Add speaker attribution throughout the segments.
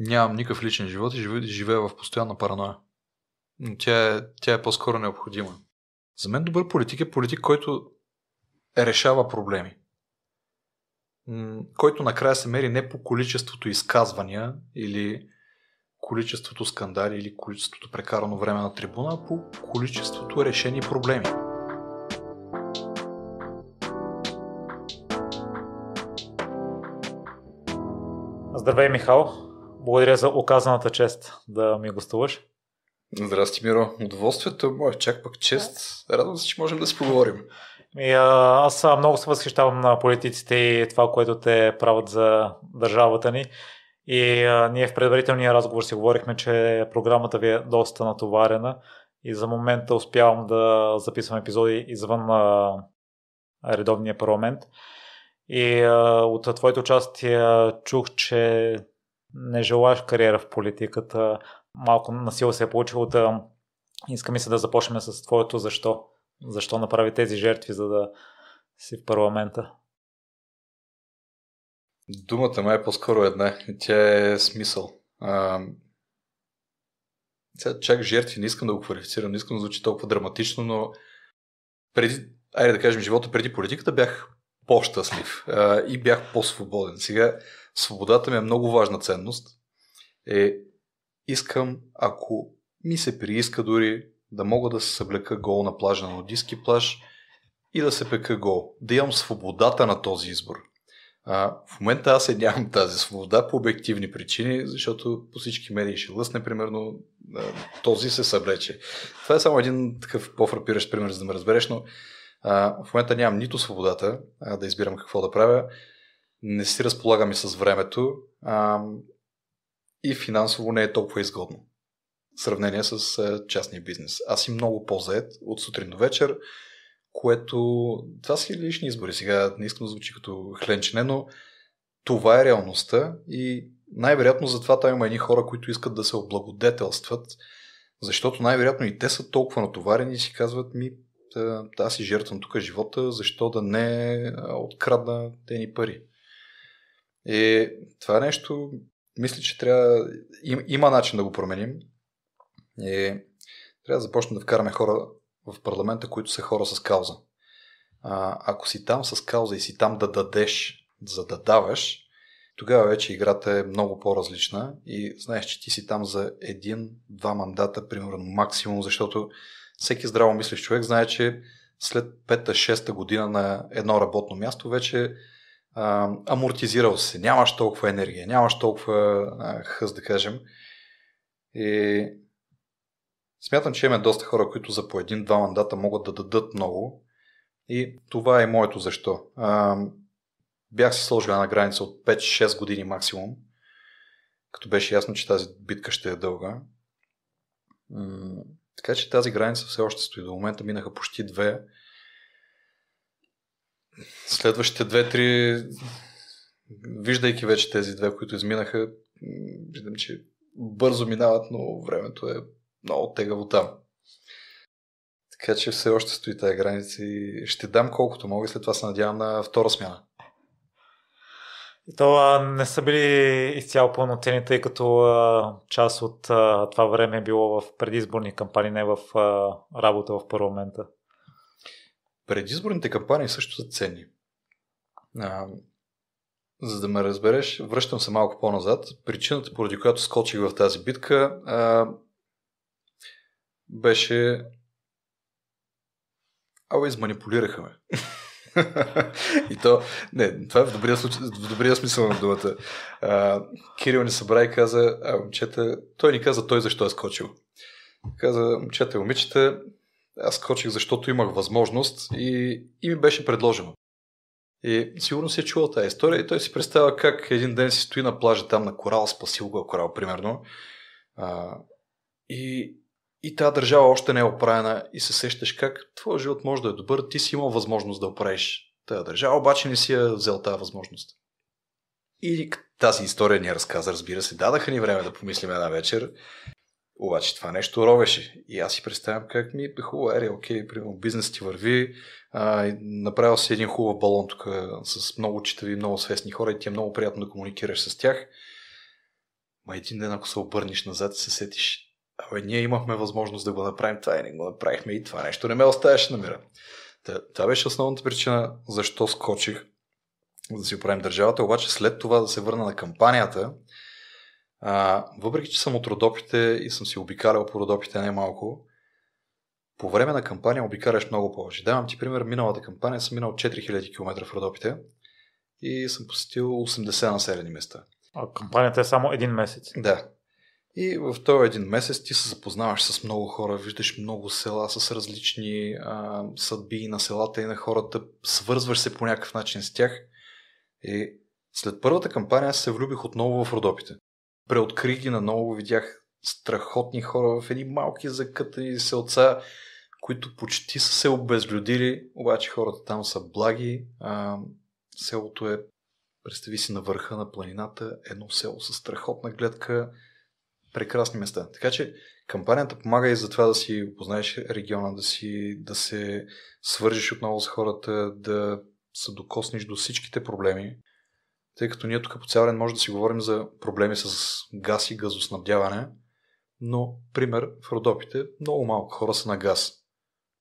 Speaker 1: нямам никакъв личен живот и живея в постоянна параноя. Но тя е, тя е по-скоро необходима. За мен добър политик е политик, който решава проблеми. Който накрая се мери не по количеството изказвания или количеството скандали или количеството прекарано време на трибуна, а по количеството решени проблеми.
Speaker 2: Здравей, Михал! благодаря за оказаната чест да ми гостуваш. Здрасти, Миро. Удоволствието е мое. Чак пък чест. Радвам се, че можем да си поговорим. И, а, аз много се възхищавам на политиците и това, което те правят за държавата ни. И а, ние в предварителния разговор си говорихме, че програмата ви е доста натоварена и за момента успявам да записвам епизоди извън а, редовния парламент. И а, от твоето участие чух, че не желаеш кариера в политиката, малко насила се е получило да искаме се да започнем с твоето защо. Защо направи тези жертви, за да си в парламента?
Speaker 1: Думата ме е по-скоро една. Тя е смисъл. А, чак жертви не искам да го квалифицирам, не искам да звучи толкова драматично, но преди, айде да кажем, живота преди политиката бях по-щастлив а, и бях по-свободен. Сега свободата ми е много важна ценност, е искам, ако ми се прииска дори да мога да се съблека гол на плажа на нудиски плаж и да се пека гол. Да имам свободата на този избор. А, в момента аз я е нямам тази свобода по обективни причини, защото по всички медии ще лъсне, примерно, този се съблече. Това е само един такъв по-фрапиращ пример, за да ме разбереш, но а, в момента нямам нито свободата а, да избирам какво да правя, не си разполагаме с времето а, и финансово не е толкова изгодно в сравнение с а, частния бизнес. Аз си много по-заед от сутрин до вечер, което това си лични избори. Сега не искам да звучи като хленчене, но това е реалността и най-вероятно затова там има едни хора, които искат да се облагодетелстват, защото най-вероятно и те са толкова натоварени и си казват ми аз си жертвам тук живота, защо да не открадна тени пари. И е, това нещо, мисля, че трябва. Им, има начин да го променим. И е, трябва да започнем да вкараме хора в парламента, които са хора с кауза. А, ако си там с кауза и си там да дадеш, за да даваш, тогава вече играта е много по-различна и знаеш, че ти си там за един-два мандата, примерно максимум, защото всеки здраво мислиш човек знае, че след 5-6 година на едно работно място вече а, амортизирал се, нямаш толкова енергия, нямаш толкова а, хъз, да кажем. И смятам, че има доста хора, които за по един-два мандата могат да дадат много. И това е моето защо. А, бях се сложил една граница от 5-6 години максимум, като беше ясно, че тази битка ще е дълга. така че тази граница все още стои. До момента минаха почти две Следващите две-три, виждайки вече тези две, които изминаха, виждам, че бързо минават, но времето е много тегаво там. Така че все още стои тази граница и ще дам колкото мога и след това се надявам на втора
Speaker 2: смяна. И то а, не са били изцяло пълноценни, тъй като а, част от а, това време е било в предизборни кампании, не в а, работа в парламента
Speaker 1: предизборните кампании също са ценни. А, за да ме разбереш, връщам се малко по-назад. Причината, поради която скочих в тази битка, а, беше... Абе, изманипулираха ме. И то, не, това е в добрия, случай, в добрия смисъл на думата. А, Кирил ни събра и каза, а момчета, той ни каза той защо е скочил. Каза, момчета и момичета, аз скочих, защото имах възможност и, и ми беше предложено. И сигурно си е чувал тази история и той си представя как един ден си стои на плажа там на корал, спасил го е корал, примерно. А, и, и тази държава още не е оправена и се сещаш как твой живот може да е добър, ти си имал възможност да оправиш тази държава, обаче не си е взел тази възможност. И тази история ни разказа, разбира се. Дадаха ни време да помислим една вечер. Обаче това нещо ровеше. И аз си представям как ми е хубаво, ери, окей, примерно бизнес ти върви, а, направил си един хубав балон тук с много читави, много свестни хора и ти е много приятно да комуникираш с тях. Ма един ден, ако се обърнеш назад и се сетиш, абе, ние имахме възможност да го направим това и не го направихме и това нещо не ме оставяше на мира. Та, това беше основната причина защо скочих да си оправим държавата, обаче след това да се върна на кампанията, а, въпреки, че съм от Родопите и съм си обикалял по Родопите най-малко, по време на кампания обикаляш много повече. Давам ти пример, миналата кампания съм минал 4000 км в Родопите и съм посетил 80 населени места.
Speaker 2: А кампанията е само един месец?
Speaker 1: Да. И в този един месец ти се запознаваш с много хора, виждаш много села с различни а, съдби на селата и на хората, свързваш се по някакъв начин с тях. И след първата кампания се влюбих отново в Родопите преоткрих ги наново, видях страхотни хора в едни малки закътани селца, които почти са се обезлюдили, обаче хората там са благи. А, селото е, представи си на върха на планината, едно село с страхотна гледка, прекрасни места. Така че кампанията помага и за това да си опознаеш региона, да, си, да се свържиш отново с хората, да се докоснеш до всичките проблеми тъй като ние тук по цял ден може да си говорим за проблеми с газ и газоснабдяване, но, пример, в Родопите много малко хора са на газ.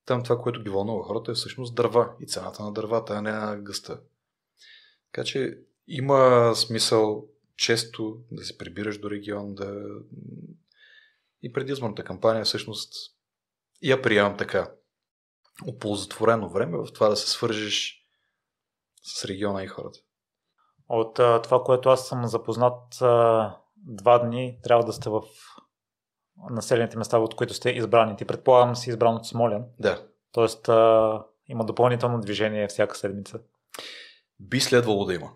Speaker 1: Там това, което ги вълнува хората е всъщност дърва и цената на дървата, а не на гъста. Така че има смисъл често да се прибираш до регион, да... И предизборната кампания всъщност я приемам така. Оползотворено време в това да се свържеш с
Speaker 2: региона и хората. От а, това, което аз съм запознат а, два дни, трябва да сте в населените места, от които сте избрани. Ти предполагам си избран от Смолен. Да. Тоест а, има допълнително движение всяка седмица. Би следвало да има.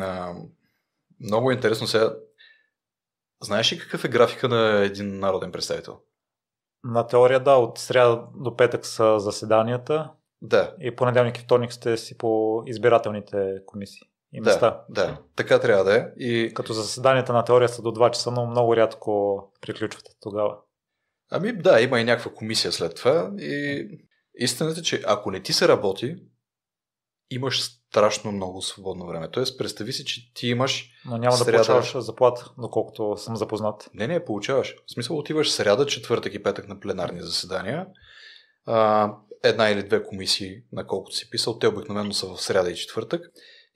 Speaker 2: А, много е интересно сега.
Speaker 1: Знаеш ли какъв е графика на един народен представител?
Speaker 2: На теория да, от сряда до петък са заседанията. Да. И понеделник и вторник сте си по избирателните комисии и места. Да, да, така трябва да е. И... Като заседанията на теория са до 2 часа, но много рядко приключват тогава. Ами да, има и някаква комисия след това
Speaker 1: и истината е, че ако не ти се работи, имаш страшно много свободно време. Тоест, представи си, че ти имаш. Но няма сряда... да получаваш
Speaker 2: заплата, доколкото съм
Speaker 1: запознат. Не, не, получаваш. В смисъл, отиваш сряда, четвъртък и петък на пленарни заседания. А, една или две комисии, на колкото си писал, те обикновено са в сряда и четвъртък.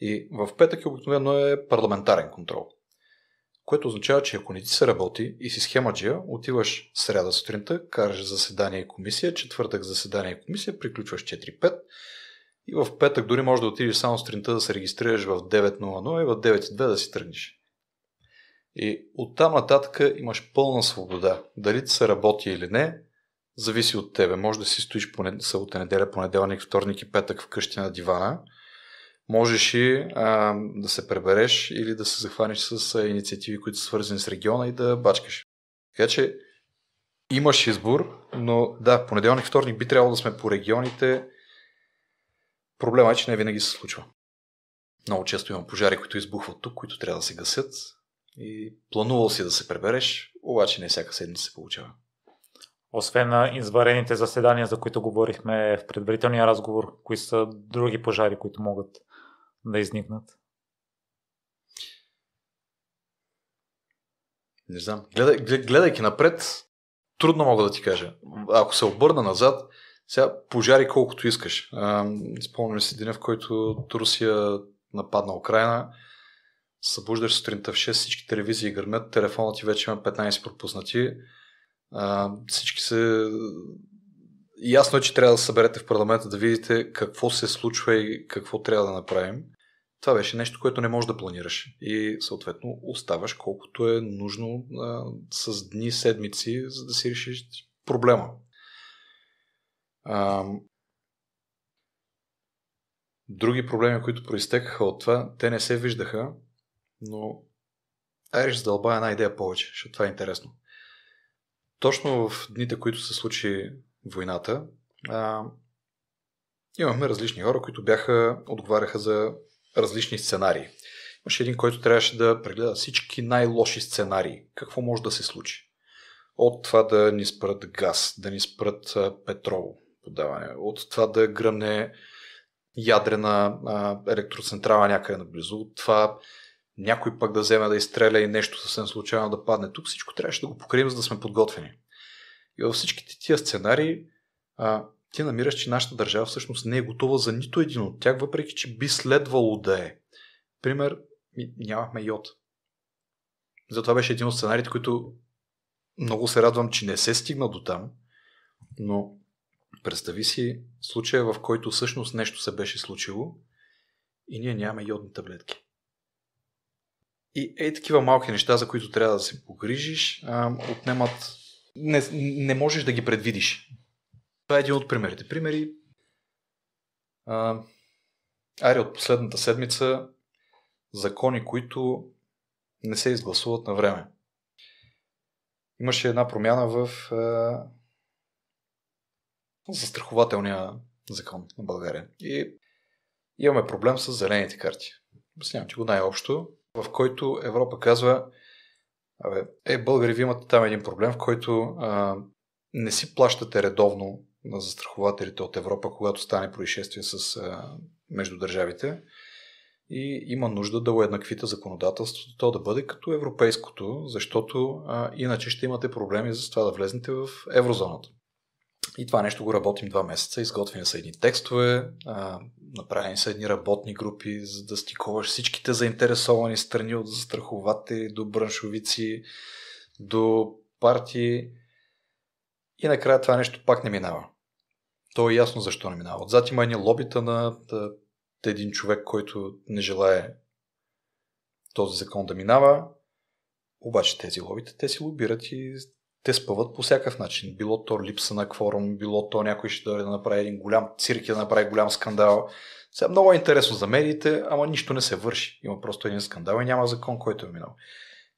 Speaker 1: И в петък е обикновено е парламентарен контрол. Което означава, че ако не ти се работи и си схемаджия, отиваш сряда сутринта, караш заседание и комисия, четвъртък заседание и комисия, приключваш 4-5 и в петък дори може да отидеш само сутринта да се регистрираш в 9.00 и в 9.02 да си тръгнеш. И оттам нататък имаш пълна свобода. Дали ти се работи или не, зависи от тебе. Може да си стоиш поне, събота, неделя, понеделник, вторник и петък вкъщи на дивана – можеш и а, да се пребереш или да се захванеш с инициативи, които са свързани с региона и да бачкаш. Така че имаш избор, но да, понеделник, вторник би трябвало да сме по регионите. Проблема е, че не винаги се случва. Много често има пожари, които избухват тук, които трябва да се гасят. И планувал си да се
Speaker 2: пребереш, обаче не всяка седмица се получава. Освен на изварените заседания, за които говорихме в предварителния разговор, кои са други пожари, които могат да изникнат?
Speaker 1: Не знам. Гледай, гледайки напред, трудно мога да ти кажа. Ако се обърна назад, сега пожари колкото искаш. Спомням си деня, в който Русия нападна Украина. Събуждаш сутринта в 6, всички телевизии гърмят, телефонът ти вече има 15 пропуснати. А, всички се ясно е, че трябва да се съберете в парламента да видите какво се случва и какво трябва да направим. Това беше нещо, което не можеш да планираш и съответно оставаш колкото е нужно а, с дни, седмици, за да си решиш проблема. А, други проблеми, които проистекаха от това, те не се виждаха, но Айриш задълба е една идея повече, защото това е интересно. Точно в дните, които се случи войната, а, имахме различни хора, които бяха, отговаряха за различни сценарии. Имаше един, който трябваше да прегледа всички най-лоши сценарии. Какво може да се случи? От това да ни спрат газ, да ни спрат петрол подаване, от това да гръмне ядрена а, електроцентрала някъде наблизо, от това някой пък да вземе да изстреля и нещо съвсем случайно да падне тук, всичко трябваше да го покрием, за да сме подготвени. И във всичките тия сценарии а, ти намираш, че нашата държава всъщност не е готова за нито един от тях, въпреки че би следвало да е. Пример, нямахме йод. Затова беше един от сценариите, които много се радвам, че не се стигна до там, но представи си случая, в който всъщност нещо се беше случило и ние нямаме йодни таблетки. И е такива малки неща, за които трябва да се погрижиш, отнемат не, не можеш да ги предвидиш. Това е един от примерите. Примери. А, ари от последната седмица закони, които не се изгласуват на време. Имаше една промяна в а, застрахователния закон на България. И имаме проблем с зелените карти. Обяснявам ти го най-общо, в който Европа казва Абе, е, българи, имате там един проблем, в който а, не си плащате редовно на застрахователите от Европа, когато стане происшествие с, а, между държавите. И има нужда да уеднаквите законодателството, то да бъде като европейското, защото а, иначе ще имате проблеми за това да влезнете в еврозоната. И това нещо го работим два месеца. Изготвени са едни текстове, а, направени са едни работни групи, за да стиковаш всичките заинтересовани страни от застрахователи до браншовици, до партии. И накрая това нещо пак не минава. То е ясно защо не минава. Отзад има едни лобита на да, един човек, който не желая този закон да минава. Обаче тези лобита, те си лобират и те спъват по всякакъв начин. Било то липса на кворум, било то някой ще дойде да направи един голям цирк, да направи голям скандал. Сега много е интересно за медиите, ама нищо не се върши. Има просто един скандал и няма закон, който е минал.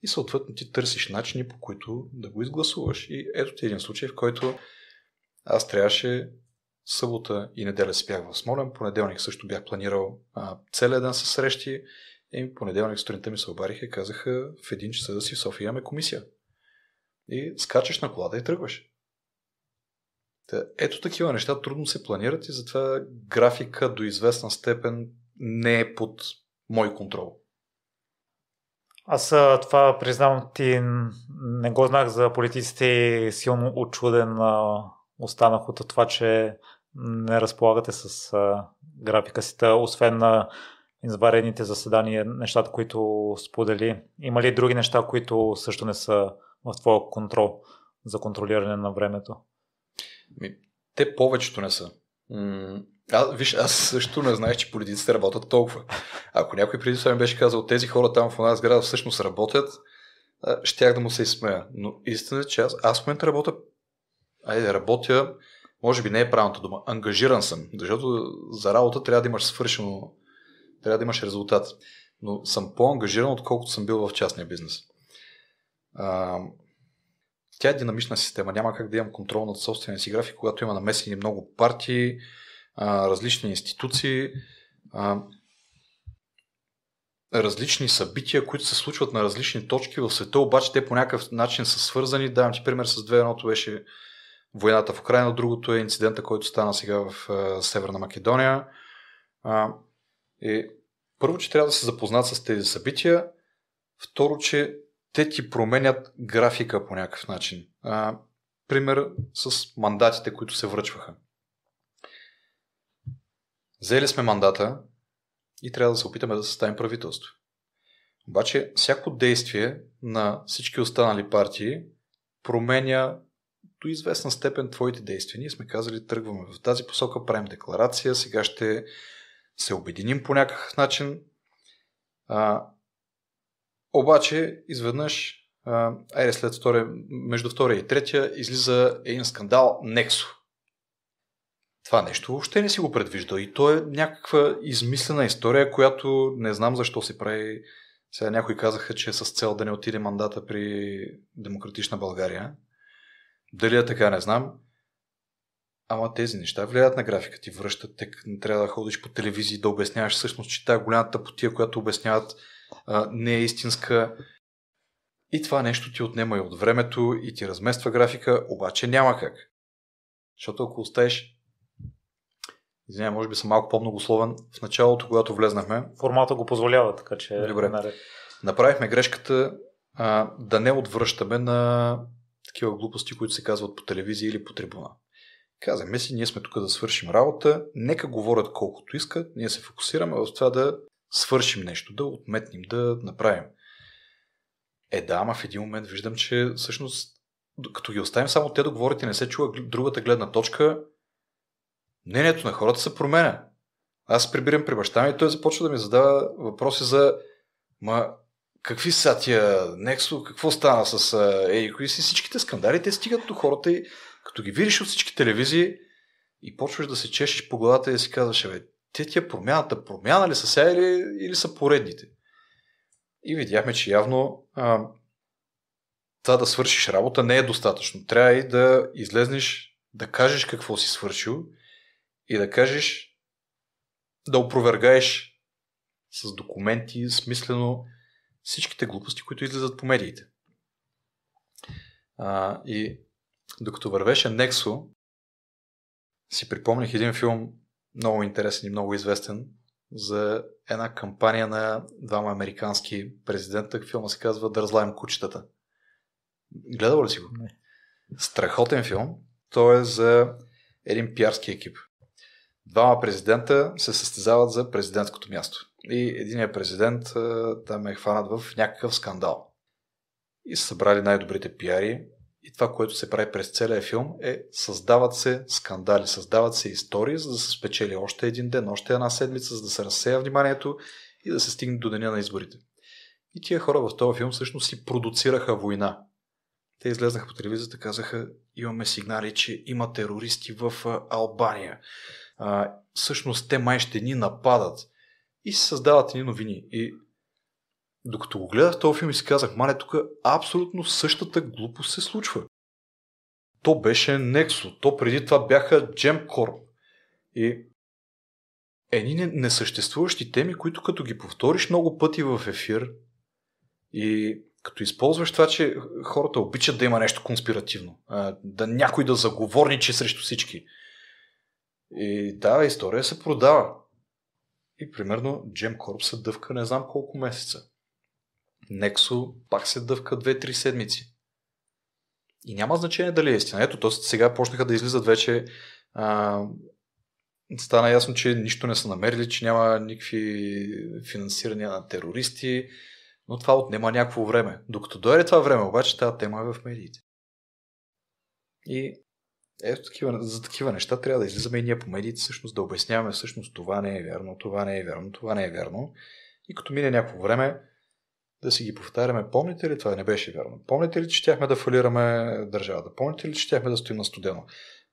Speaker 1: И съответно ти търсиш начини, по които да го изгласуваш. И ето ти един случай, в който аз трябваше събота и неделя спях в Смолен, понеделник също бях планирал целия ден с срещи. И понеделник сутринта ми се обариха и казаха в един час да си в София имаме комисия и скачаш на колата и тръгваш. Та, ето такива неща трудно се планират и затова графика до известна степен не е под мой контрол.
Speaker 2: Аз това признавам ти, не го знах за политиците и силно очуден останах от това, че не разполагате с графика си, освен на изварените заседания, нещата, които сподели. Има ли други неща, които също не са в твоя контрол за контролиране на времето? Ми, те
Speaker 1: повечето не са. М- а, виж, аз също не знаех, че политиците работят толкова. Ако някой преди това ми беше казал, тези хора там в една сграда всъщност работят, щях да му се изсмея. Но истина е, че аз, аз в момента работя, айде, работя, може би не е правилната дума, ангажиран съм, защото за работа трябва да имаш свършено, трябва да имаш резултат. Но съм по-ангажиран, отколкото съм бил в частния бизнес. А, тя е динамична система. Няма как да имам контрол над собствения си график, когато има намесени много партии, а, различни институции, а, различни събития, които се случват на различни точки в света, обаче те по някакъв начин са свързани. Давам ти пример с две. Едното беше войната в Украина, другото е инцидента, който стана сега в а, Северна Македония. А, е, първо, че трябва да се запознат с тези събития. Второ, че те ти променят графика по някакъв начин. А, пример с мандатите, които се връчваха. Взели сме мандата и трябва да се опитаме да съставим правителство. Обаче всяко действие на всички останали партии променя до известна степен твоите действия. Ние сме казали, тръгваме в тази посока, правим декларация, сега ще се обединим по някакъв начин. А, обаче, изведнъж, айде след втори, между втория и третия, излиза един скандал Нексо. Това нещо въобще не си го предвижда и то е някаква измислена история, която не знам защо се прави. Сега някои казаха, че е с цел да не отиде мандата при Демократична България. Дали е така, не знам. Ама тези неща влияят на графика, ти връщат, не трябва да ходиш по телевизии да обясняваш всъщност, че тази голямата потия, която обясняват а, не е истинска. И това нещо ти отнема и от времето и ти размества графика, обаче няма как. Защото ако оставиш Извинявай, може би съм малко по-многословен. В началото, когато влезнахме...
Speaker 2: Формата го позволява, така че... Е Добре.
Speaker 1: Направихме грешката а, да не отвръщаме на такива глупости, които се казват по телевизия или по трибуна. Казахме си, ние сме тук да свършим работа, нека говорят колкото искат, ние се фокусираме в това да свършим нещо, да отметним да направим. Е да, ама в един момент виждам, че всъщност като ги оставим само те да говорят и не се чува другата гледна точка, мнението на хората се променя. Аз прибирам при баща ми и той започва да ми задава въпроси за ма какви са тия Нексо, какво стана с ей, кои си всичките скандали, те стигат до хората и като ги видиш от всички телевизии и почваш да се чешеш по главата и да си казваш, бе, те тия промяната, промяна ли са сега или, или са поредните? И видяхме, че явно а, това да свършиш работа не е достатъчно. Трябва и да излезнеш, да кажеш какво си свършил и да кажеш, да опровергаеш с документи, смислено всичките глупости, които излизат по медиите. А, и докато вървеше Нексо, си припомних един филм, много интересен и много известен за една кампания на двама американски президента. Филма се казва Да разлаем кучетата. Гледал ли си го? Не. Страхотен филм. Той е за един пиарски екип. Двама президента се състезават за президентското място. И единият президент там е хванат в някакъв скандал. И са събрали най-добрите пиари и това, което се прави през целия филм е създават се скандали, създават се истории, за да се спечели още един ден, още една седмица, за да се разсея вниманието и да се стигне до деня на изборите. И тия хора в този филм всъщност си продуцираха война. Те излезнаха по телевизията, казаха, имаме сигнали, че има терористи в Албания. А, всъщност те май ще ни нападат. И се създават едни новини. И докато го гледах този филм и си казах, мале, тук абсолютно същата глупост се случва. То беше Nexo, то преди това бяха GemCorp. И едни несъществуващи теми, които като ги повториш много пъти в ефир и като използваш това, че хората обичат да има нещо конспиративно, да някой да заговорниче срещу всички. И тази история се продава. И примерно Джем Корп се дъвка не знам колко месеца. Нексо пак се дъвка 2-3 седмици. И няма значение дали е истина. Ето, то сега почнаха да излизат вече. А, стана ясно, че нищо не са намерили, че няма никакви финансирания на терористи, но това отнема някакво време. Докато дойде това време, обаче тази тема е в медиите. И ето такива, за такива неща трябва да излизаме и ние по медиите, всъщност да обясняваме всъщност това не е вярно, това не е вярно, това не е вярно. И като мине някакво време, да си ги повтаряме. Помните ли това? Не беше вярно. Помните ли, че щяхме да фалираме държавата? Помните ли, че щяхме да стоим на студено?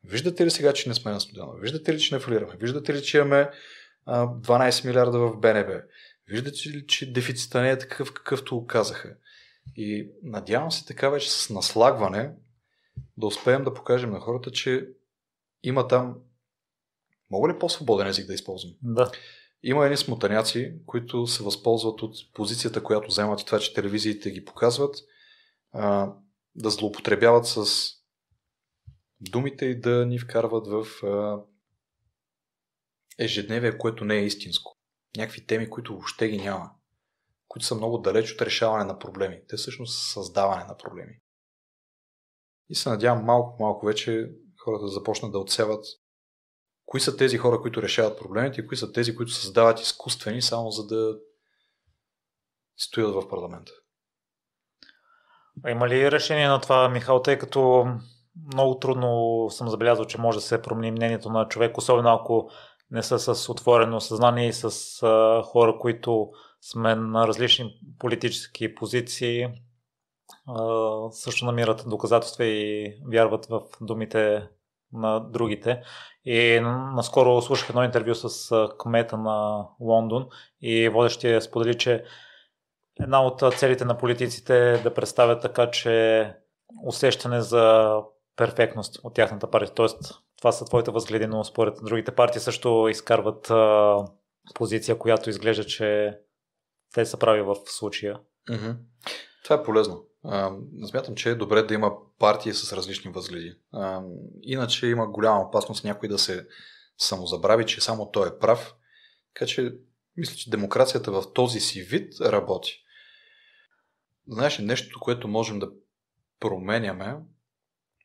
Speaker 1: Виждате ли сега, че не сме на студено? Виждате ли, че не фалираме? Виждате ли, че имаме 12 милиарда в БНБ? Виждате ли, че дефицита не е такъв, какъвто казаха? И надявам се така вече с наслагване да успеем да покажем на хората, че има там... Мога ли по-свободен език да използвам? Да. Има едни смутаняци, които се възползват от позицията, която вземат и това, че телевизиите ги показват, а, да злоупотребяват с думите и да ни вкарват в а, ежедневие, което не е истинско. Някакви теми, които въобще ги няма, които са много далеч от решаване на проблеми. Те всъщност са създаване на проблеми. И се надявам малко-малко вече хората да започнат да отсеват кои са тези хора, които решават проблемите и кои са тези, които създават изкуствени, само за да стоят в парламента.
Speaker 2: Има ли решение на това, Михал, тъй като много трудно съм забелязал, че може да се промени мнението на човек, особено ако не са с отворено съзнание и с хора, които сме на различни политически позиции, също намират доказателства и вярват в думите на другите. И наскоро слушах едно интервю с кмета на Лондон и водещия сподели, че една от целите на политиците е да представят така, че усещане за перфектност от тяхната партия. Тоест, това са твоите възгледи, но според другите партии също изкарват а, позиция, която изглежда, че те са прави в случая.
Speaker 1: Mm-hmm. Това е полезно. А, смятам, че е добре да има партии с различни възгледи. А, иначе има голяма опасност някой да се самозабрави, че само той е прав. Така че мисля, че демокрацията в този си вид работи. Знаеш нещо, което можем да променяме,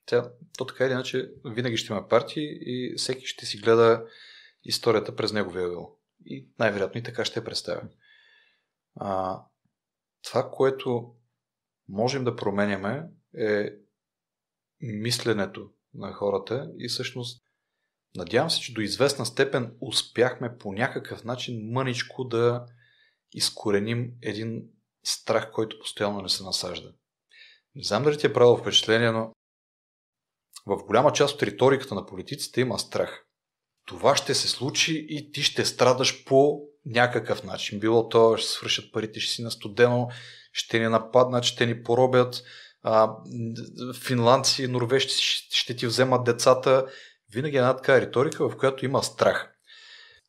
Speaker 1: тя, то така или иначе винаги ще има партии и всеки ще си гледа историята през неговия ъгъл. И най-вероятно и така ще я представя. А, това, което можем да променяме е мисленето на хората и всъщност надявам се, че до известна степен успяхме по някакъв начин мъничко да изкореним един страх, който постоянно не се насажда. Не знам дали ти е правило впечатление, но в голяма част от риториката на политиците има страх. Това ще се случи и ти ще страдаш по някакъв начин. Било то, ще свършат парите, ще си на студено, ще ни нападнат, ще ни поробят, а, финландци и норвежци ще ти вземат децата. Винаги е една така риторика, в която има страх.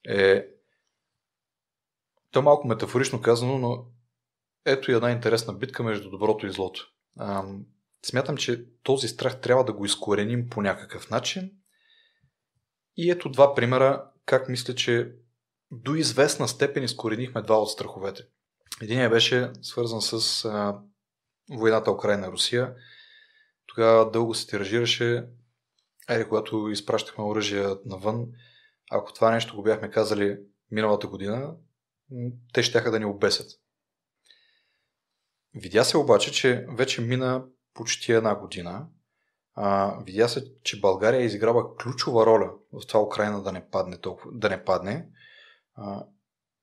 Speaker 1: Е, то е малко метафорично казано, но ето и една интересна битка между доброто и злото. А, смятам, че този страх трябва да го изкореним по някакъв начин. И ето два примера как мисля, че до известна степен изкоренихме два от страховете. Единият беше свързан с а, войната Украина-Русия. Тогава дълго се тиражираше, айде когато изпращахме оръжия навън, ако това нещо го бяхме казали миналата година, те щяха да ни обесят. Видя се обаче, че вече мина почти една година. А, видя се, че България изиграва ключова роля в това Украина да не падне. Толкова, да не падне. А,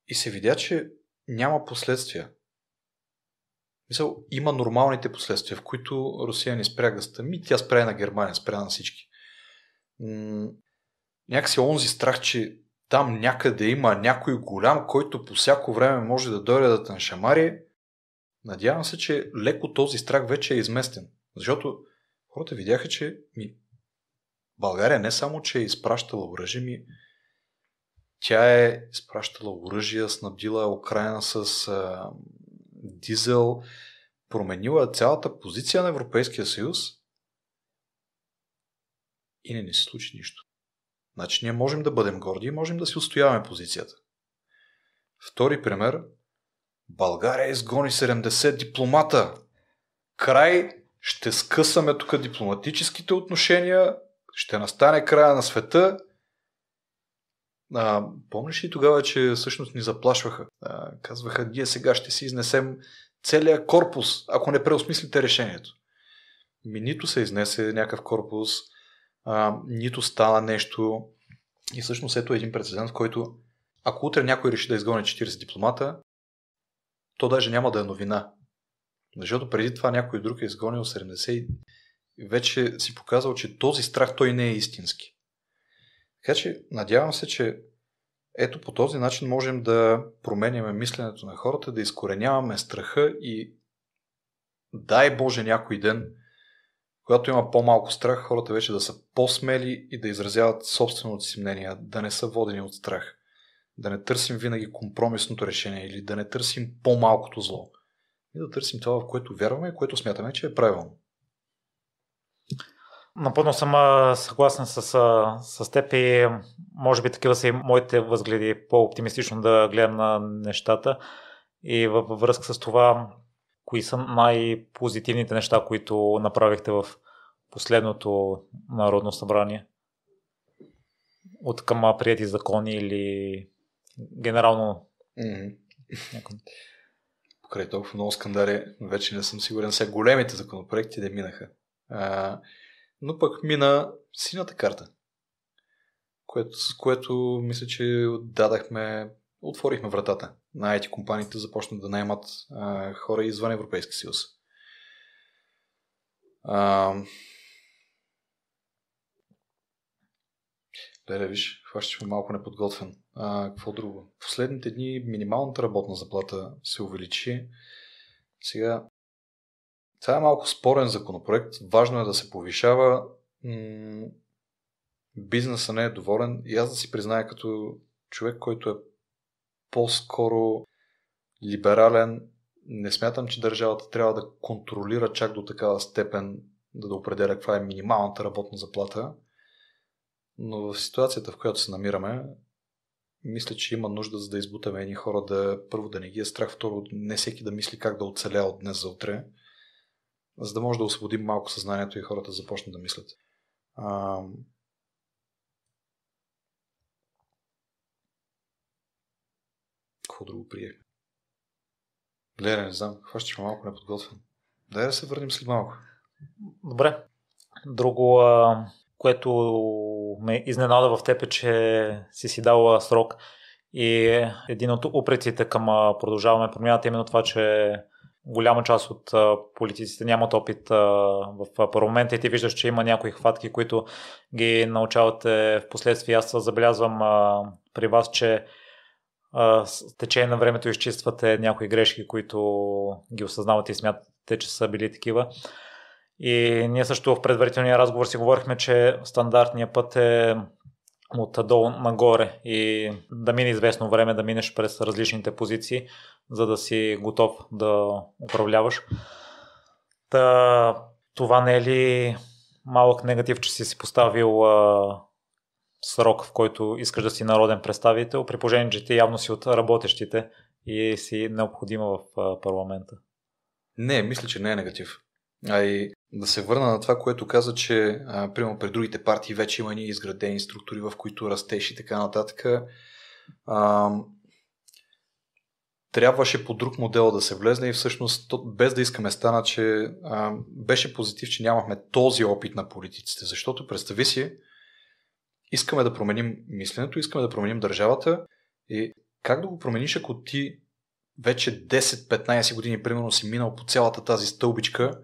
Speaker 1: и се видя, че няма последствия. Мисъл, има нормалните последствия, в които Русия не спря гъста. Ми, тя спря на Германия, спря на всички. някакси онзи страх, че там някъде има някой голям, който по всяко време може да дойде да таншамари. надявам се, че леко този страх вече е изместен. Защото хората видяха, че ми, България не само, че е изпращала оръжие, ми тя е изпращала оръжия, снабдила Украина с а, дизел, променила цялата позиция на Европейския съюз и не ни се случи нищо. Значи ние можем да бъдем горди и можем да си устояваме позицията. Втори пример. България изгони 70 дипломата. Край ще скъсаме тук дипломатическите отношения, ще настане края на света а, помниш ли тогава, че всъщност ни заплашваха? А, казваха, ние сега ще си изнесем целият корпус, ако не преосмислите решението. Ми нито се изнесе някакъв корпус, а, нито стана нещо. И всъщност ето един прецедент, който ако утре някой реши да изгони 40 дипломата, то даже няма да е новина. Защото преди това някой друг е изгонил 70 и вече си показал, че този страх той не е истински. Така че надявам се, че ето по този начин можем да променяме мисленето на хората, да изкореняваме страха и дай Боже някой ден, когато има по-малко страх, хората вече да са по-смели и да изразяват собственото си мнение, да не са водени от страх, да не търсим винаги компромисното решение или да не търсим по-малкото зло. И да търсим това, в което вярваме и което смятаме, че е правилно.
Speaker 2: Напълно съм съгласен с, с теб и може би такива са и моите възгледи по-оптимистично да гледам на нещата и във връзка с това кои са най-позитивните неща, които направихте в последното Народно събрание? От към прияти закони или генерално? Mm-hmm.
Speaker 1: Покрай толкова много скандали, вече не съм сигурен сега големите законопроекти да минаха. А, но пък мина синята карта, което, с което мисля, че дадахме, отворихме вратата на IT компаниите, започнат да наймат а, хора извън Европейския съюз. А, Леле, виж, хващаш ме малко неподготвен. А, какво друго? Последните дни минималната работна заплата се увеличи. Сега това е малко спорен законопроект. Важно е да се повишава. Бизнесът бизнеса не е доволен. И аз да си призная като човек, който е по-скоро либерален, не смятам, че държавата трябва да контролира чак до такава степен да, да определя каква е минималната работна заплата. Но в ситуацията, в която се намираме, мисля, че има нужда за да избутаме едни хора да първо да не ги е страх, второ не всеки да мисли как да оцеля от днес за утре за да може да освободим малко съзнанието и хората да започнат да мислят. А, какво друго прие? Лера, не знам, хващаш малко неподготвен.
Speaker 2: Дай да се върнем след малко. Добре. Друго, което ме изненада в теб е, че си си дала срок и един от упреците към продължаваме промяната е именно това, че голяма част от политиците нямат опит в парламента и ти виждаш, че има някои хватки, които ги научавате в последствие. Аз забелязвам при вас, че с течение на времето изчиствате някои грешки, които ги осъзнавате и смятате, че са били такива. И ние също в предварителния разговор си говорихме, че стандартният път е от долу нагоре и да мине известно време, да минеш през различните позиции за да си готов да управляваш. Та, това не е ли малък негатив, че си си поставил а, срок, в който искаш да си народен представител, при положение, че ти явно си от работещите и си необходима в а, парламента? Не, мисля, че не е
Speaker 1: негатив. А и да се върна на това, което каза, че а, примерно при другите партии вече има ни изградени структури, в които растеш и така нататък. А, трябваше по друг модел да се влезне и всъщност без да искаме стана, че а, беше позитив, че нямахме този опит на политиците, защото представи си, искаме да променим мисленето, искаме да променим държавата и как да го промениш, ако ти вече 10-15 години примерно си минал по цялата тази стълбичка,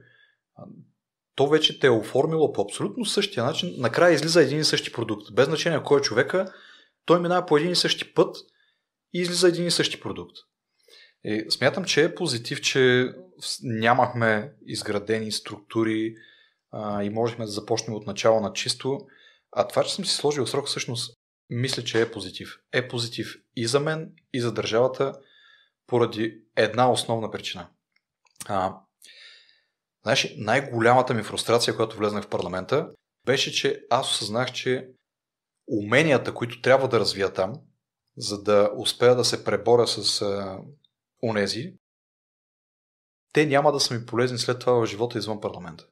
Speaker 1: то вече те е оформило по абсолютно същия начин, накрая излиза един и същи продукт. Без значение кой е човека, той минава по един и същи път и излиза един и същи продукт. И е, смятам, че е позитив, че нямахме изградени структури а, и можехме да започнем от начало на чисто. А това, че съм си сложил срок, всъщност мисля, че е позитив. Е позитив и за мен, и за държавата, поради една основна причина. А, знаеш, най-голямата ми фрустрация, когато влезнах в парламента, беше, че аз осъзнах, че уменията, които трябва да развия там, за да успея да се преборя с онези, те няма да са ми полезни след това в живота извън парламента.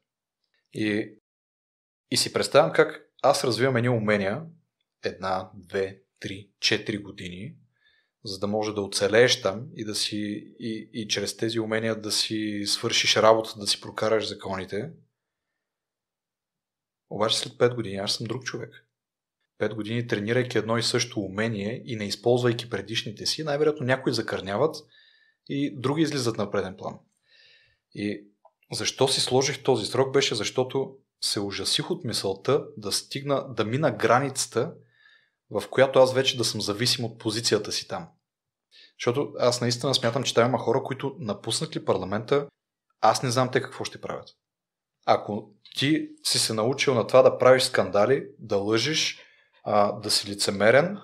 Speaker 1: И, и си представям как аз развивам едни умения, една, две, три, четири години, за да може да оцелееш там и да си и, и чрез тези умения да си свършиш работа, да си прокараш законите. Обаче след 5 години аз съм друг човек. 5 години тренирайки едно и също умение и не използвайки предишните си, най-вероятно някои закърняват, и други излизат на преден план. И защо си сложих този срок беше защото се ужасих от мисълта да стигна, да мина границата, в която аз вече да съм зависим от позицията си там. Защото аз наистина смятам, че там има хора, които напуснат ли парламента, аз не знам те какво ще правят. Ако ти си се научил на това да правиш скандали, да лъжиш, а, да си лицемерен,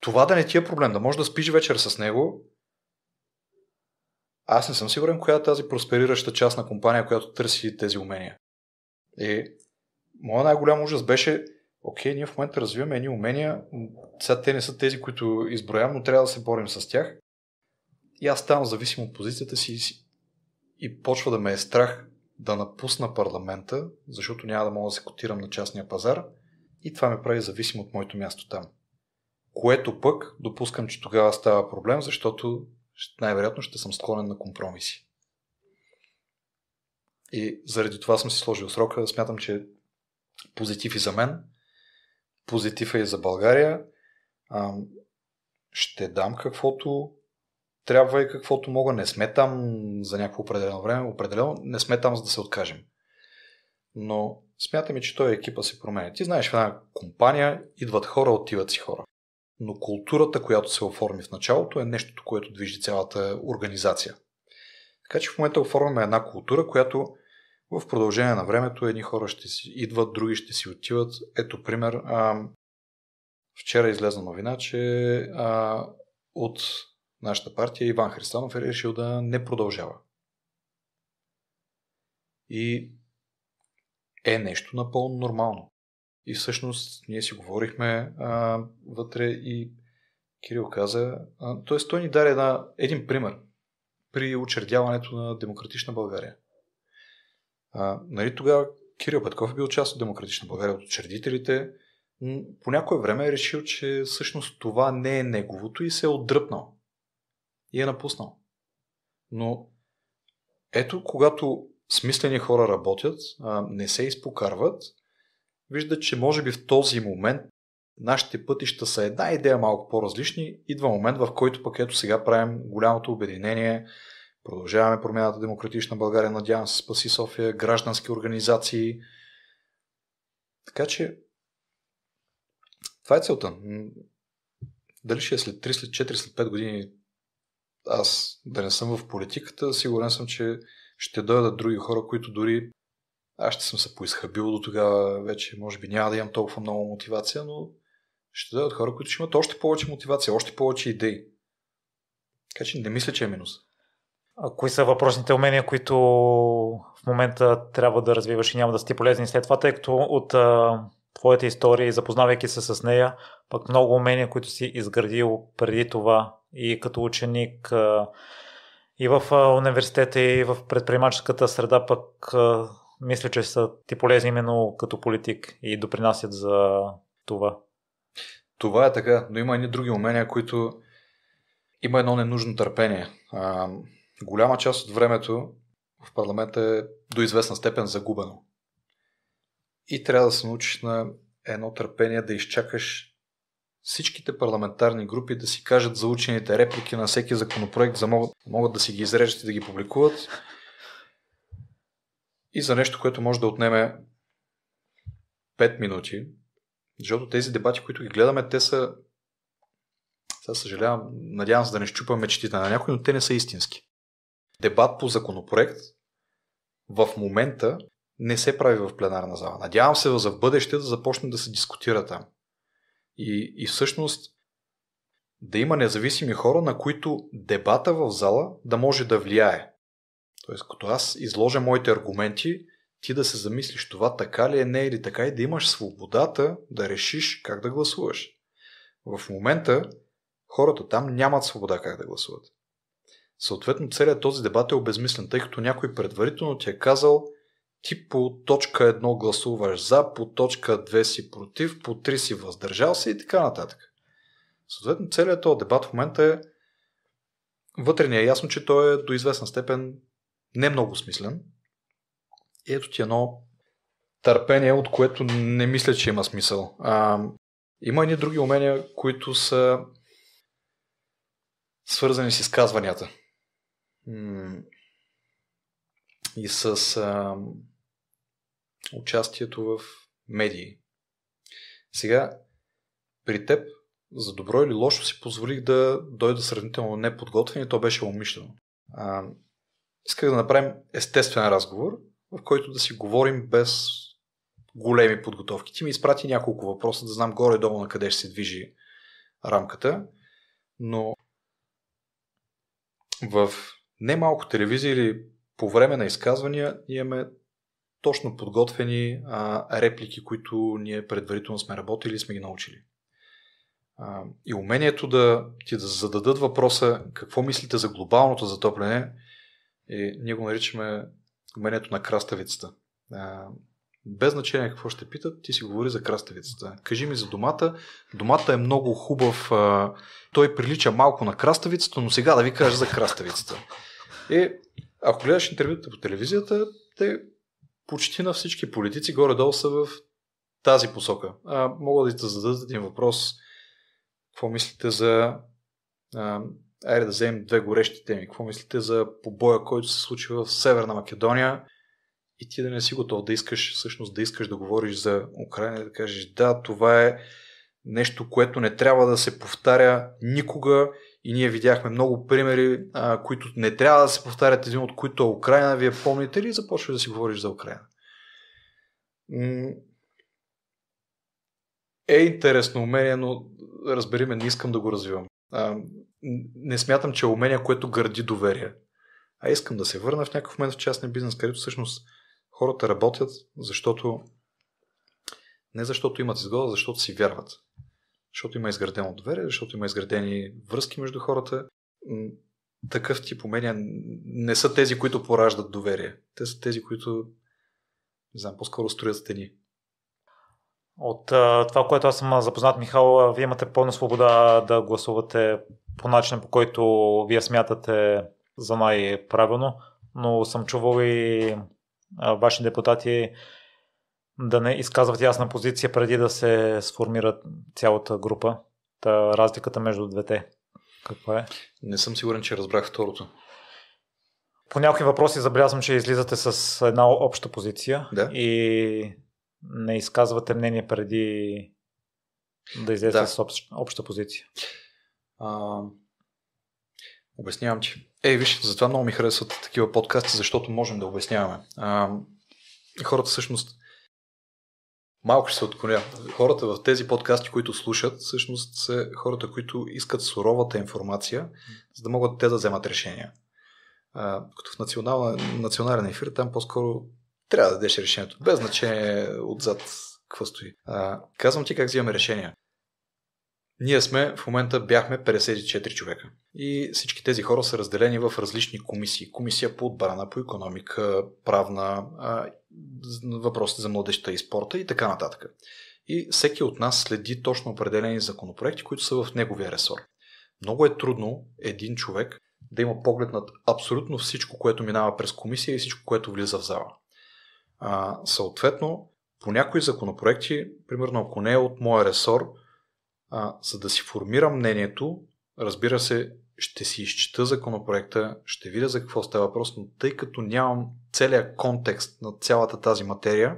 Speaker 1: това да не ти е проблем, да можеш да спиш вечер с него, аз не съм сигурен коя е тази просперираща част на компания, която търси тези умения. И е, моят най-голям ужас беше, окей, ние в момента развиваме едни умения, сега те не са тези, които изброявам, но трябва да се борим с тях. И аз ставам зависим от позицията си и почва да ме е страх да напусна парламента, защото няма да мога да се котирам на частния пазар и това ме прави зависим от моето място там. Което пък допускам, че тогава става проблем, защото най-вероятно ще съм склонен на компромиси. И заради това съм си сложил срока. Смятам, че позитив и за мен, позитив е и за България. А, ще дам каквото трябва и каквото мога. Не сме там за някакво определено време. Определено не сме там за да се откажем. Но смятаме, че той екипа се променя. Ти знаеш, в една компания идват хора, отиват си хора но културата, която се оформи в началото, е нещото, което движи цялата организация. Така че в момента оформяме една култура, която в продължение на времето едни хора ще си идват, други ще си отиват. Ето, пример, а, вчера излезна новина, че а, от нашата партия Иван Христанов е решил да не продължава. И е нещо напълно нормално. И всъщност ние си говорихме а, вътре и Кирил каза, т.е. той ни даде една, един пример при учредяването на Демократична България. А, нали тогава Кирил Петков е бил част от Демократична България, от учредителите. По някое време е решил, че всъщност това не е неговото и се е отдръпнал. И е напуснал. Но ето, когато смислени хора работят, а, не се изпокарват, вижда, че може би в този момент нашите пътища са една идея малко по-различни. Идва момент, в който пък ето сега правим голямото обединение, продължаваме промяната Демократична България, надявам се спаси София, граждански организации. Така че това е целта. Дали ще е след 3, след 4, след 5 години аз да не съм в политиката, сигурен съм, че ще дойдат други хора, които дори аз ще съм се поизхъбил до тогава, вече може би няма да имам толкова много мотивация, но ще дадат хора, които ще имат още повече мотивация, още повече идеи. Така че не мисля, че е минус.
Speaker 2: А кои са въпросните умения, които в момента трябва да развиваш и няма да сте полезни след това, тъй като от а, твоята история, запознавайки се с нея, пък много умения, които си изградил преди това и като ученик, а, и в а, университета, и в предприемаческата среда, пък а, мисля, че са ти полезни именно като политик и допринасят за това. Това е така, но има и други умения, които има едно ненужно търпение.
Speaker 1: А, голяма част от времето в парламента е до известна степен загубено. И трябва да се научиш на едно търпение да изчакаш всичките парламентарни групи да си кажат заучените реплики на всеки законопроект, за могат, могат да си ги изрежат и да ги публикуват и за нещо, което може да отнеме 5 минути, защото тези дебати, които ги гледаме, те са сега съжалявам, надявам се да не щупам мечтите на някой, но те не са истински. Дебат по законопроект в момента не се прави в пленарна зала. Надявам се за в бъдеще да започне да се дискутира там. И, и всъщност да има независими хора, на които дебата в зала да може да влияе. Тоест, като аз изложа моите аргументи, ти да се замислиш това така ли е, не или е така и да имаш свободата да решиш как да гласуваш. В момента хората там нямат свобода как да гласуват. Съответно, целият този дебат е обезмислен, тъй като някой предварително ти е казал ти по точка 1 гласуваш за, по точка 2 си против, по 3 си въздържал се и така нататък. Съответно, целият този дебат в момента е вътре ни е ясно, че той е до известна степен не много смислен. И ето ти едно търпение, от което не мисля, че има смисъл. А, има и други умения, които са свързани с изказванията. И с а, участието в медии. Сега, при теб, за добро или лошо, си позволих да дойда сравнително неподготвен и то беше умишлено. А, исках да направим естествен разговор, в който да си говорим без големи подготовки. Ти ми изпрати няколко въпроса, да знам горе-долу на къде ще се движи рамката, но в немалко телевизия или по време на изказвания имаме точно подготвени а, реплики, които ние предварително сме работили и сме ги научили. А, и умението да ти да зададат въпроса какво мислите за глобалното затопляне – и ние го наричаме умението на краставицата. без значение какво ще питат, ти си говори за краставицата. Кажи ми за домата. Домата е много хубав. той прилича малко на краставицата, но сега да ви кажа за краставицата. И ако гледаш интервюта по телевизията, те почти на всички политици горе-долу са в тази посока. А, мога да ти зададат един въпрос. Какво мислите за а, Айде да вземем две горещи теми. Какво мислите за побоя, който се случи в Северна Македония и ти да не си готов да искаш, всъщност да искаш да говориш за Украина и да кажеш да, това е нещо, което не трябва да се повтаря никога и ние видяхме много примери, а, които не трябва да се повтарят, един от които е Украина. Вие помните ли започваш да си говориш за Украина? Е интересно умение, но разбери ме, не искам да го развивам не смятам, че е умение, което гърди доверие. А искам да се върна в някакъв момент в частния бизнес, където всъщност хората работят, защото не защото имат изгода, защото си вярват. Защото има изградено доверие, защото има изградени връзки между хората. Такъв тип умения не са тези, които пораждат доверие. Те са тези, които, не знам, по-скоро строят стени.
Speaker 2: От а, това, което аз съм запознат, Михал, вие имате пълна свобода да гласувате по начин, по който вие смятате за най-правилно, но съм чувал и ваши депутати да не изказват ясна позиция преди да се сформира цялата група. Та разликата между двете.
Speaker 1: Каква е? Не съм
Speaker 2: сигурен, че разбрах второто. По някои въпроси забелязвам, че излизате с една обща позиция да? и не изказвате мнение преди да излезе да. с обща позиция. А, обяснявам ти. Ей,
Speaker 1: виж, затова много ми харесват такива подкасти, защото можем да обясняваме. А, хората всъщност Малко ще се отклоня. Хората в тези подкасти, които слушат, всъщност са хората, които искат суровата информация, за да могат те да вземат решения. А, като в национална, национален ефир, там по-скоро трябва да дадеш решението, без значение отзад какво стои. А, казвам ти как взимаме решения. Ние сме, в момента бяхме 54 човека. И всички тези хора са разделени в различни комисии. Комисия по отбрана, по економика, правна, въпросите за младеща и спорта и така нататък. И всеки от нас следи точно определени законопроекти, които са в неговия ресор. Много е трудно един човек да има поглед над абсолютно всичко, което минава през комисия и всичко, което влиза в зала. А, съответно, по някои законопроекти, примерно ако не е от моя ресор, а, за да си формира мнението, разбира се, ще си изчита законопроекта, ще видя за какво става въпрос, но тъй като нямам целият контекст на цялата тази материя,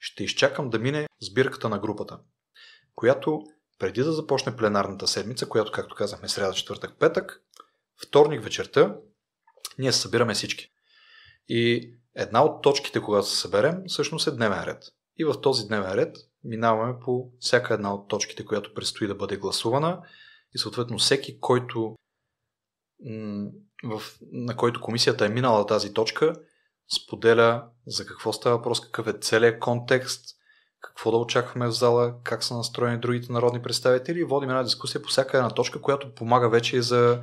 Speaker 1: ще изчакам да мине сбирката на групата, която преди да започне пленарната седмица, която, както казахме, сряда, четвъртък, петък, вторник вечерта, ние се събираме всички. И една от точките, когато се съберем, всъщност е дневен ред. И в този дневен ред минаваме по всяка една от точките, която предстои да бъде гласувана и съответно всеки, който в, на който комисията е минала тази точка, споделя за какво става въпрос, какъв е целият контекст, какво да очакваме в зала, как са настроени другите народни представители и водим една дискусия по всяка една точка, която помага вече и за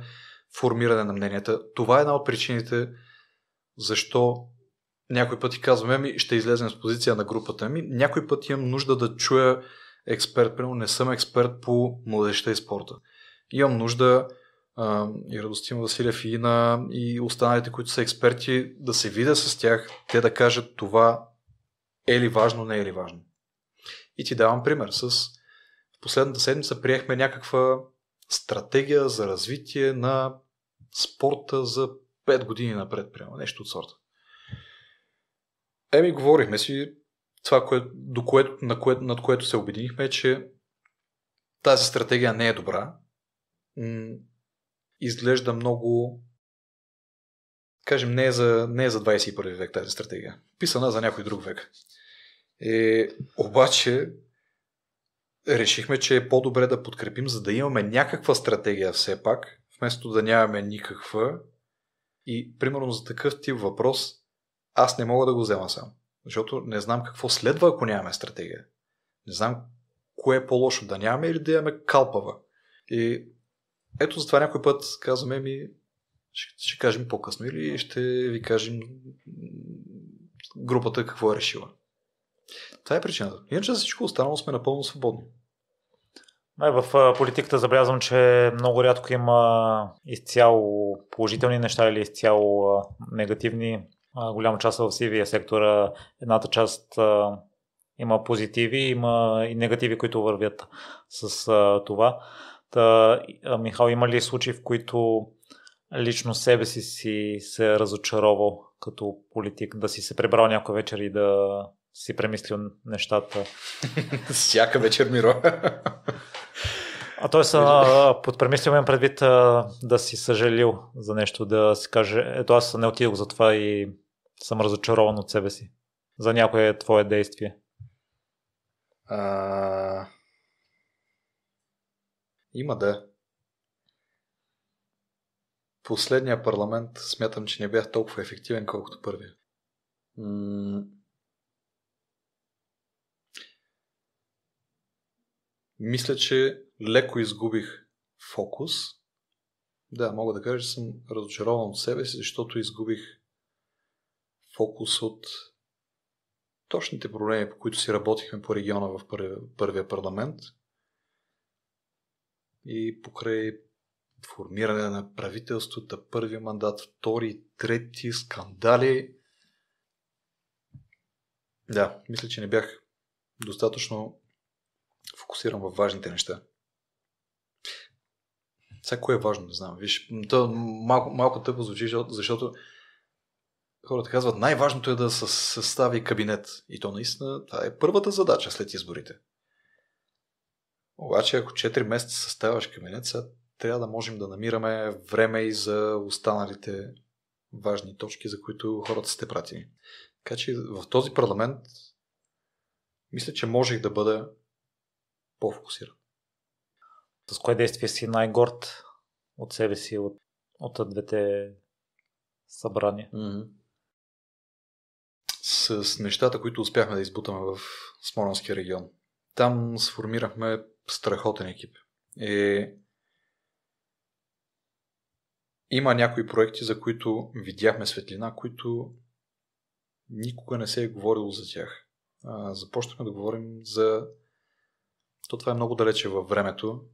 Speaker 1: формиране на мненията. Това е една от причините защо някой път и казваме, ми ще излезем с позиция на групата ми. Някой път имам нужда да чуя експерт, примерно не съм експерт по младеща и спорта. Имам нужда а, и Радостин Василев и, на, и останалите, които са експерти, да се видя с тях, те да кажат това е ли важно, не е ли важно. И ти давам пример. С... В последната седмица приехме някаква стратегия за развитие на спорта за 5 години напред, примерно, нещо от сорта. Еми, говорихме си това, кое, до кое, на кое, над което се обединихме, че тази стратегия не е добра. Изглежда много кажем, не е за, не е за 21 век тази стратегия. Писана за някой друг век. Е, обаче, решихме, че е по-добре да подкрепим, за да имаме някаква стратегия все пак, вместо да нямаме никаква. И, примерно, за такъв тип въпрос, аз не мога да го взема сам. Защото не знам какво следва, ако нямаме стратегия. Не знам кое е по-лошо, да нямаме или да имаме калпава. И ето затова някой път казваме ми, ще, ще кажем по-късно или ще ви кажем групата какво е решила. Това е причината. Иначе за всичко останало сме напълно свободни.
Speaker 2: Е, в политиката забелязвам, че много рядко има изцяло положителни неща или изцяло негативни голяма част в сивия сектора. Едната част а, има позитиви, има и негативи, които вървят с а, това. Та, а, Михал, има ли случаи, в които лично себе си си се разочаровал като политик, да си се пребрал някой вечер и да си премислил нещата? Всяка вечер, Миро. А са под премислил предвид да си съжалил за нещо, да си каже, ето аз не отидох за това и съм разочарован от себе си за някое е твое действие?
Speaker 1: А... Има да. Е. Последния парламент смятам, че не бях толкова ефективен, колкото първия. Мисля, че леко изгубих фокус. Да, мога да кажа, че съм разочарован от себе си, защото изгубих фокус от точните проблеми, по които си работихме по региона в първия парламент и покрай формиране на правителството, първи мандат, втори, трети, скандали. Да, мисля, че не бях достатъчно фокусиран във важните неща. Всяко е важно, не знам. Виж, то малко, малко тъпо звучи, защото, защото хората казват, най-важното е да се състави кабинет. И то наистина, това е първата задача след изборите. Обаче, ако 4 месеца съставяш кабинет, сега трябва да можем да намираме време и за останалите важни точки, за които хората сте пратени. Така че в този парламент
Speaker 2: мисля, че можех да бъда по-фокусиран. С кое действие си най-горд от себе си, от, от двете събрания?
Speaker 1: Mm-hmm с нещата, които успяхме да избутаме в Смолянския регион. Там сформирахме страхотен екип. И... Е, има някои проекти, за които видяхме светлина, които никога не се е говорило за тях. Започнахме да говорим за... То това е много далече във времето,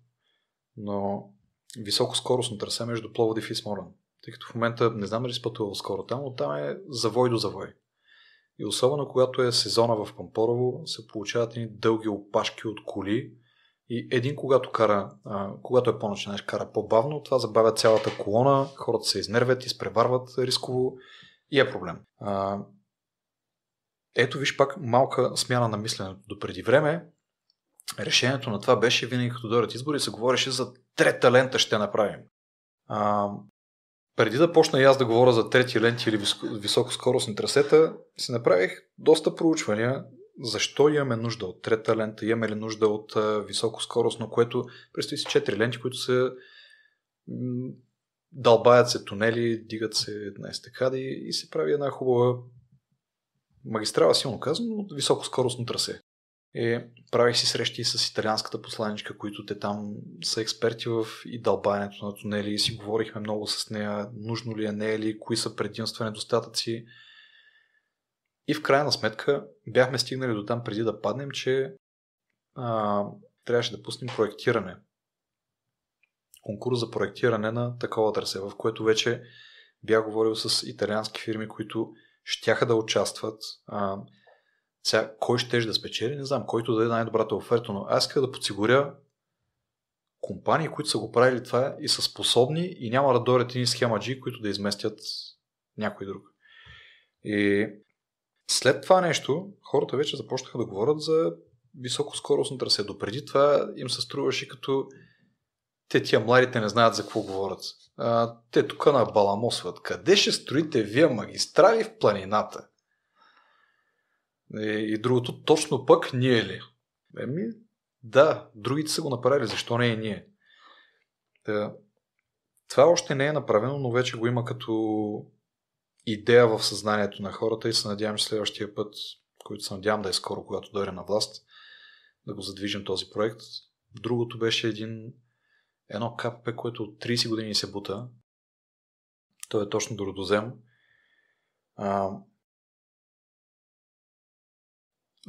Speaker 1: но високоскоростно трасе между Пловдив и Смолен. Тъй като в момента не знам дали си пътувал скоро там, но там е завой до завой. И особено когато е сезона в Пампорово, се получават едни дълги опашки от коли. И един, когато, кара, а, когато е по-начинаеш, кара по-бавно, това забавя цялата колона, хората се изнервят, изпреварват рисково и е проблем. А, ето виж пак малка смяна на мисленето до преди време. Решението на това беше винаги като дойдат избори, се говореше за трета лента ще направим. А, преди да почна и аз да говоря за трети ленти или високоскоростни трасета, си направих доста проучвания защо имаме нужда от трета лента, имаме ли нужда от високоскоростно, което предстои си четири ленти, които се дълбаят се тунели, дигат се на естекади и се прави една хубава магистрала, силно казано, но високоскоростно трасе е, правих си срещи с италианската посланичка, които те там са експерти в и дълбаенето на тунели и си говорихме много с нея, нужно ли е, не е ли, кои са предимства, недостатъци. И в крайна сметка бяхме стигнали до там преди да паднем, че а, трябваше да пуснем проектиране. Конкурс за проектиране на такова търсе, в което вече бях говорил с италиански фирми, които щяха да участват. А, сега, кой ще да спечели, не знам, който да е най-добрата оферта, но аз искам да подсигуря компании, които са го правили това и са способни и няма да дойдат схема схемаджи, които да изместят някой друг. И след това нещо, хората вече започнаха да говорят за високоскоростно трасе. Допреди това им се струваше като те тия младите не знаят за какво говорят. А, те тук на баламосват. Къде ще строите вие магистрали в планината? И, е, и другото, точно пък ние ли? Еми, да, другите са го направили, защо не е ние? Да. Това още не е направено, но вече го има като идея в съзнанието на хората и се надявам, че следващия път, който се надявам да е скоро, когато дойде на власт, да го задвижим този проект. Другото беше един, едно КПП, което от 30 години се бута. Той е точно до родозем. А,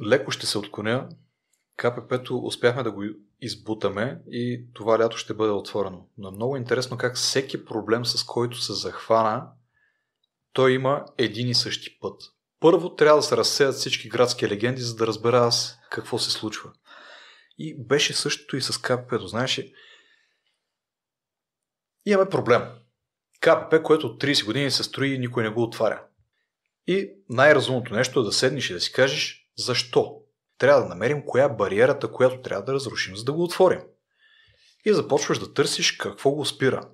Speaker 1: леко ще се отклоня. КПП-то успяхме да го избутаме и това лято ще бъде отворено. Но е много интересно как всеки проблем, с който се захвана, той има един и същи път. Първо трябва да се разсеят всички градски легенди, за да разбера аз какво се случва. И беше същото и с КПП-то. Знаеш ли, имаме проблем. КПП, което от 30 години се строи и никой не го отваря. И най-разумното нещо е да седнеш и да си кажеш, защо? Трябва да намерим коя е бариерата, която трябва да разрушим, за да го отворим. И започваш да търсиш какво го спира.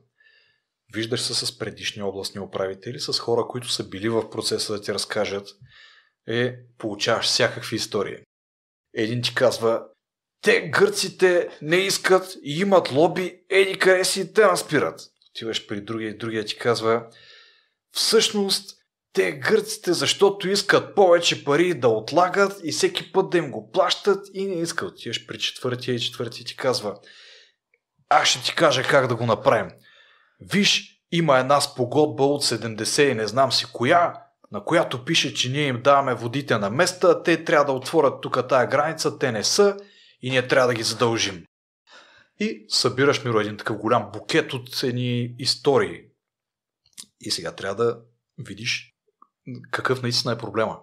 Speaker 1: Виждаш се с предишни областни управители, с хора, които са били в процеса да ти разкажат. Е, получаваш всякакви истории. Един ти казва, те гърците не искат и имат лоби, еди къде си те наспират. Отиваш при другия и другия ти казва, всъщност те гърците, защото искат повече пари да отлагат и всеки път да им го плащат и не искат. Отиваш при четвъртия и четвъртия ти казва аз ще ти кажа как да го направим. Виж, има една спогодба от 70 и не знам си коя, на която пише, че ние им даваме водите на места, те трябва да отворят тук тая граница, те не са и ние трябва да ги задължим. И събираш миро един такъв голям букет от едни истории. И сега трябва да видиш какъв наистина е проблема.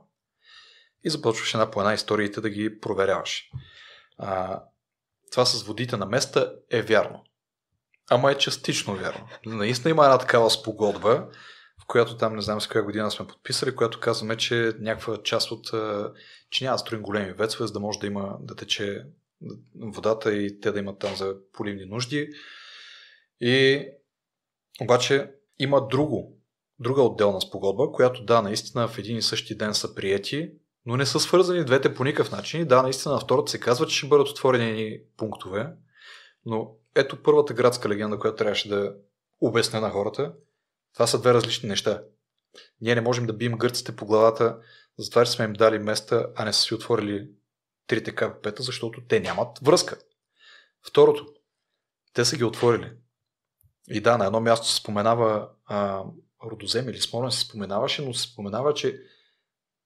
Speaker 1: И започваш една по една историите да ги проверяваш. А, това с водите на места е вярно. Ама е частично вярно. Наистина има една такава спогодба, в която там не знам с коя година сме подписали, която казваме, че някаква част от... че няма да строим големи вецове, за да може да има да тече водата и те да имат там за поливни нужди. И обаче има друго друга отделна спогодба, която да, наистина в един и същи ден са приети, но не са свързани двете по никакъв начин. да, наистина на втората се казва, че ще бъдат отворени пунктове, но ето първата градска легенда, която трябваше да обясня на хората. Това са две различни неща. Ние не можем да бием гърците по главата, затова че сме им дали места, а не са си отворили трите КПП-та, защото те нямат връзка. Второто, те са ги отворили. И да, на едно място се споменава а, Родозем или Смолен се споменаваше, но се споменава, че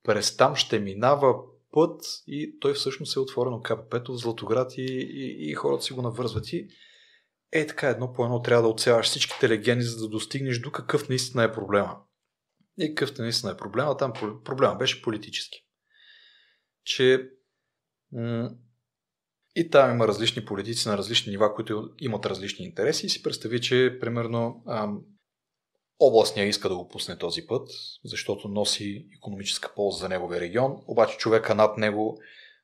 Speaker 1: през там ще минава път и той всъщност е отворен от КПП-то в Златоград и, и, и хората си го навързват. И е така, едно по едно трябва да отсяваш всичките легенди, за да достигнеш до какъв наистина е проблема. И какъв наистина е проблема, там проблема беше политически. Че м- и там има различни политици на различни нива, които имат различни интереси и си представи, че примерно ам, Областния иска да го пусне този път, защото носи економическа полза за неговия регион, обаче човека над него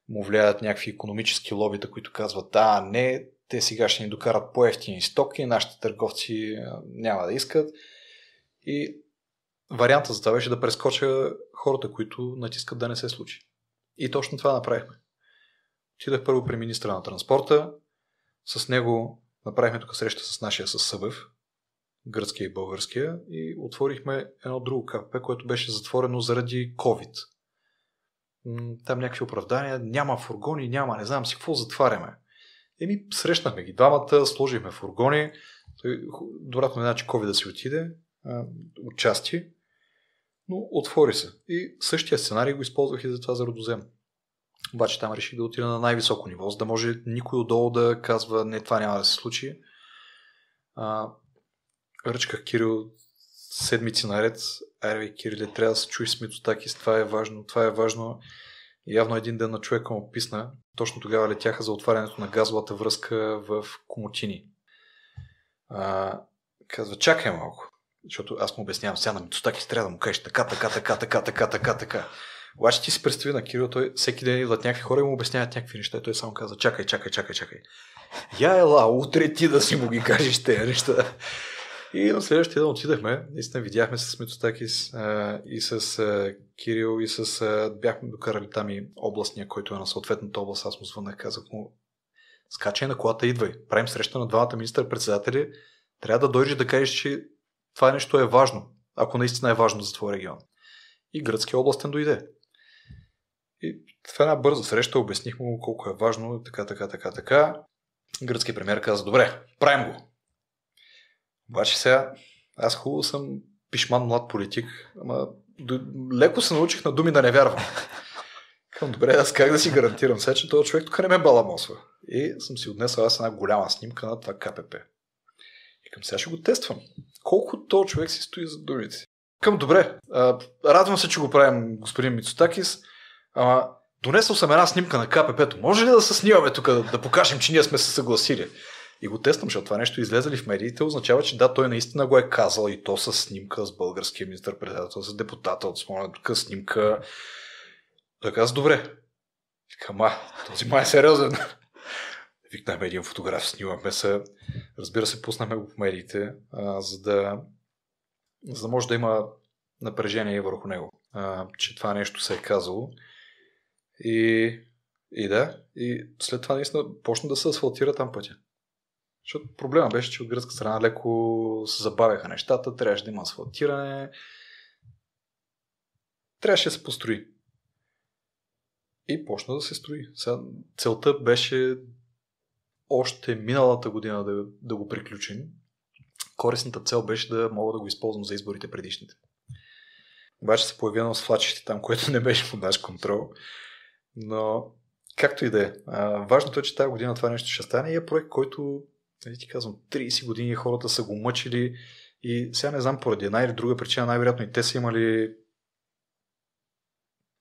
Speaker 1: му влияят някакви економически лобита, които казват, да, не, те сега ще ни докарат по-ефтини стоки, нашите търговци няма да искат. И варианта за това беше да прескоча хората, които натискат да не се случи. И точно това направихме. Отидах първо при министра на транспорта, с него направихме тук среща с нашия със Събев, гръцкия и българския, и отворихме едно друго кафе, което беше затворено заради COVID. Там някакви оправдания, няма фургони, няма, не знам си какво затваряме. Еми, срещнахме ги двамата, сложихме фургони. Добрата новина, че COVID да си отиде, отчасти, но отвори се. И същия сценарий го използвах и за това за родозем. Обаче там реших да отида на най-високо ниво, за да може никой отдолу да казва не, това няма да се случи. А, ръчках Кирил седмици наред. Айде, Кирил, е, трябва да се чуи с Митотакис, това е важно, това е важно. Явно един ден на човека му писна. Точно тогава летяха за отварянето на газовата връзка в Комотини. А, казва, чакай малко. Защото аз му обяснявам сега на Митотакис, трябва да му кажеш така, така, така, така, така, така, така. Обаче ти си представи на Кирил, той всеки ден идват някакви хора и му обясняват някакви неща. И той само каза, чакай, чакай, чакай, чакай. Я ела, утре ти да си му ги кажеш тези неща. И на следващия ден отидахме, наистина видяхме с Митотакис и с а, Кирил и с... А, бяхме докарали там и областния, който е на съответната област. Аз му звънах, казах му, скачай на колата, идвай. Правим среща на двамата министър-председатели. Трябва да дойдеш да кажеш, че това нещо е важно, ако наистина е важно за твой регион. И гръцкия областен дойде. И в е една бърза среща обясних му колко е важно, така, така, така, така. Гръцки премьер каза, добре, правим го. Обаче сега, аз хубаво съм пишман млад политик, ама леко се научих на думи да не вярвам. Към добре, аз как да си гарантирам сега, че този човек тук не ме баламосва. И съм си отнесъл аз една голяма снимка на това КПП. И към сега ще го тествам. Колко този човек си стои за думите Към добре, а, радвам се, че го правим господин Мицотакис. Ама, донесъл съм една снимка на КПП-то. Може ли да се снимаме тук, да, да покажем, че ние сме се съгласили? и го тествам, защото това нещо излезе ли в медиите, означава, че да, той наистина го е казал и то с снимка с българския министър-председател, с депутата от Смолян, тук снимка. Той каза, добре. Викам, а, този май е сериозен. Викнахме един фотограф, снимахме се. Разбира се, пуснахме го в медиите, а, за, да, за да може да има напрежение върху него, а, че това нещо се е казало. И, и да, и след това наистина почна да се асфалтира там пътя. Защото проблема беше, че от гръцка страна леко се забавяха нещата, трябваше да има асфалтиране, трябваше да се построи. И почна да се строи. Сега, целта беше още миналата година да, да го приключим. Корисната цел беше да мога да го използвам за изборите предишните. Обаче се появи едно свлачище там, което не беше под наш контрол. Но както и да е. Важното е, че тази година това нещо ще стане и е проект, който не нали, ти казвам, 30 години хората са го мъчили и сега не знам поради една или друга причина, най-вероятно и те са имали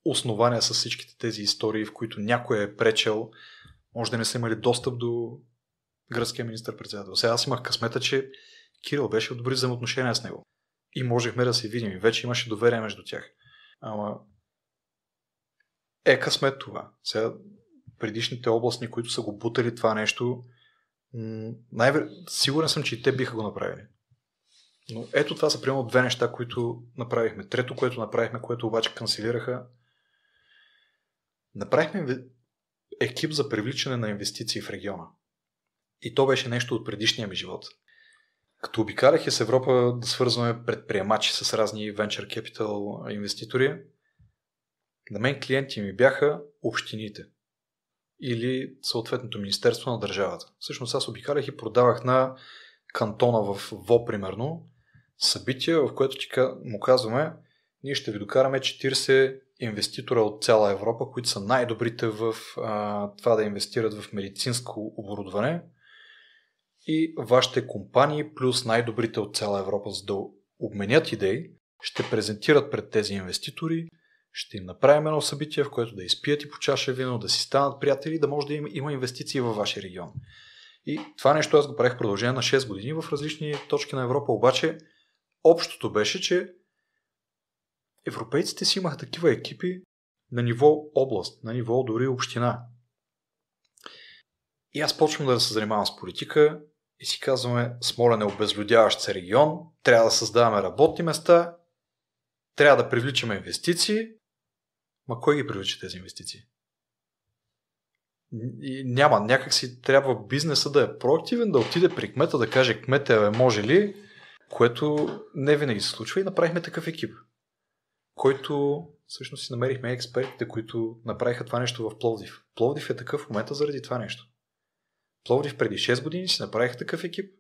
Speaker 1: основания с всичките тези истории, в които някой е пречел, може да не са имали достъп до гръцкия министр-председател. Сега аз имах късмета, че Кирил беше в добри взаимоотношения с него. И можехме да се видим. И вече имаше доверие между тях. Ама е късмет това. Сега предишните областни, които са го бутали това нещо, най- сигурен съм, че и те биха го направили. Но ето това са примерно две неща, които направихме. Трето, което направихме, което обаче канцелираха. Направихме екип за привличане на инвестиции в региона. И то беше нещо от предишния ми живот. Като обикалях с Европа да свързваме предприемачи с разни venture capital инвеститори, на мен клиенти ми бяха общините или съответното Министерство на държавата. Всъщност аз обикалях и продавах на кантона в ВО, примерно, събитие, в което ти му казваме, ние ще ви докараме 40 инвеститора от цяла Европа, които са най-добрите в а, това да инвестират в медицинско оборудване и вашите компании плюс най-добрите от цяла Европа, за да обменят идеи, ще презентират пред тези инвеститори ще им направим едно събитие, в което да изпият и по чаша вино, да си станат приятели, да може да им, има инвестиции във вашия регион. И това нещо аз го правих в продължение на 6 години в различни точки на Европа, обаче общото беше, че европейците си имаха такива екипи на ниво област, на ниво дори община. И аз почвам да се занимавам с политика и си казваме, Смолен е обезлюдяващ се регион, трябва да създаваме работни места, трябва да привличаме инвестиции Ма кой ги привлича тези инвестиции? И няма, някакси трябва бизнеса да е проактивен, да отиде при кмета, да каже е може ли, което не винаги се случва и направихме такъв екип, който всъщност си намерихме експертите, които направиха това нещо в Пловдив. Пловдив е такъв в момента заради това нещо. Пловдив преди 6 години си направиха такъв екип,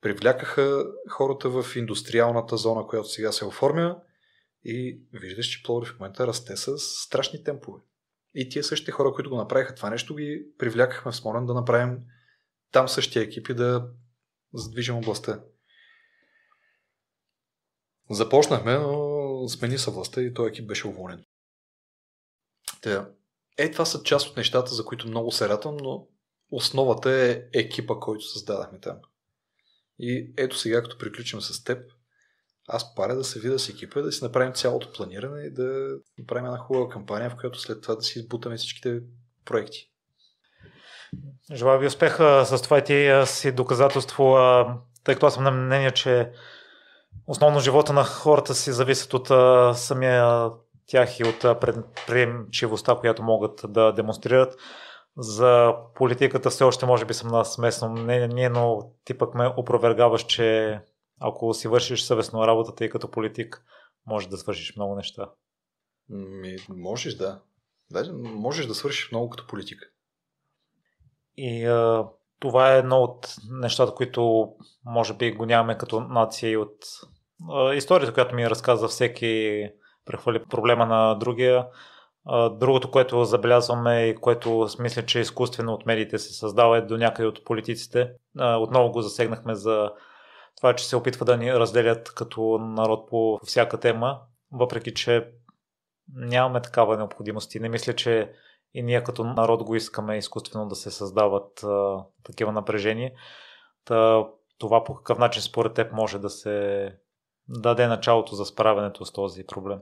Speaker 1: привлякаха хората в индустриалната зона, която сега се оформя, и виждаш, че Пловдив в момента расте с страшни темпове. И тия същите хора, които го направиха това нещо, ги привлякахме в Смолен да направим там същия екип и да задвижим областта. Започнахме, но смени са властта и този екип беше уволнен. Те, е, това са част от нещата, за които много се радвам, но основата е екипа, който създадахме там. И ето сега, като приключим с теб, аз паря да се видя с екипа, да си направим цялото планиране и да направим една хубава кампания, в която след това да си избутаме всичките проекти.
Speaker 2: Желая ви успеха с това и ти си доказателство, тъй като аз съм на мнение, че основно живота на хората си зависят от самия тях и от предприемчивостта, която могат да демонстрират. За политиката все още може би съм на смесно мнение, но ти пък ме опровергаваш, че ако си вършиш съвестно работата и като политик,
Speaker 1: можеш да свършиш много неща. Ми, можеш да. Даже можеш да
Speaker 2: свършиш много като политик. И а, това е едно от нещата, които може би го нямаме като нация и от а, историята, която ми разказа всеки прехвали проблема на другия. А, другото, което забелязваме и което мисля, че изкуствено от медиите се създава е до някъде от политиците. А, отново го засегнахме за това, че се опитва да ни разделят като народ по всяка тема, въпреки че нямаме такава необходимост и не мисля, че и ние като народ го искаме изкуствено да се създават а, такива напрежения. Та, това по какъв начин според теб може да се даде началото за справянето с този проблем?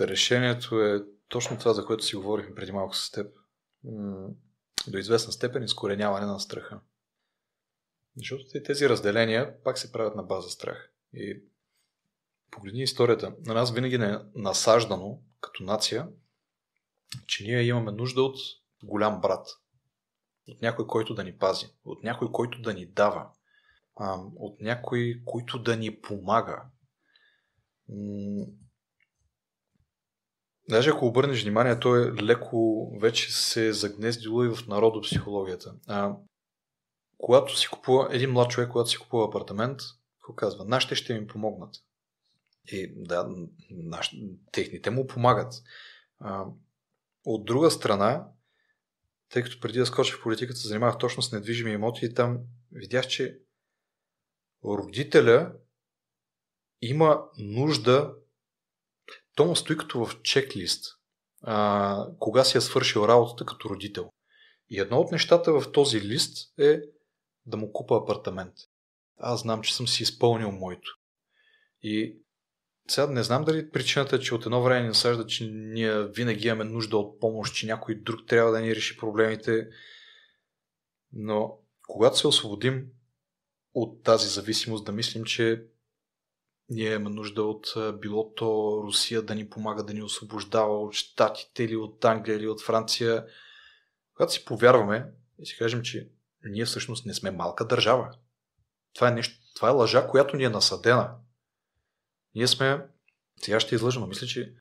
Speaker 2: Решението е точно това, за което си
Speaker 1: говорихме преди малко с теб. До известна степен изкореняване на страха. Защото тези разделения пак се правят на база страх. И погледни историята. На нас винаги не е насаждано като нация, че ние имаме нужда от голям брат. От някой, който да ни пази. От някой, който да ни дава. От някой, който да ни помага. Даже ако обърнеш внимание, то е леко вече се е загнездило и в народопсихологията. А, когато си купува, един млад човек, когато си купува апартамент, какво казва, нашите ще ми помогнат. И да, наш, техните му помагат. А, от друга страна, тъй като преди да скоча в политиката, се занимавах точно с недвижими имоти и там видях, че родителя има нужда, то му стои като в чеклист, а, кога си е свършил работата като родител. И едно от нещата в този лист е да му купа апартамент. Аз знам, че съм си изпълнил моето. И сега не знам дали причината е, че от едно време ни насажда, че ние винаги имаме нужда от помощ, че някой друг трябва да ни реши проблемите. Но когато се освободим от тази зависимост, да мислим, че ние имаме нужда от било то Русия да ни помага, да ни освобождава от Штатите или от Англия или от Франция. Когато си повярваме и си кажем, че ние всъщност не сме малка държава. Това е, нещо, това е лъжа, която ни е насъдена. Ние сме, сега ще излъжам, мисля, че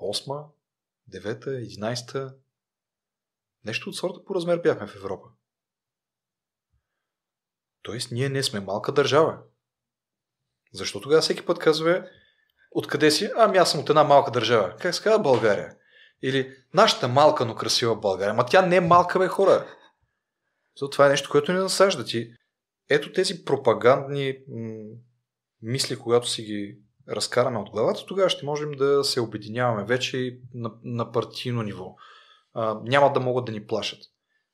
Speaker 1: 8, 9, 11, нещо от сорта по размер бяхме в Европа. Тоест, ние не сме малка държава. Защо тогава всеки път казва, откъде си? Ами аз съм от една малка държава. Как се казва България? Или нашата малка, но красива България. Ма тя не е малка, бе хора. Защото това е нещо, което ни насажда ти. Ето тези пропагандни м- мисли, когато си ги разкараме от главата, тогава ще можем да се обединяваме вече на, на партийно ниво. А, няма да могат да ни плашат.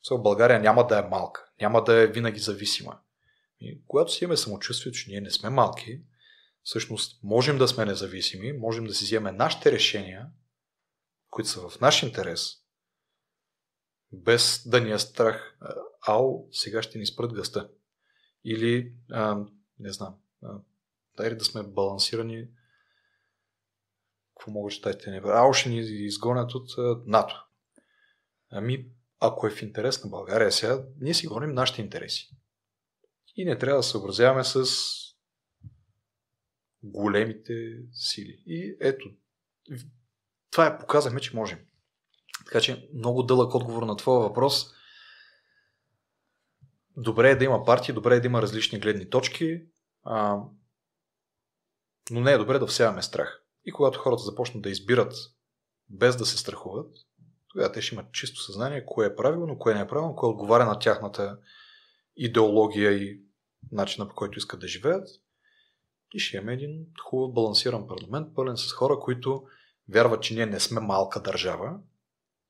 Speaker 1: Сега България няма да е малка, няма да е винаги зависима. И когато си имаме самочувствие, че ние не сме малки, всъщност можем да сме независими, можем да си вземем нашите решения, които са в наш интерес, без да ни е страх ау, сега ще ни спрат гъста. Или, а, не знам, а, дай да сме балансирани, какво могат щатите не Ау, ще ни изгонят от а, НАТО. Ами, ако е в интерес на България сега, ние си гоним нашите интереси. И не трябва да съобразяваме с големите сили. И ето, това е показахме, че можем. Така че много дълъг отговор на твоя въпрос добре е да има партии, добре е да има различни гледни точки, а, но не е добре да всяваме страх. И когато хората започнат да избират без да се страхуват, тогава те ще имат чисто съзнание кое е правилно, кое не е правилно, кое отговаря на тяхната идеология и начина по който искат да живеят. И ще имаме един хубав балансиран парламент, пълен с хора, които вярват, че ние не сме малка
Speaker 2: държава,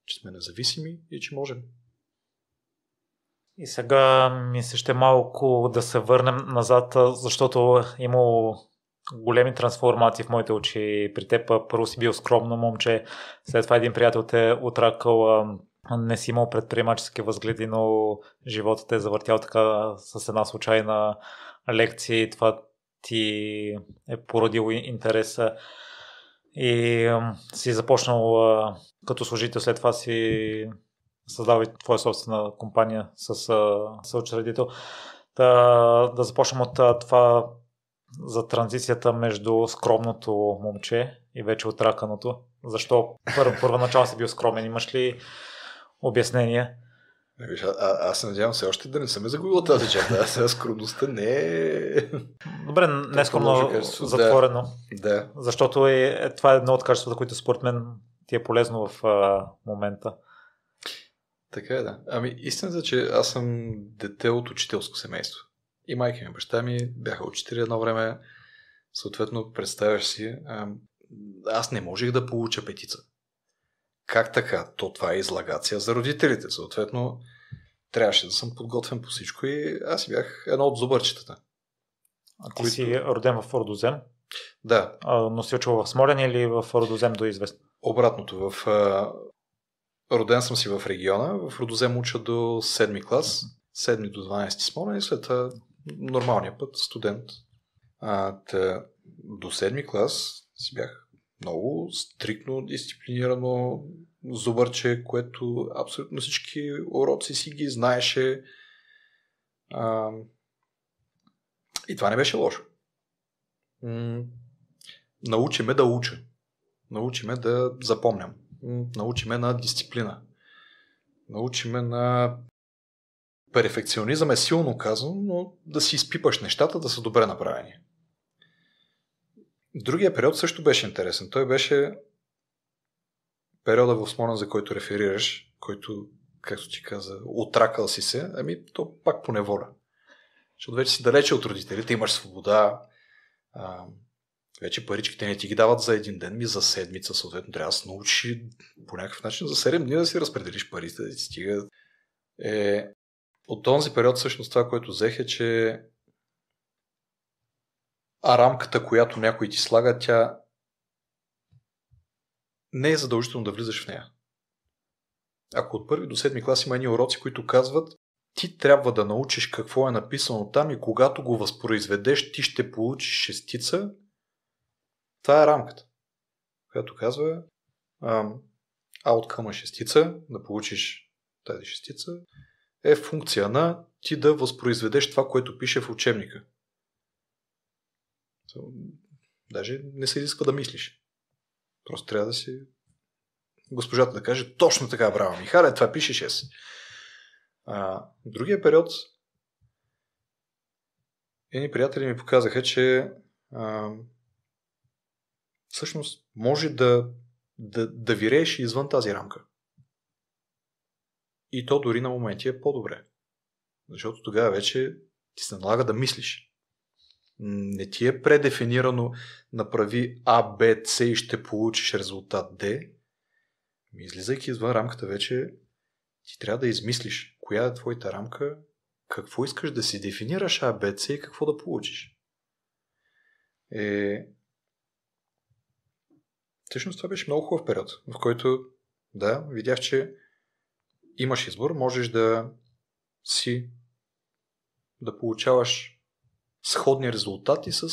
Speaker 2: че сме независими и че можем. И сега ми се ще малко да се върнем назад, защото е имало големи трансформации в моите очи. При теб първо си бил скромно момче, след това един приятел те е отракал, не си имал предприемачески възгледи, но живота те е завъртял така с една случайна лекция и това ти е породило интереса и си започнал като служител, след това си създавай твоя собствена компания с съучредител. Да, да започнем от това за транзицията между скромното момче и вече отраканото. Защо пър, първоначално си бил скромен? Имаш ли обяснение? Не, виж, а, аз се надявам все
Speaker 1: още да не съм е загубил тази черта. Аз сега скромността не е... Добре, не скромно затворено.
Speaker 2: Да, да. Защото е, е, това е едно от качествата, които според мен ти е полезно в а, момента. Така е, да. Ами истината, е, че аз съм
Speaker 1: дете от учителско семейство. И майка ми, баща ми бяха учители едно време. Съответно, представяш си, аз не можех да получа петица. Как така? То това е излагация за родителите. Съответно, трябваше да съм
Speaker 2: подготвен по всичко и аз бях едно от зубърчетата. А ти които... си роден в Родозем? Да. А, но си учил в Смолен или в Родозем до известно? Обратното, в,
Speaker 1: Роден съм си в региона. В Родозем уча до 7 клас, 7 до 12 Смолен и след това нормалния път студент. А, тъ, до 7 клас си бях много стрикно, дисциплинирано зубърче, което абсолютно всички уроци си ги знаеше. А, и това не беше лошо. М- научи ме да уча. Научи ме да запомням научиме на дисциплина. Научиме на перфекционизъм е силно казано, но да си изпипаш нещата, да са добре направени. Другия период също беше интересен. Той беше периода в Смолян, за който реферираш, който, както ти каза, отракал си се, ами то пак по неволя. Защото вече си далече от родителите, имаш свобода, вече паричките не ти ги дават за един ден, ми за седмица, съответно трябва да се научи по някакъв начин за 7 дни да си разпределиш парите, да ти стигат. Е, от този период всъщност това, което взех е, че а рамката, която някой ти слага, тя не е задължително да влизаш в нея. Ако от първи до седми клас има едни уроци, които казват, ти трябва да научиш какво е написано там и когато го възпроизведеш, ти ще получиш шестица това е рамката, която казва а шестица, да получиш тази шестица, е функция на ти да възпроизведеш това, което пише в учебника. Даже не се изисква да мислиш. Просто трябва да си госпожата да каже точно така, браво, Михале, това пише 6. А, другия период едни приятели ми показаха, че а, всъщност може да, да, да вирееш извън тази рамка. И то дори на моменти е по-добре. Защото тогава вече ти се налага да мислиш. Не ти е предефинирано направи А, Б, С и ще получиш резултат Д. Ами, излизайки извън рамката вече, ти трябва да измислиш коя е твоята рамка, какво искаш да си дефинираш А, Б, С и какво да получиш. Е, Всъщност това беше много хубав период, в който да, видях, че имаш избор, можеш да си да получаваш сходни резултати с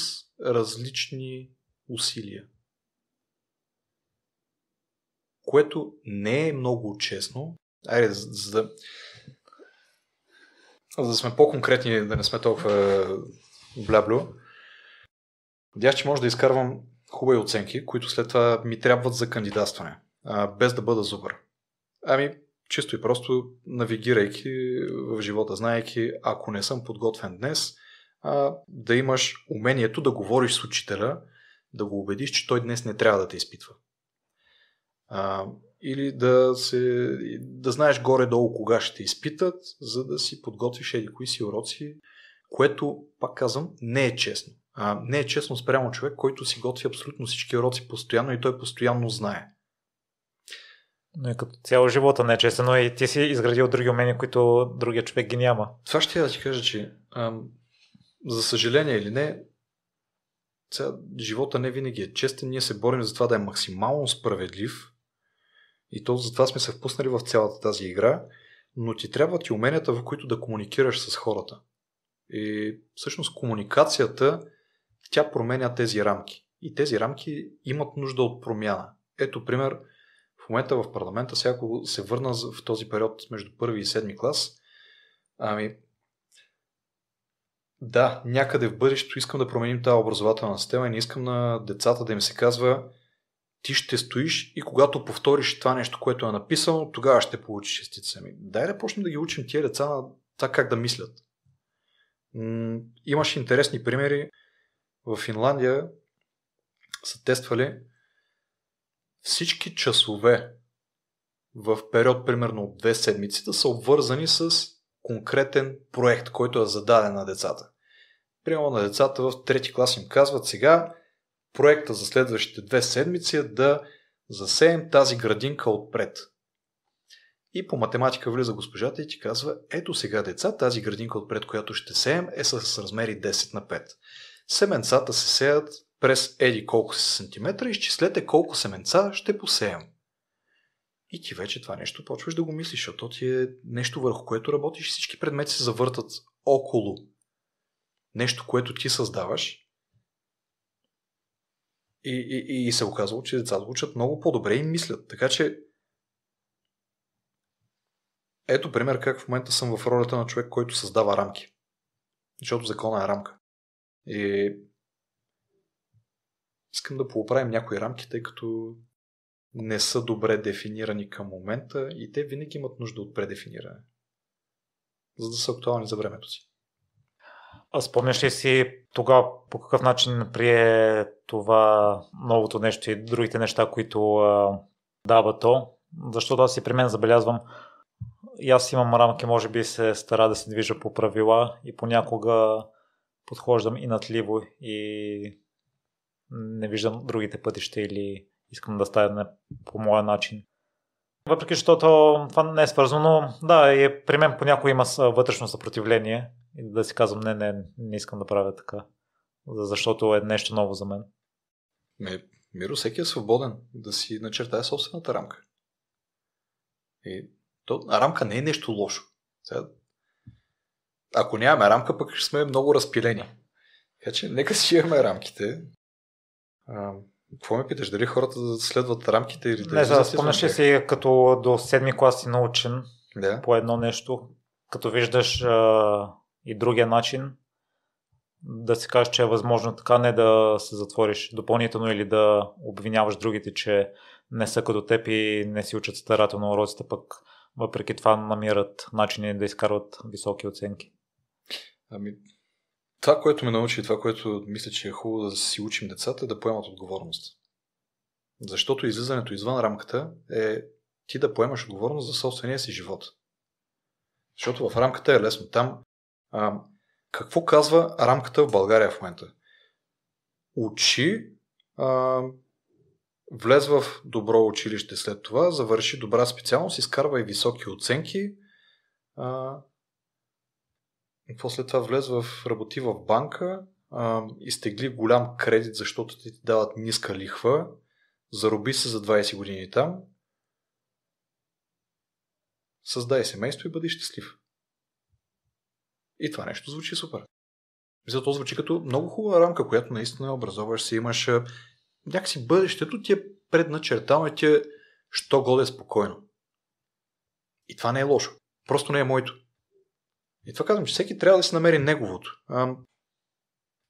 Speaker 1: различни усилия. Което не е много честно. Айде, за, да, за да сме по-конкретни, да не сме толкова е, бляблю. Видях, че може да изкарвам хубави оценки, които след това ми трябват за кандидатстване, без да бъда зубър. Ами, чисто и просто навигирайки в живота, знаеки, ако не съм подготвен днес, да имаш умението да говориш с учителя, да го убедиш, че той днес не трябва да те изпитва. или да, се, да знаеш горе-долу кога ще те изпитат, за да си подготвиш едни кои си уроци, което, пак казвам, не е честно а, не е честно спрямо
Speaker 2: човек, който си готви абсолютно всички уроци постоянно и той постоянно знае. Но и като цяло живота не е честен, но и ти си изградил други умения, които другия човек ги няма. Това ще я да ти кажа, че а, за съжаление или не,
Speaker 1: сега, живота не винаги е честен. Ние се борим за това да е максимално справедлив и то за това сме се впуснали в цялата тази игра, но ти трябват и уменията, в които да комуникираш с хората. И всъщност комуникацията тя променя тези рамки. И тези рамки имат нужда от промяна. Ето, пример, в момента в парламента, всяко се върна в този период между първи и седми клас, ами да, някъде в бъдещето искам да променим тази образователна система и не искам на децата да им се казва ти ще стоиш и когато повториш това нещо, което е написано, тогава ще получиш шестица. Ми, дай да почнем да ги учим тия деца на така как да мислят. М- имаш интересни примери в Финландия са тествали всички часове в период примерно от две седмици да са обвързани с конкретен проект, който е зададен на децата. Примерно на децата в трети клас им казват сега проекта за следващите две седмици е да засеем тази градинка отпред. И по математика влиза госпожата и ти казва, ето сега деца, тази градинка отпред, която ще сеем е с размери 10 на 5. Семенцата се сеят през еди колко си сантиметра, изчислете колко семенца ще посеям. И ти вече това нещо почваш да го мислиш, защото ти е нещо върху което работиш. Всички предмети се завъртат около нещо, което ти създаваш. И, и, и се оказва, че децата учат много по-добре и мислят. Така че ето пример как в момента съм в ролята на човек, който създава рамки. Защото закона е рамка. И е, искам да поправим някои рамки, тъй като не са добре дефинирани към
Speaker 2: момента и те винаги имат нужда от
Speaker 1: предефиниране, за
Speaker 2: да са актуални за времето си. А спомняш ли си тогава по какъв начин прие това новото нещо и другите неща, които а, дава то? Защото аз и при мен забелязвам, и аз имам рамки, може би се стара да се движа по правила и понякога подхождам и натливо и не виждам другите пътища или искам да стане по моя начин. Въпреки, защото това не е свързано, да, и при мен понякога има вътрешно съпротивление и да си казвам, не, не, не искам да правя така, защото е нещо ново за мен. Ме, Миро, всеки е свободен да си начертае собствената рамка.
Speaker 1: И то, рамка не е нещо лошо. Сега, ако нямаме рамка, пък ще сме много разпилени. Така че нека си имаме рамките. какво ме питаш? Дали хората да следват рамките или да Не, да, спомняш ли си
Speaker 2: като до седми клас си научен да. по едно нещо, като виждаш а, и другия начин, да си кажеш, че е възможно така, не да се затвориш допълнително или да обвиняваш другите, че не са като теб и не си учат старателно уроците, пък въпреки това намират начини да изкарват високи оценки.
Speaker 1: Ами, това, което ме научи и това, което мисля, че е хубаво да си учим децата, е да поемат отговорност. Защото излизането извън рамката е ти да поемаш отговорност за собствения си живот. Защото в рамката е лесно. Там а, какво казва рамката в България в момента? Учи, а, влез в добро училище след това, завърши добра специалност, изкарва и високи оценки, а, после след това влез в, работи в банка, а, изтегли голям кредит, защото ти, ти дават ниска лихва, зароби се за 20 години там, създай семейство и бъди щастлив. И това нещо звучи супер. Мисля, то звучи като много хубава рамка, която наистина образоваш се, имаш някакси бъдещето ти е предначертано и ти е що годе спокойно. И това не е лошо. Просто не е моето. И това казвам,
Speaker 2: че всеки трябва да си намери неговото. А,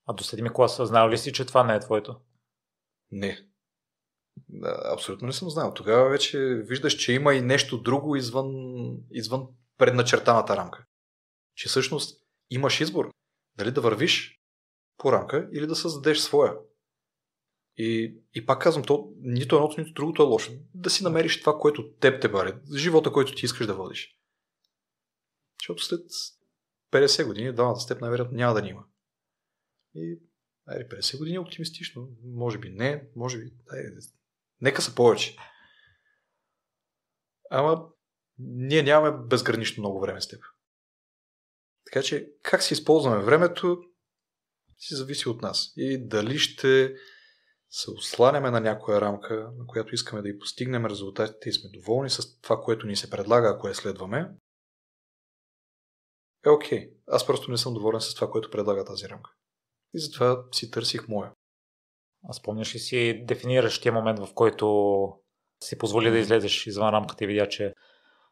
Speaker 2: а до седми клас знал ли си, че това не е твоето?
Speaker 1: Не. Да, абсолютно не съм знал. Тогава вече виждаш, че има и нещо друго извън, извън предначертаната рамка. Че всъщност имаш избор. Дали да вървиш по рамка или да създадеш своя. И, и пак казвам, то, нито едното, нито другото е лошо. Да си намериш това, което теб те бари, живота, който ти искаш да водиш. Защото след 50 години степ най вероятно няма да ни има. И ай, 50 години е оптимистично. Може би не, може би... Айде, нека са повече. Ама ние нямаме безгранично много време с теб. Така че как си използваме времето, си зависи от нас. И дали ще се осланяме на някоя рамка, на която искаме да и постигнем резултатите и сме доволни с това, което ни се предлага, ако я следваме, е окей.
Speaker 2: Okay. Аз просто не съм доволен с това, което предлага тази рамка. И затова си търсих моя. А спомняш ли си дефиниращия момент, в който си позволи да излезеш извън рамката и видя, че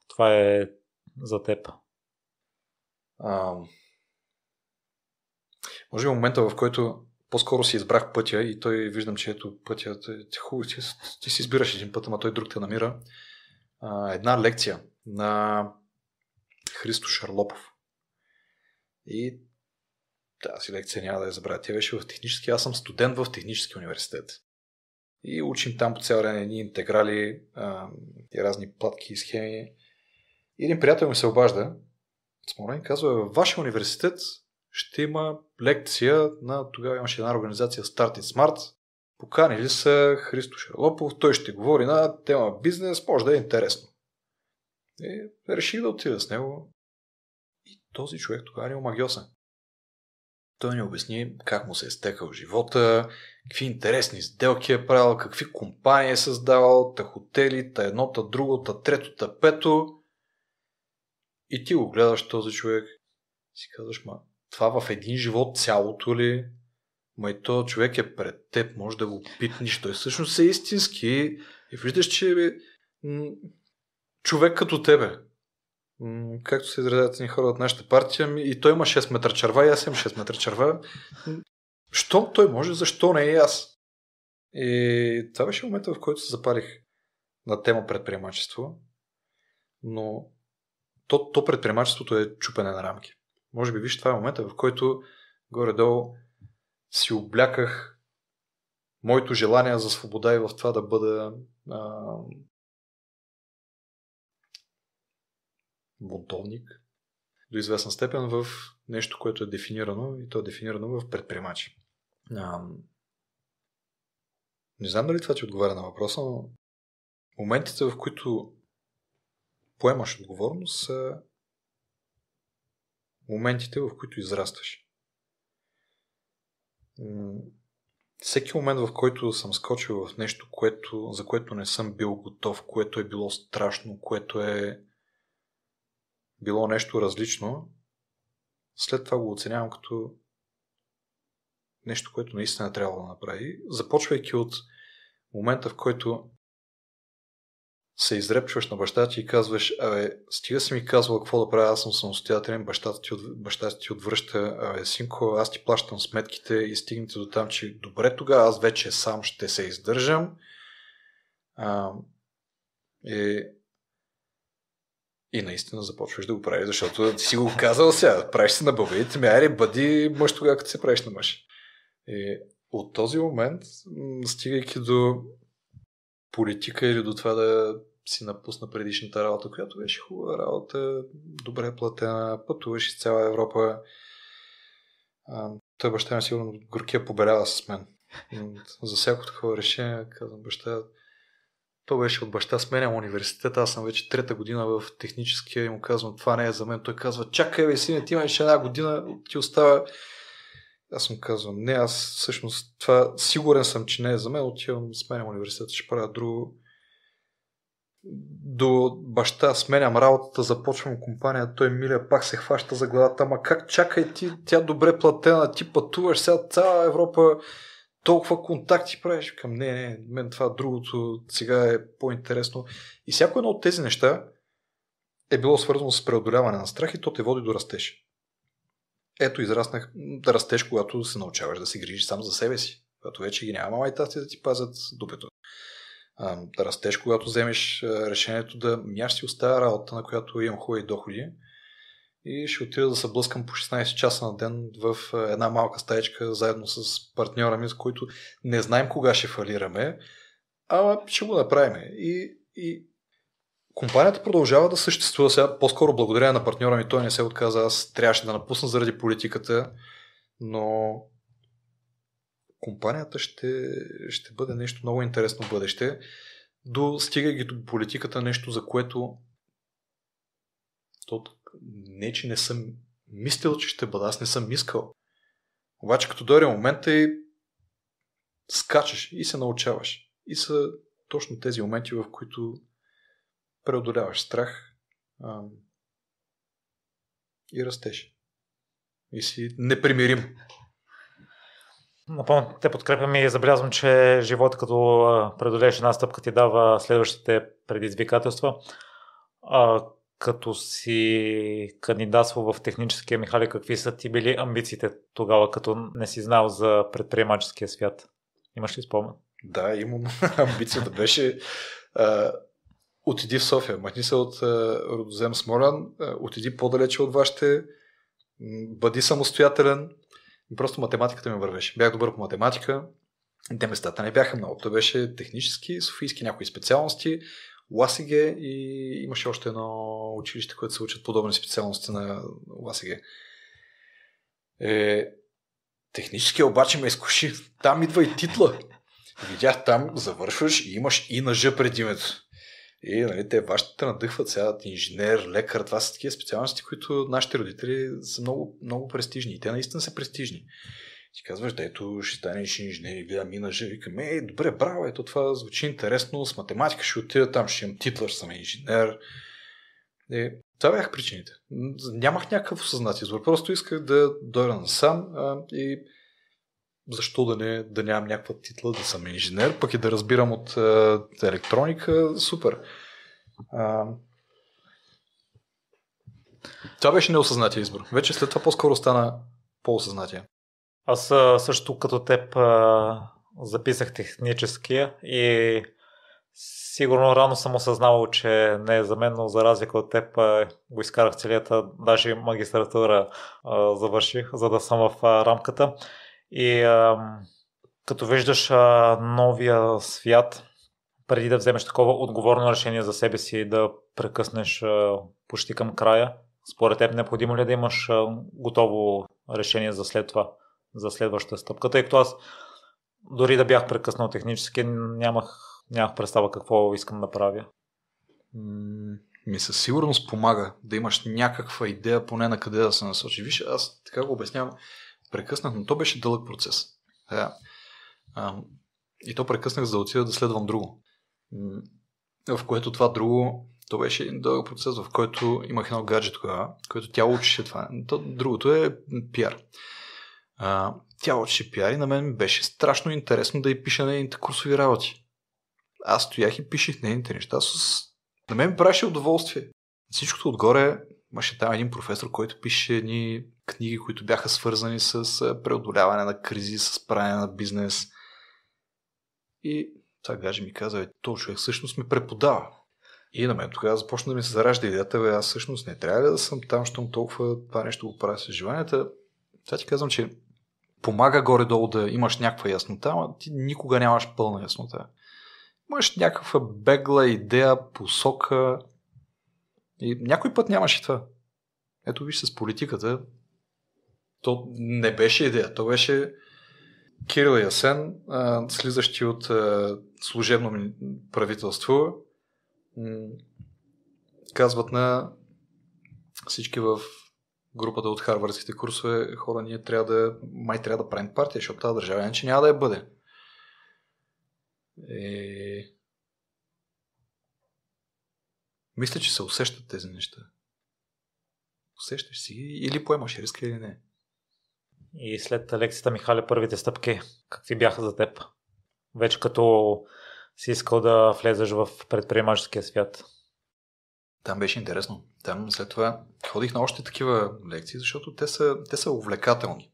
Speaker 2: това е за теб? А,
Speaker 1: може би е момента, в който по-скоро си избрах пътя и той виждам, че ето пътя, е- ти, хубаво, ти, ти си избираш един път, ама той друг те намира. А, една лекция на Христо Шарлопов. И тази лекция няма да я забравя. Тя беше в технически. Аз съм студент в технически университет. И учим там по цял ден едни интеграли а, и разни платки и схеми. И един приятел ми се обажда. Смолен казва, във вашия университет ще има лекция на тогава имаше една организация Start in Smart. Поканили са Христо Шарлопов, той ще говори на тема бизнес, може да е интересно. И реших да отида с него. Този човек тогава е омагиосен. Той ни обясни как му се е стекал живота, какви интересни сделки е правил, какви компании е създавал, та хотели, та едно, та друго, та трето, та пето. И ти го гледаш този човек, си казваш, ма това в един живот цялото ли? Ма и този човек е пред теб, може да го питнеш, той всъщност е истински и виждаш, че човек като тебе както се изразяват ни хора от нашата партия, и той има 6 метра черва, и аз имам 6 метра черва. Що той може, защо не и аз? И това беше момента, в който се запалих на тема предприемачество, но то, то предприемачеството е чупене на рамки. Може би, виж, това е момента, в който горе-долу си обляках моето желание за свобода и в това да бъда а, бунтовник, до известна степен в нещо, което е дефинирано и то е дефинирано в предприемачи. Не знам дали това ти отговаря на въпроса, но моментите, в които поемаш отговорност, са моментите, в които израстваш. всеки момент, в който съм скочил в нещо, което, за което не съм бил готов, което е било страшно, което е било нещо различно, след това го оценявам като нещо, което наистина е трябва да направи, започвайки от момента, в който се изрепчваш на баща ти и казваш, абе, стига си ми казвал какво да правя, аз съм самостоятелен, бащата ти, от, бащата ти отвръща, абе, синко, аз ти плащам сметките и стигнете до там, че добре тогава, аз вече сам ще се издържам. А, е, и наистина започваш да го правиш, защото ти си го казал сега. Правиш се на баба и Ари, бъди мъж тогава, като се правиш на мъж. И от този момент, стигайки до политика или до това да си напусна предишната работа, която беше хубава работа, добре платена, пътуваш из цяла Европа. А, той баща ми сигурно горкия побелява с мен. За всяко такова решение, казвам баща, то беше от баща сменям университета, аз съм вече трета година в техническия и му казвам, това не е за мен. Той казва, чакай бе, сине, ти имаш една година, ти остава. Аз му казвам, не, аз всъщност това сигурен съм, че не е за мен, отивам, сменям университета, ще правя друго. До баща сменям работата, започвам компания, той Миля пак се хваща за главата, ама как чакай ти, тя добре платена, ти пътуваш сега цяла Европа толкова контакти правиш към не, не, мен това другото сега е по-интересно. И всяко едно от тези неща е било свързано с преодоляване на страх и то те води до растеж. Ето израснах да растеж, когато се научаваш да се грижиш сам за себе си. Когато вече ги няма майтасти да ти пазят дупето. Да растеж, когато вземеш решението да мяш си оставя работа, на която имам хубави доходи, и ще отида да се блъскам по 16 часа на ден в е, една малка стаечка заедно с партньора ми, с който не знаем кога ще фалираме, ама ще го направим. И, и компанията продължава да съществува сега, по-скоро благодаря на партньора ми, той не се отказа, аз трябваше да напусна заради политиката, но компанията ще, ще бъде нещо много интересно в бъдеще. До стига ги до политиката, нещо за което то не, че не съм мислил, че ще бъда, аз не съм искал. Обаче като дойде момента и скачаш и се научаваш. И са точно тези моменти, в които преодоляваш страх а, и растеш. И си непримирим.
Speaker 2: Напълно те подкрепям и забелязвам, че живот като преодолееш една стъпка ти дава следващите предизвикателства. А, като си кандидатствал в техническия, Михали, какви са ти били амбициите тогава, като не си знал за предприемаческия свят? Имаш ли спомен? Да, имам.
Speaker 1: Амбицията беше а, отиди в София, махни се от а, родозем Смолян, а, отиди по-далече от вашите, бъди самостоятелен. Просто математиката ми вървеше. Бях добър по математика, те местата не бяха много. То беше технически, софийски някои специалности, Ласиге и имаше още едно училище, което се учат подобни специалности на Ласиге. Е, технически обаче ме изкуши. Там идва и титла. Видях, там завършваш и имаш и ножа пред името. И нали, те вашите надъхват сега инженер, лекар, това са такива специалности, които нашите родители са много, много престижни. И те наистина са престижни. Ти казваш, да ето ще станеш инженер и гледам инженер. викаме, е, добре, браво, ето това звучи интересно, с математика ще отида там, ще имам титла, ще съм инженер. Е, това бяха причините. Нямах някакъв осъзнат избор. Просто исках да дойда насам а, и защо да, не, да нямам някаква титла, да съм инженер, пък и да разбирам от а, електроника, супер. А, това беше неосъзнатия избор. Вече след това по-скоро стана по-осъзнатия.
Speaker 2: Аз също като теб записах техническия и сигурно рано съм осъзнавал, че не е за мен, но за разлика от теб го изкарах целията, даже магистратура завърших, за да съм в рамката. И като виждаш новия свят, преди да вземеш такова отговорно решение за себе си да прекъснеш почти към края, според теб необходимо ли е да имаш готово решение за след това? за следващата стъпка, тъй като аз дори да бях прекъснал технически, нямах, нямах представа какво искам да правя.
Speaker 1: Ми със сигурност помага да имаш някаква идея поне на къде да се насочи. Виж, аз така го обяснявам, прекъснах, но то беше дълъг процес. Да. Е, а, и то прекъснах за да отида да следвам друго. В което това друго, то беше един дълъг процес, в който имах едно гаджет тогава, което тя учеше това. То, другото е пиар. А, тя учи пиар и на мен беше страшно интересно да й пиша нейните курсови работи. Аз стоях и пишех нейните неща с... На мен ми удоволствие. Всичкото отгоре имаше там един професор, който пише едни книги, които бяха свързани с преодоляване на кризи, с правене на бизнес. И това гаже ми каза, е то човек всъщност ми преподава. И на мен тогава започна да ми се заражда идеята, бе, аз всъщност не трябва ли да съм там, щом толкова това нещо го правя с желанията. Това ти казвам, че помага горе-долу да имаш някаква яснота, но ти никога нямаш пълна яснота. Имаш някаква бегла идея, посока и някой път нямаш и това. Ето виж с политиката, то не беше идея, то беше Кирил Ясен, слизащи от служебно правителство, казват на всички в групата от харвардските курсове, хора, ние трябва да, май трябва да правим партия, защото тази държава иначе няма да я бъде. Е... Мисля, че се усещат тези неща.
Speaker 2: Усещаш си или поемаш риска или не. И след лекцията Михаля, първите стъпки, какви бяха за теб? Вече като си искал да влезеш в предприемаческия свят. Там беше интересно. Там след това ходих на още такива лекции, защото те са,
Speaker 1: те са увлекателни.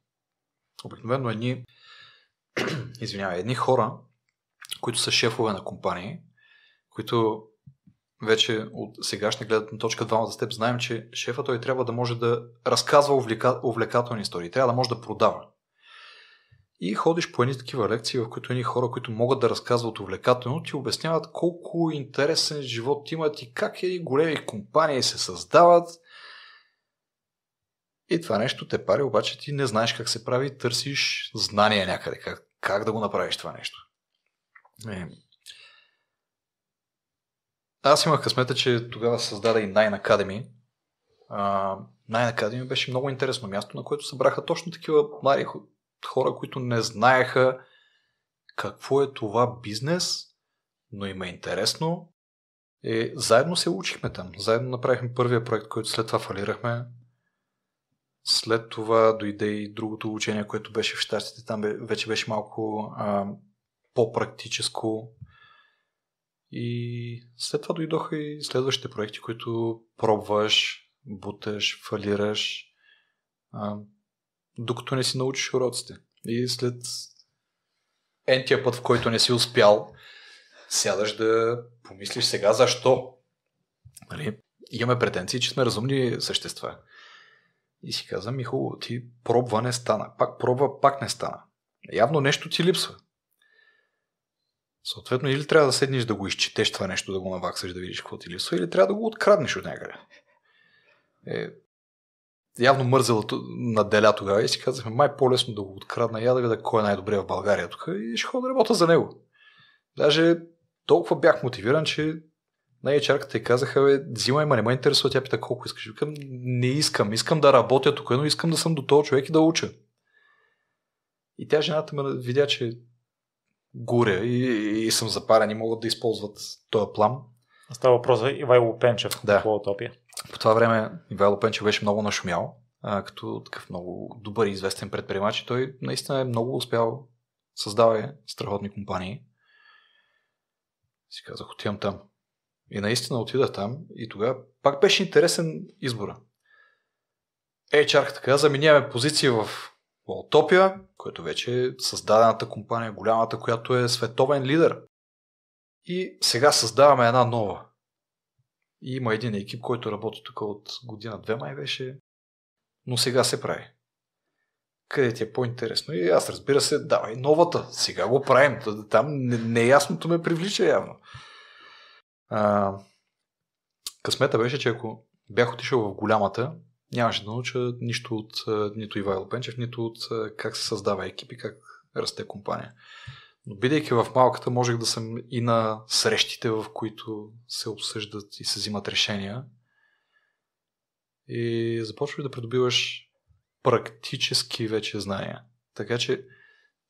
Speaker 1: Обикновено едни, извинявай, едни хора, които са шефове на компании, които вече от сегашна гледат на точка 2 за теб, знаем, че шефа той трябва да може да разказва увлекателни истории, трябва да може да продава. И ходиш по едни такива лекции, в които едни хора, които могат да разказват увлекателно, ти обясняват колко интересен живот имат и как едни големи компании се създават. И това нещо те пари, обаче ти не знаеш как се прави, търсиш знания някъде, как, как да го направиш това нещо. Е. Аз имах късмета, че тогава създаде и Nine Academy. Uh, Nine Academy беше много интересно място, на което събраха точно такива млади хора, които не знаеха какво е това бизнес, но им е интересно. И е, заедно се учихме там. Заедно направихме първия проект, който след това фалирахме. След това дойде и другото учение, което беше в щастите Там вече беше малко а, по-практическо. И след това дойдоха и следващите проекти, които пробваш, буташ, фалираш. А, докато не си научиш уроците. И след ентия път, в който не си успял, сядаш да помислиш сега защо. Нали? Имаме претенции, че сме разумни същества. И си каза, Михо, ти пробва не стана. Пак пробва, пак не стана. Явно нещо ти липсва. Съответно, или трябва да седнеш да го изчетеш това нещо, да го наваксаш, да видиш какво ти липсва, или трябва да го откраднеш от някъде. Е, явно мързела на деля тогава и си казахме, май по-лесно да го открадна, я да видя кой е най-добре в България тук и ще ходя да работя за него. Даже толкова бях мотивиран, че най чарката и казаха, бе, взимай, ма не ме интересува, тя пита колко искаш. Викам, не искам, искам да работя тук, но искам да съм до този човек и да уча. И тя жената ме видя, че горя и, и, съм запарен и могат да използват този план.
Speaker 2: Става въпрос за Ивайло Пенчев да. по е Утопия.
Speaker 1: По това време Ивайло Пенчев беше много нашумял, а, като такъв много добър и известен предприемач. И той наистина е много успял, създава страхотни компании. Си казах, отивам там. И наистина отида там и тогава пак беше интересен избора. Е, ката каза, миняваме позиции в Волтопия, който вече е създадената компания, голямата, която е световен лидер. И сега създаваме една нова. И има един екип, който работи тук от година-две май беше, но сега се прави. Къде ти е по-интересно? И аз разбира се, давай новата, сега го правим. Там неясното ме привлича явно. А, късмета беше, че ако бях отишъл в голямата, нямаше да науча нищо от нито Ивайло Пенчев, нито от как се създава екип и как расте компания. Но бидейки в малката, можех да съм и на срещите, в които се обсъждат и се взимат решения. И започваш да придобиваш практически вече знания. Така че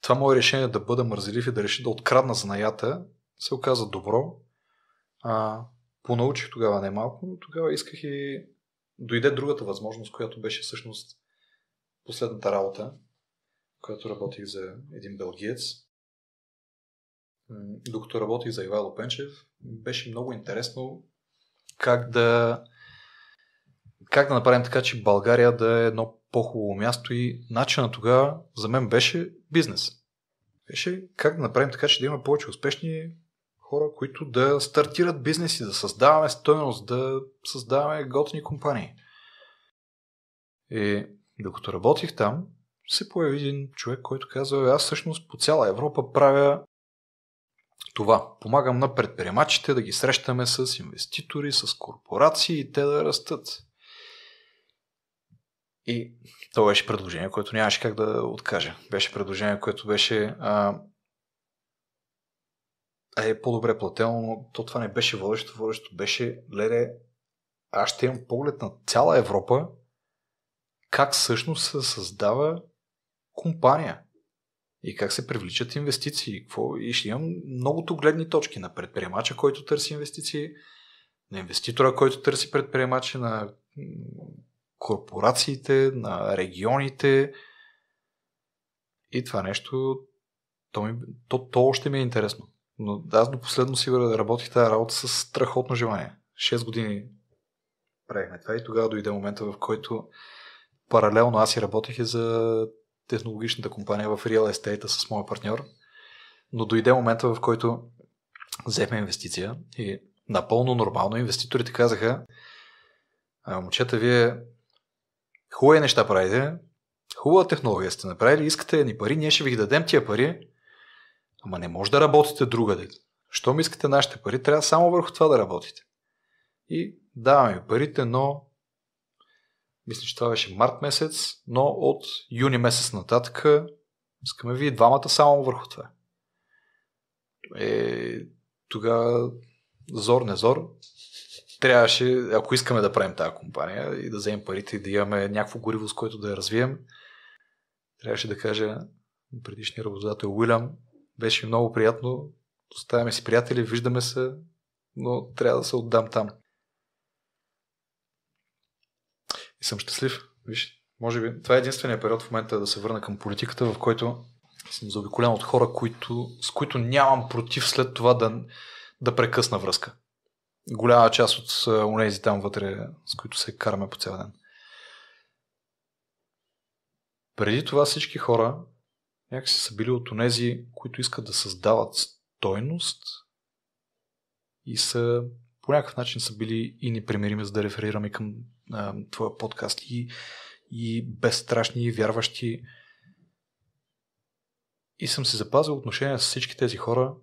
Speaker 1: това мое решение да бъда мързелив и да реши да открадна знаята, се оказа добро. А, понаучих тогава немалко, но тогава исках и дойде другата възможност, която беше всъщност последната работа, която работих за един белгиец, докато работих за Ивайло Пенчев, беше много интересно как да, как да направим така, че България да е едно по-хубаво място и начина тогава за мен беше бизнес. Беше как да направим така, че да има повече успешни хора, които да стартират бизнеси, да създаваме стоеност, да създаваме готини компании. И докато работих там, се появи един човек, който казва, аз всъщност по цяла Европа правя това. Помагам на предприемачите да ги срещаме с инвеститори, с корпорации и те да растат. И това беше предложение, което нямаше как да откажа. Беше предложение, което беше а, е по-добре платено, но то това не беше водещо. Водещо беше, леле, аз ще имам поглед на цяла Европа, как всъщност се създава компания и как се привличат инвестиции. какво? И ще имам многото гледни точки на предприемача, който търси инвестиции, на инвеститора, който търси предприемачи на корпорациите, на регионите. И това нещо, то, ми, то, то още ми е интересно. Но аз до последно си работих тази работа с страхотно желание. 6 години правихме това и тогава дойде момента, в който паралелно аз и работех и за технологичната компания в Real Estate с моя партньор, но дойде момента, в който взехме инвестиция и напълно нормално инвеститорите казаха момчета, вие хубави неща правите, хубава технология сте направили, искате ни пари, ние ще ви ги дадем тия пари, ама не може да работите другаде. Щом искате нашите пари, трябва само върху това да работите. И даваме парите, но мисля, че това беше март месец, но от юни месец нататък искаме ви двамата само върху това. Е, тогава зор не зор, трябваше, ако искаме да правим тази компания и да вземем парите и да имаме някакво гориво, с което да я развием, трябваше да кажа предишния работодател Уилям, беше много приятно, оставяме си приятели, виждаме се, но трябва да се отдам там. И съм щастлив. Виж, може би това е единствения период в момента да се върна към политиката, в който съм заобиколен от хора, които, с които нямам против след това да, да прекъсна връзка. Голяма част от унези е, там вътре, с които се караме по цял ден. Преди това всички хора някакси са били от онези, които искат да създават стойност и са по някакъв начин са били и непримирими, за да реферираме към а, твоя подкаст и, и безстрашни, вярващи. И съм се запазил отношения с всички тези хора,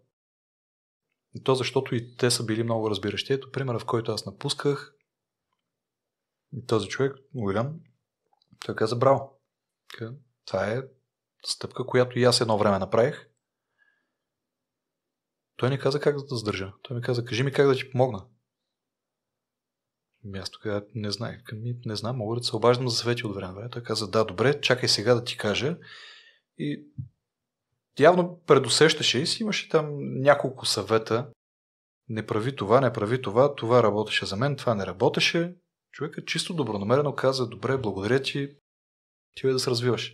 Speaker 1: и то защото и те са били много разбиращи. Ето примера, в който аз напусках този човек, Уилям, той каза браво. Това е стъпка, която и аз едно време направих. Той не каза как да те задържа. Той ми каза, кажи ми как да ти помогна. Място, където не знае Ми, не знам, мога да се обаждам за Свети от време време. Той каза, да, добре, чакай сега да ти кажа. И явно предусещаше и си имаше там няколко съвета. Не прави това, не прави това, това работеше за мен, това не работеше. Човекът чисто добронамерено каза, добре, благодаря ти, ти да се развиваш.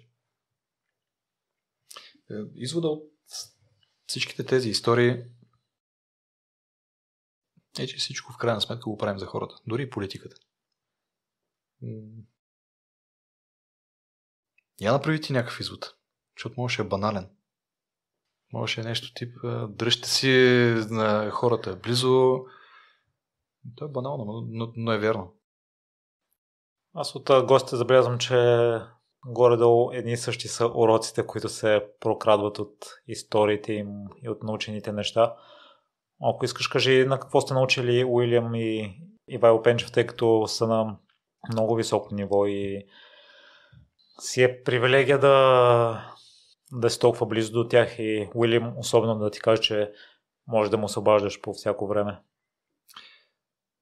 Speaker 1: Е, извода от всичките тези истории е, че всичко в крайна сметка го правим за хората, дори и политиката. Я направи ти някакъв извод, защото можеше е банален. Можеше е нещо тип дръжте си на хората близо. Това е банално, но, но е вярно.
Speaker 2: Аз от гостите забелязвам, че горе-долу едни и същи са уроците, които се прокрадват от историите им и от научените неща. Ако искаш, кажи на какво сте научили Уилям и Ивайло Пенчев, тъй като са на много високо ниво и си е привилегия да, да си толкова близо до тях и Уилям особено да ти каже, че може да му се обаждаш по всяко време.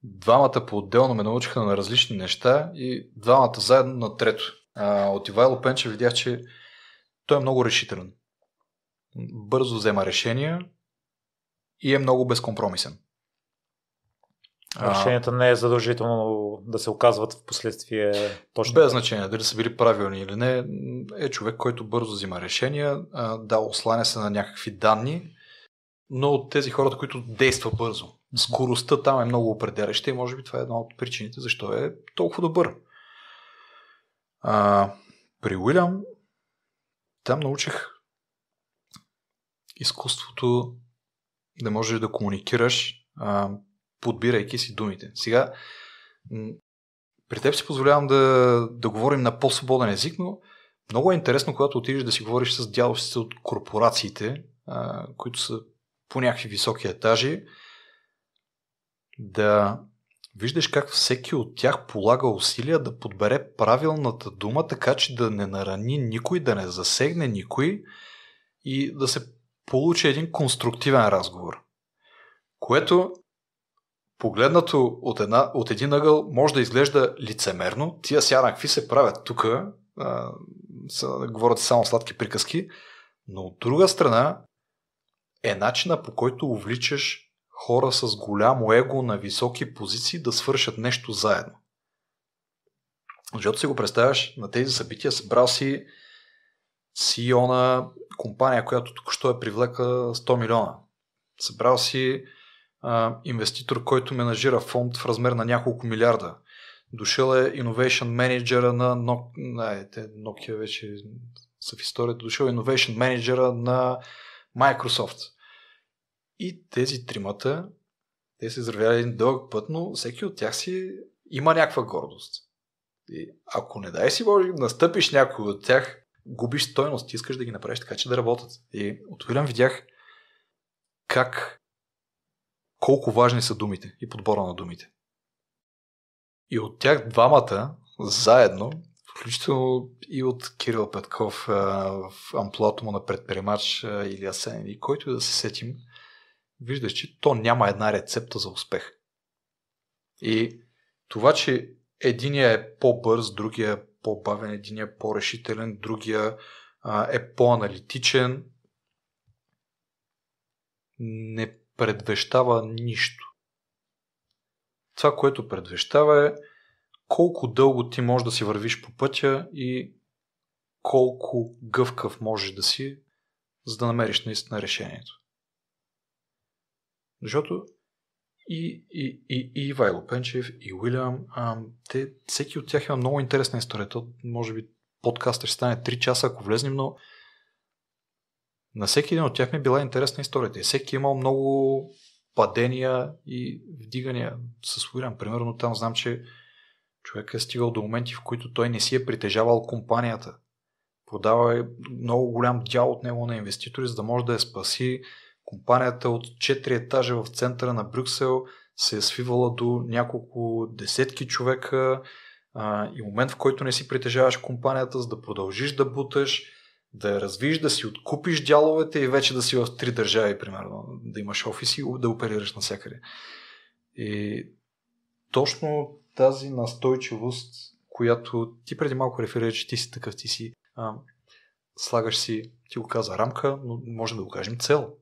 Speaker 2: Двамата
Speaker 1: по-отделно ме научиха на различни неща и двамата заедно на трето. А, от Ивайло Пенче видях, че той е много решителен. Бързо взема решения, и е много безкомпромисен.
Speaker 2: Решенията не е задължително да се оказват в последствие точно. Без значение дали са били правилни или не,
Speaker 1: е човек, който бързо взима решения, да, осланя се на някакви данни, но от тези хората, които действа бързо. Скоростта там е много определяща и може би това е една от причините защо е толкова добър. А, при Уилям там научих изкуството да можеш да комуникираш, а, подбирайки си думите. Сега, при теб си позволявам да, да говорим на по-свободен език, но много е интересно, когато отидеш да си говориш с дялостите от корпорациите, а, които са по някакви високи етажи, да виждаш как всеки от тях полага усилия да подбере правилната дума, така че да не нарани никой, да не засегне никой и да се получи един конструктивен разговор, което погледнато от, една, от един ъгъл може да изглежда лицемерно. Тия сяра какви се правят тук, говорят само сладки приказки, но от друга страна е начина по който увличаш хора с голямо его на високи позиции да свършат нещо заедно. Защото си го представяш на тези събития, събрал си CEO на компания, която току-що е привлека 100 милиона. Събрал си а, инвеститор, който менажира фонд в размер на няколко милиарда. Дошъл е Innovation менеджера на Nokia, не, те, Nokia вече са в историята, дошъл е Innovation менеджера на Microsoft. И тези тримата, те се изравяли един дълъг път, но всеки от тях си има някаква гордост. И ако не дай си Боже, настъпиш някой от тях, губиш стойност, ти искаш да ги направиш така, че да работят. И от Вилям видях как колко важни са думите и подбора на думите. И от тях двамата заедно, включително и от Кирил Петков в амплуато му на предприемач или Асен, и който и да се сетим, виждаш, че то няма една рецепта за успех. И това, че единия е по-бърз, другия по-бавен, един е по-решителен, другия а, е по-аналитичен. Не предвещава нищо. Това, което предвещава е колко дълго ти можеш да си вървиш по пътя и колко гъвкав можеш да си, за да намериш наистина решението. Защото и, и, и, и Ивайло Пенчев, и Уилям. А, те, всеки от тях има много интересна история. То, може би подкастът ще стане 3 часа, ако влезнем, но на всеки един от тях ми е била интересна историята. И всеки е имал много падения и вдигания с Уилям. Примерно там знам, че човек е стигал до моменти, в които той не си е притежавал компанията. Продава е много голям дял от него на инвеститори, за да може да я спаси Компанията от 4 етажа в центъра на Брюксел се е свивала до няколко десетки човека а, и момент в който не си притежаваш компанията, за да продължиш да буташ, да я развиш, да си откупиш дяловете и вече да си в три държави, примерно, да имаш офис и да оперираш навсякъде. И точно тази настойчивост, която ти преди малко реферираш, че ти си такъв, ти си а, слагаш си, ти го каза рамка, но можем да го кажем цел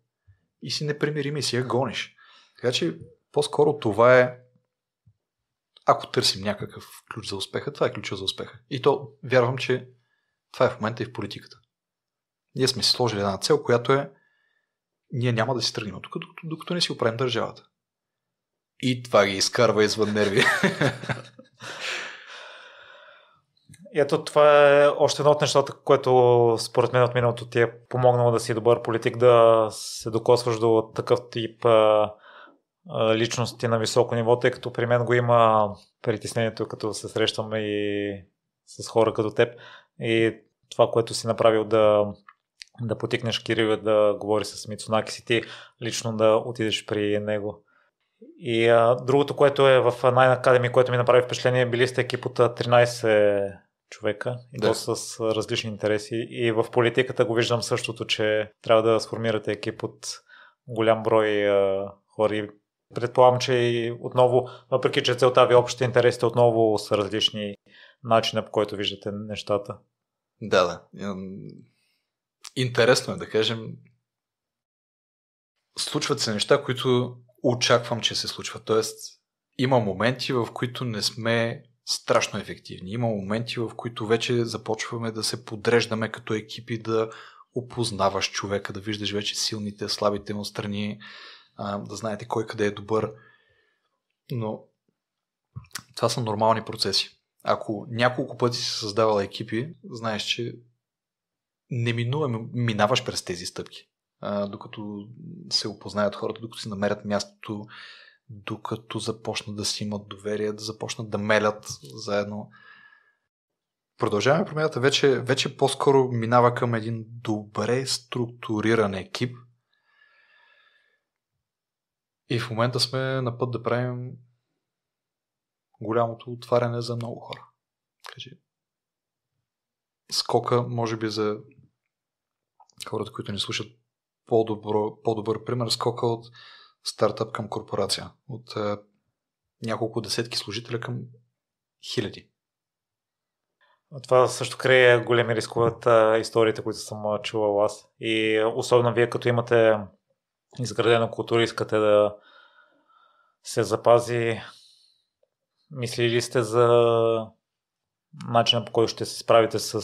Speaker 1: и си непримирим и си я гониш. Така че по-скоро това е ако търсим някакъв ключ за успеха, това е ключа за успеха. И то вярвам, че това е в момента и в политиката. Ние сме си сложили една цел, която е ние няма да си тръгнем тук, докато, докато не си оправим държавата. И това ги изкарва извън нерви.
Speaker 2: Ето това е още едно от нещата, което според мен от миналото ти е помогнало да си добър политик, да се докосваш до такъв тип а, а, личности на високо ниво, тъй като при мен го има притеснението, като се срещам и с хора като теб. И това, което си направил да, да потикнеш Кирил е да говори с Мицунаки си ти лично да отидеш при него. И а, другото, което е в Nine Academy, което ми направи впечатление, били сте екип от 13 човека и да. то с различни интереси. И в политиката го виждам същото, че трябва да сформирате екип от голям брой а, хора предполагам, че и отново, въпреки че целта ви е общите интересите отново са различни начина по който виждате нещата. Да, да. Интересно е да кажем.
Speaker 1: Случват се неща, които очаквам, че се случват. Тоест, има моменти, в които не сме страшно ефективни. Има моменти, в които вече започваме да се подреждаме като екипи, да опознаваш човека, да виждаш вече силните, слабите му страни, да знаете кой къде е добър. Но това са нормални процеси. Ако няколко пъти си създавала екипи, знаеш, че неминуемо минаваш през тези стъпки. докато се опознаят хората, докато си намерят мястото, докато започнат да си имат доверие, да започнат да мелят заедно. Продължаваме промяната. Вече, вече по-скоро минава към един добре структуриран екип. И в момента сме на път да правим голямото отваряне за много хора. Кажи. Скока, може би за хората, които ни слушат по по-добър пример, скока от стартъп към корпорация. От е, няколко десетки служителя към хиляди.
Speaker 2: Това също крие големи рискове от историите, които съм чувал аз. И особено вие, като имате изградена култура, искате да се запази. Мислили сте за начина по който ще се справите с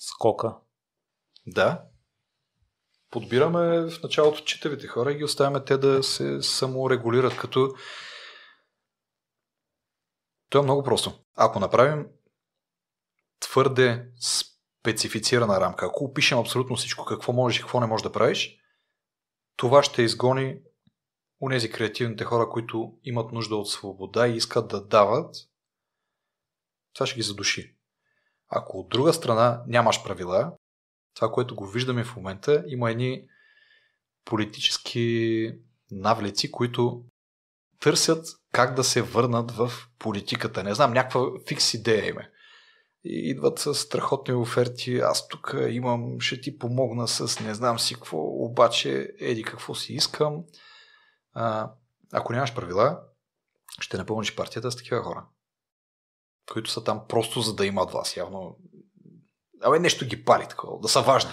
Speaker 2: скока?
Speaker 1: Да, подбираме в началото читавите хора и ги оставяме те да се саморегулират, като то е много просто. Ако направим твърде специфицирана рамка, ако опишем абсолютно всичко, какво можеш и какво не можеш да правиш, това ще изгони у нези креативните хора, които имат нужда от свобода и искат да дават, това ще ги задуши. Ако от друга страна нямаш правила, това, което го виждаме в момента, има едни политически навлеци, които търсят как да се върнат в политиката. Не знам, някаква фикс идея има. Е. И идват с страхотни оферти, аз тук имам, ще ти помогна с не знам си какво, обаче еди какво си искам. А, ако нямаш правила, ще напълниш партията с такива хора, които са там просто за да имат вас. Явно абе нещо ги пали такова, да са важни.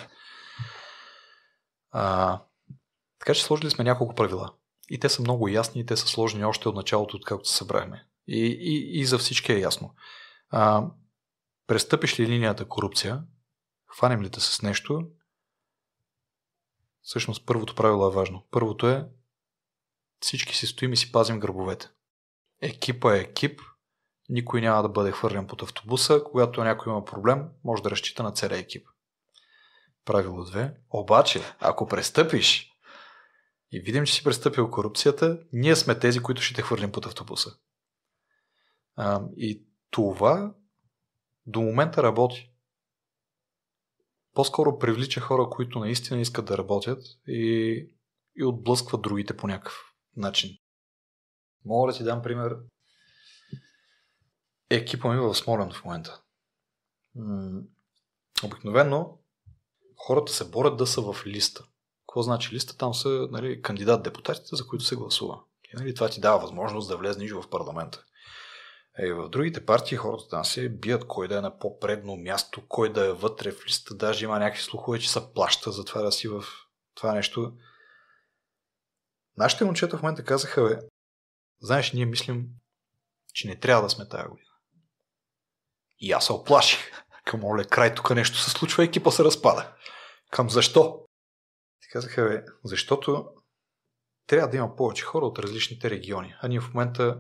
Speaker 1: А, така че сложили сме няколко правила. И те са много ясни, и те са сложени още от началото, откакто се събрахме. И, и, и за всички е ясно. А, престъпиш ли линията корупция, хванем ли те с нещо, всъщност първото правило е важно. Първото е всички си стоим и си пазим гърбовете. Екипа е екип, никой няма да бъде хвърлен под автобуса. Когато някой има проблем, може да разчита на целия екип. Правило 2. Обаче, ако престъпиш и видим, че си престъпил корупцията, ние сме тези, които ще те хвърлим под автобуса. А, и това до момента работи. По-скоро привлича хора, които наистина искат да работят и, и отблъскват другите по някакъв начин. Мога да ти дам пример екипа ми в Смолен в момента. обикновено хората се борят да са в листа. Какво значи листа? Там са нали, кандидат-депутатите, за които се гласува. И, нали, това ти дава възможност да влезнеш в парламента. Е, в другите партии хората там се бият кой да е на по-предно място, кой да е вътре в листа. Даже има някакви слухове, че се плаща за това да си в това нещо. Нашите момчета в момента казаха, бе, знаеш, ние мислим, че не трябва да сме тази година. И аз се оплаших. Към оле, край тук нещо се случва, екипа се разпада. Към защо? Ти казаха, бе, защото трябва да има повече хора от различните региони. А ние в момента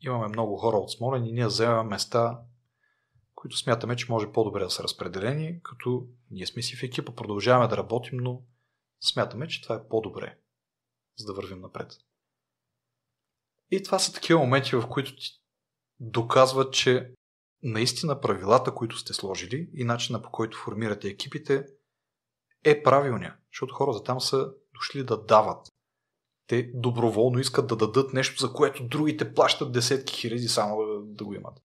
Speaker 1: имаме много хора от Смолен и ние вземаме места, които смятаме, че може по-добре да са разпределени, като ние сме си в екипа, продължаваме да работим, но смятаме, че това е по-добре, за да вървим напред. И това са такива моменти, в които ти доказват, че наистина правилата, които сте сложили и начина по който формирате екипите е правилния, защото хората там са дошли да дават. Те доброволно искат да дадат нещо, за което другите плащат десетки хиляди само да, да го имат.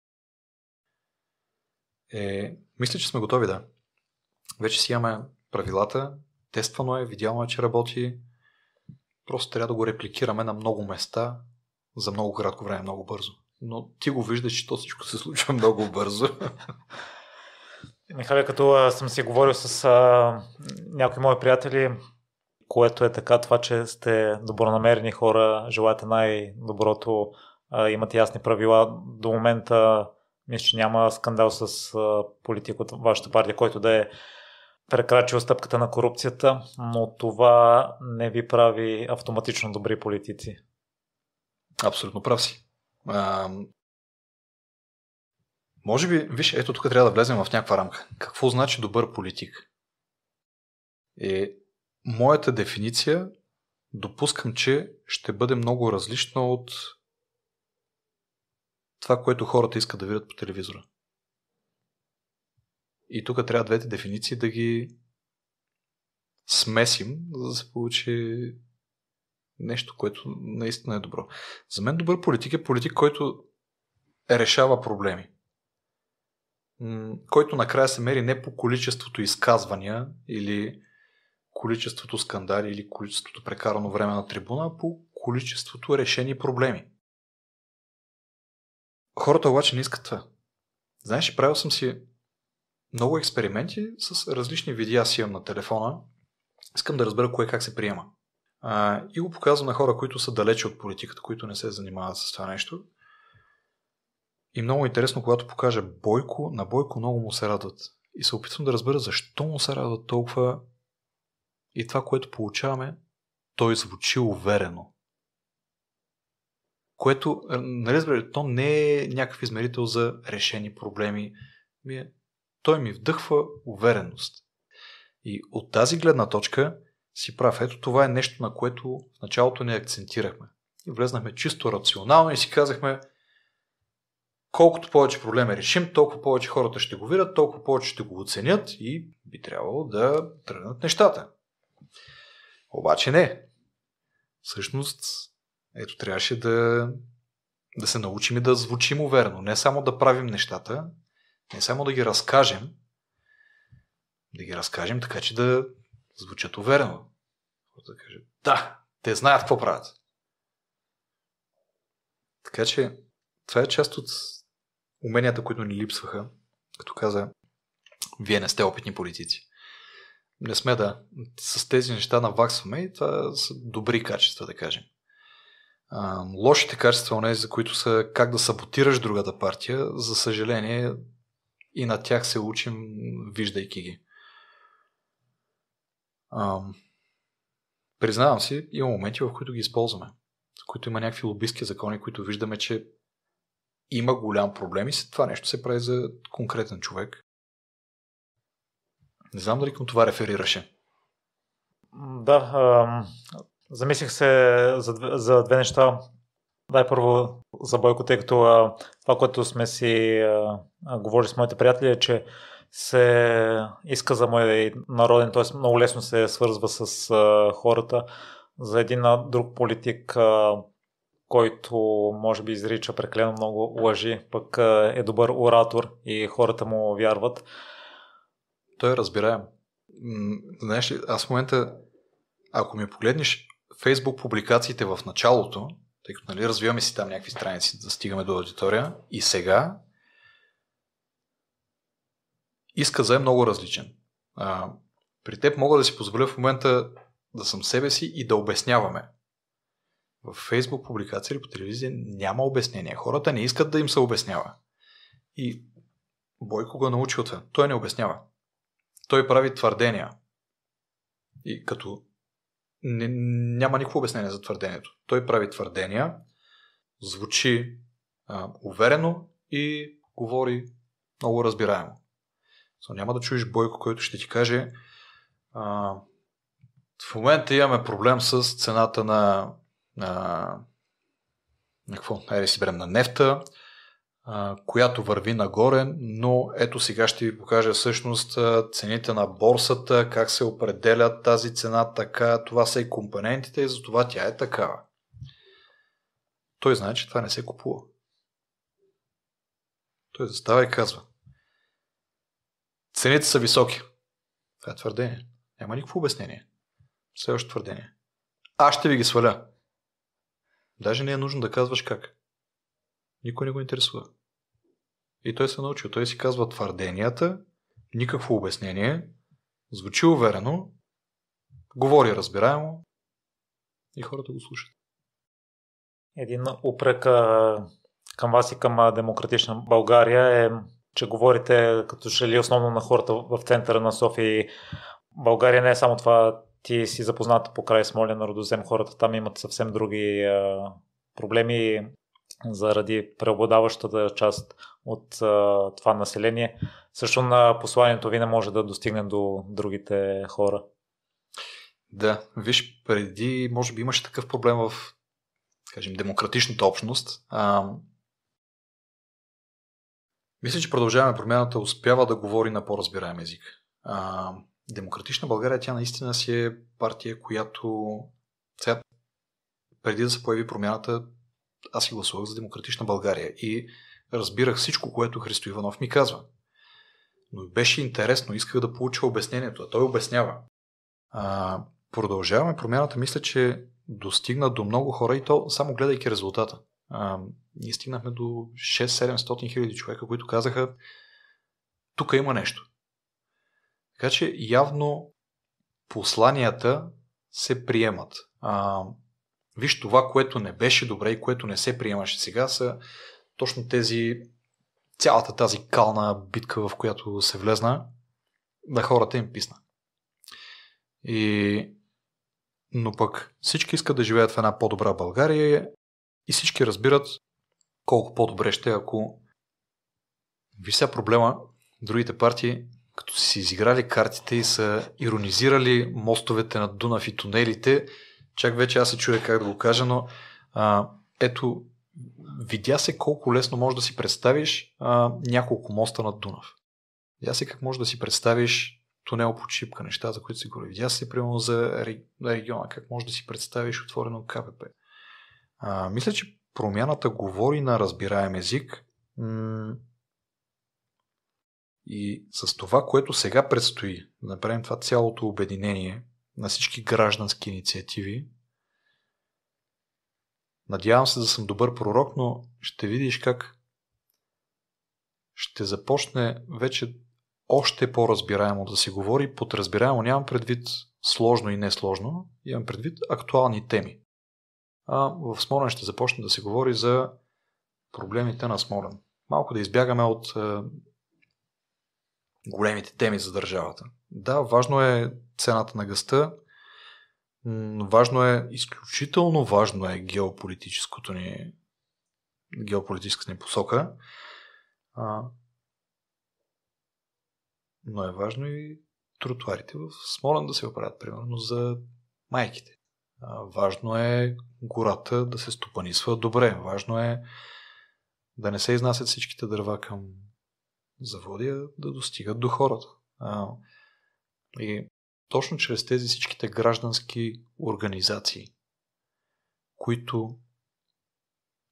Speaker 1: Е, мисля, че сме готови, да. Вече си имаме правилата, тествано е, видяло е, че работи. Просто трябва да го репликираме на много места за много кратко време, много бързо но ти го виждаш, че то всичко се случва много бързо.
Speaker 2: Михаля, като съм си говорил с а, някои мои приятели, което е така, това, че сте добронамерени хора, желаете най-доброто, а, имате ясни правила. До момента мисля, че няма скандал с а, политик от вашата партия, който да е прекрачил стъпката на корупцията, но това не ви прави автоматично добри политици. Абсолютно прав си.
Speaker 1: А, може би, виж, ето тук трябва да влезем в някаква рамка. Какво значи добър политик? Е, моята дефиниция допускам, че ще бъде много различна от това, което хората искат да видят по телевизора. И тук трябва двете дефиниции да ги смесим, за да се получи нещо, което наистина е добро. За мен добър политик е политик, който решава проблеми. Който накрая се мери не по количеството изказвания или количеството скандали или количеството прекарано време на трибуна, а по количеството решени проблеми. Хората обаче не искат това. Знаеш, правил съм си много експерименти с различни видеа си имам на телефона. Искам да разбера кое как се приема. А, и го показвам на хора, които са далече от политиката, които не се занимават с това нещо. И много интересно, когато покажа Бойко, на Бойко много му се радват. И се опитвам да разбера защо му се радват толкова и това, което получаваме, той звучи уверено. Което, нали разбира, то не е някакъв измерител за решени проблеми. Ми е, той ми вдъхва увереност. И от тази гледна точка, си прав. Ето това е нещо, на което в началото не акцентирахме. И влезнахме чисто рационално и си казахме, колкото повече проблеми решим, толкова повече хората ще го видят, толкова повече ще го оценят и би трябвало да тръгнат нещата. Обаче не. Всъщност, ето трябваше да, да се научим и да звучим уверено. Не само да правим нещата, не само да ги разкажем, да ги разкажем така, че да звучат уверено да каже, да, те знаят какво правят. Така че това е част от уменията, които ни липсваха, като каза, вие не сте опитни политици. Не сме да. С тези неща наваксваме и това са добри качества, да кажем. А, лошите качества, не за които са как да саботираш другата партия, за съжаление и на тях се учим, виждайки ги. Признавам си, има моменти, в които ги използваме, в които има някакви лобистки закони, които виждаме, че има голям проблем и това нещо се прави за конкретен човек. Не знам дали към това реферираше.
Speaker 2: Да, ам, замислих се за, за две неща. Дай първо за Бойко, тъй като а, това, което сме си а, а, говорили с моите приятели е, че се иска за мой народен, т.е. много лесно се свързва с хората. За един друг политик, който може би изрича преклено много лъжи, пък е добър оратор и хората му вярват. Той е разбираем.
Speaker 1: Знаеш ли, аз в момента, ако ми погледнеш Фейсбук публикациите в началото, тъй като нали, развиваме си там някакви страници, да стигаме до аудитория, и сега изказа е много различен. А, при теб мога да си позволя в момента да съм себе си и да обясняваме. В Фейсбук публикация или по телевизия няма обяснение. Хората не искат да им се обяснява. И Бойко го е научи от Той не обяснява. Той прави твърдения. И като не, няма никакво обяснение за твърдението. Той прави твърдения, звучи а, уверено и говори много разбираемо. So, няма да чуеш Бойко, който ще ти каже а, в момента имаме проблем с цената на а, на какво? Айде си берем на нефта, а, която върви нагоре, но ето сега ще ви покажа всъщност цените на борсата, как се определят тази цена така, това са и компонентите и затова тя е такава. Той знае, че това не се купува. Той застава и казва, Цените са високи. Това е твърдение. Няма никакво обяснение. Все още твърдение. Аз ще ви ги сваля. Даже не е нужно да казваш как. Никой не го интересува. И той се научил. Той си казва твърденията, никакво обяснение, звучи уверено, говори разбираемо
Speaker 2: и хората го слушат. Един упрек към вас и към демократична България е че говорите като че ли основно на хората в центъра на София и България не е само това, ти си запозната по край Смолен, Родозем, хората там имат съвсем други а, проблеми заради преобладаващата част от а, това население. Също на посланието ви не може да достигне до другите хора. Да, виж, преди може би имаше
Speaker 1: такъв проблем в, кажем, демократичната общност. А, мисля, че продължаваме промяната успява да говори на по-разбираем език. А, Демократична България, тя наистина си е партия, която сега, преди да се появи промяната, аз си гласувах за Демократична България и разбирах всичко, което Христо Иванов ми казва. Но беше интересно, исках да получа обяснението, а той обяснява. А, продължаваме промяната, мисля, че достигна до много хора и то само гледайки резултата. А, ние стигнахме до 6-700 хиляди човека, които казаха, тук има нещо. Така че явно посланията се приемат. А, виж това, което не беше добре и което не се приемаше сега са точно тези цялата тази кална битка, в която се влезна, на хората им писна. И... Но пък всички искат да живеят в една по-добра България и всички разбират колко по-добре ще, е, ако вися проблема, другите партии, като са си изиграли картите и са иронизирали мостовете на Дунав и тунелите, чак вече аз се чуя как да го кажа, но а, ето, видя се колко лесно можеш да си представиш а, няколко моста над Дунав. Видя се как може да си представиш тунел по чипка, неща, за които си говори. Видя се, примерно, за региона, как може да си представиш отворено КПП. А, мисля, че промяната говори на разбираем език и с това, което сега предстои, да направим това цялото обединение на всички граждански инициативи, Надявам се да съм добър пророк, но ще видиш как ще започне вече още по-разбираемо да се говори. Под разбираемо нямам предвид сложно и несложно, имам предвид актуални теми а, в Смолен ще започне да се говори за проблемите на Смолен. Малко да избягаме от е, големите теми за държавата. Да, важно е цената на гъста, важно е, изключително важно е геополитическото ни, геополитическата ни посока, а, но е важно и тротуарите в Смолен да се оправят, примерно, за майките. Важно е гората да се стопанисва добре. Важно е да не се изнасят всичките дърва към заводия, да достигат до хората. и точно чрез тези всичките граждански организации, които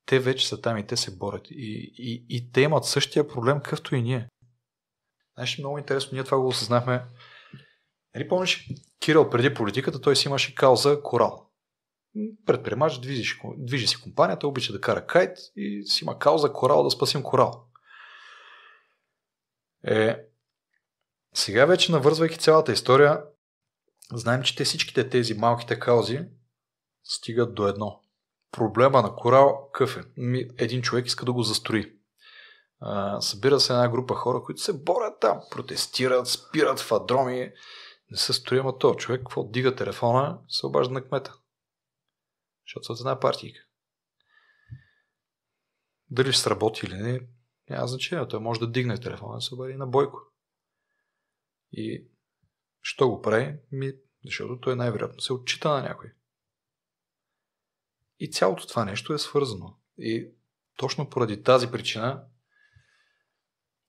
Speaker 1: те вече са там и те се борят. И, и, и те имат същия проблем, какъвто и ние. Значи много интересно, ние това го осъзнахме Нали помниш, Кирил преди политиката той си имаше кауза Корал. Предприемач, движи, движи си компанията, обича да кара кайт и си има кауза Корал да спасим Корал. Е, сега вече навързвайки цялата история, знаем, че те всичките тези малките каузи стигат до едно. Проблема на Корал къв е? Един човек иска да го застрои. събира се една група хора, които се борят там, протестират, спират в адроми, не се строи, ама то човек, какво дига телефона, се обажда на кмета. Защото са от една партийка. Дали ще сработи или не, няма значение. Той може да дигне телефона, се обади на Бойко. И що го прави? Ми, защото той най-вероятно се отчита на някой. И цялото това нещо е свързано. И точно поради тази причина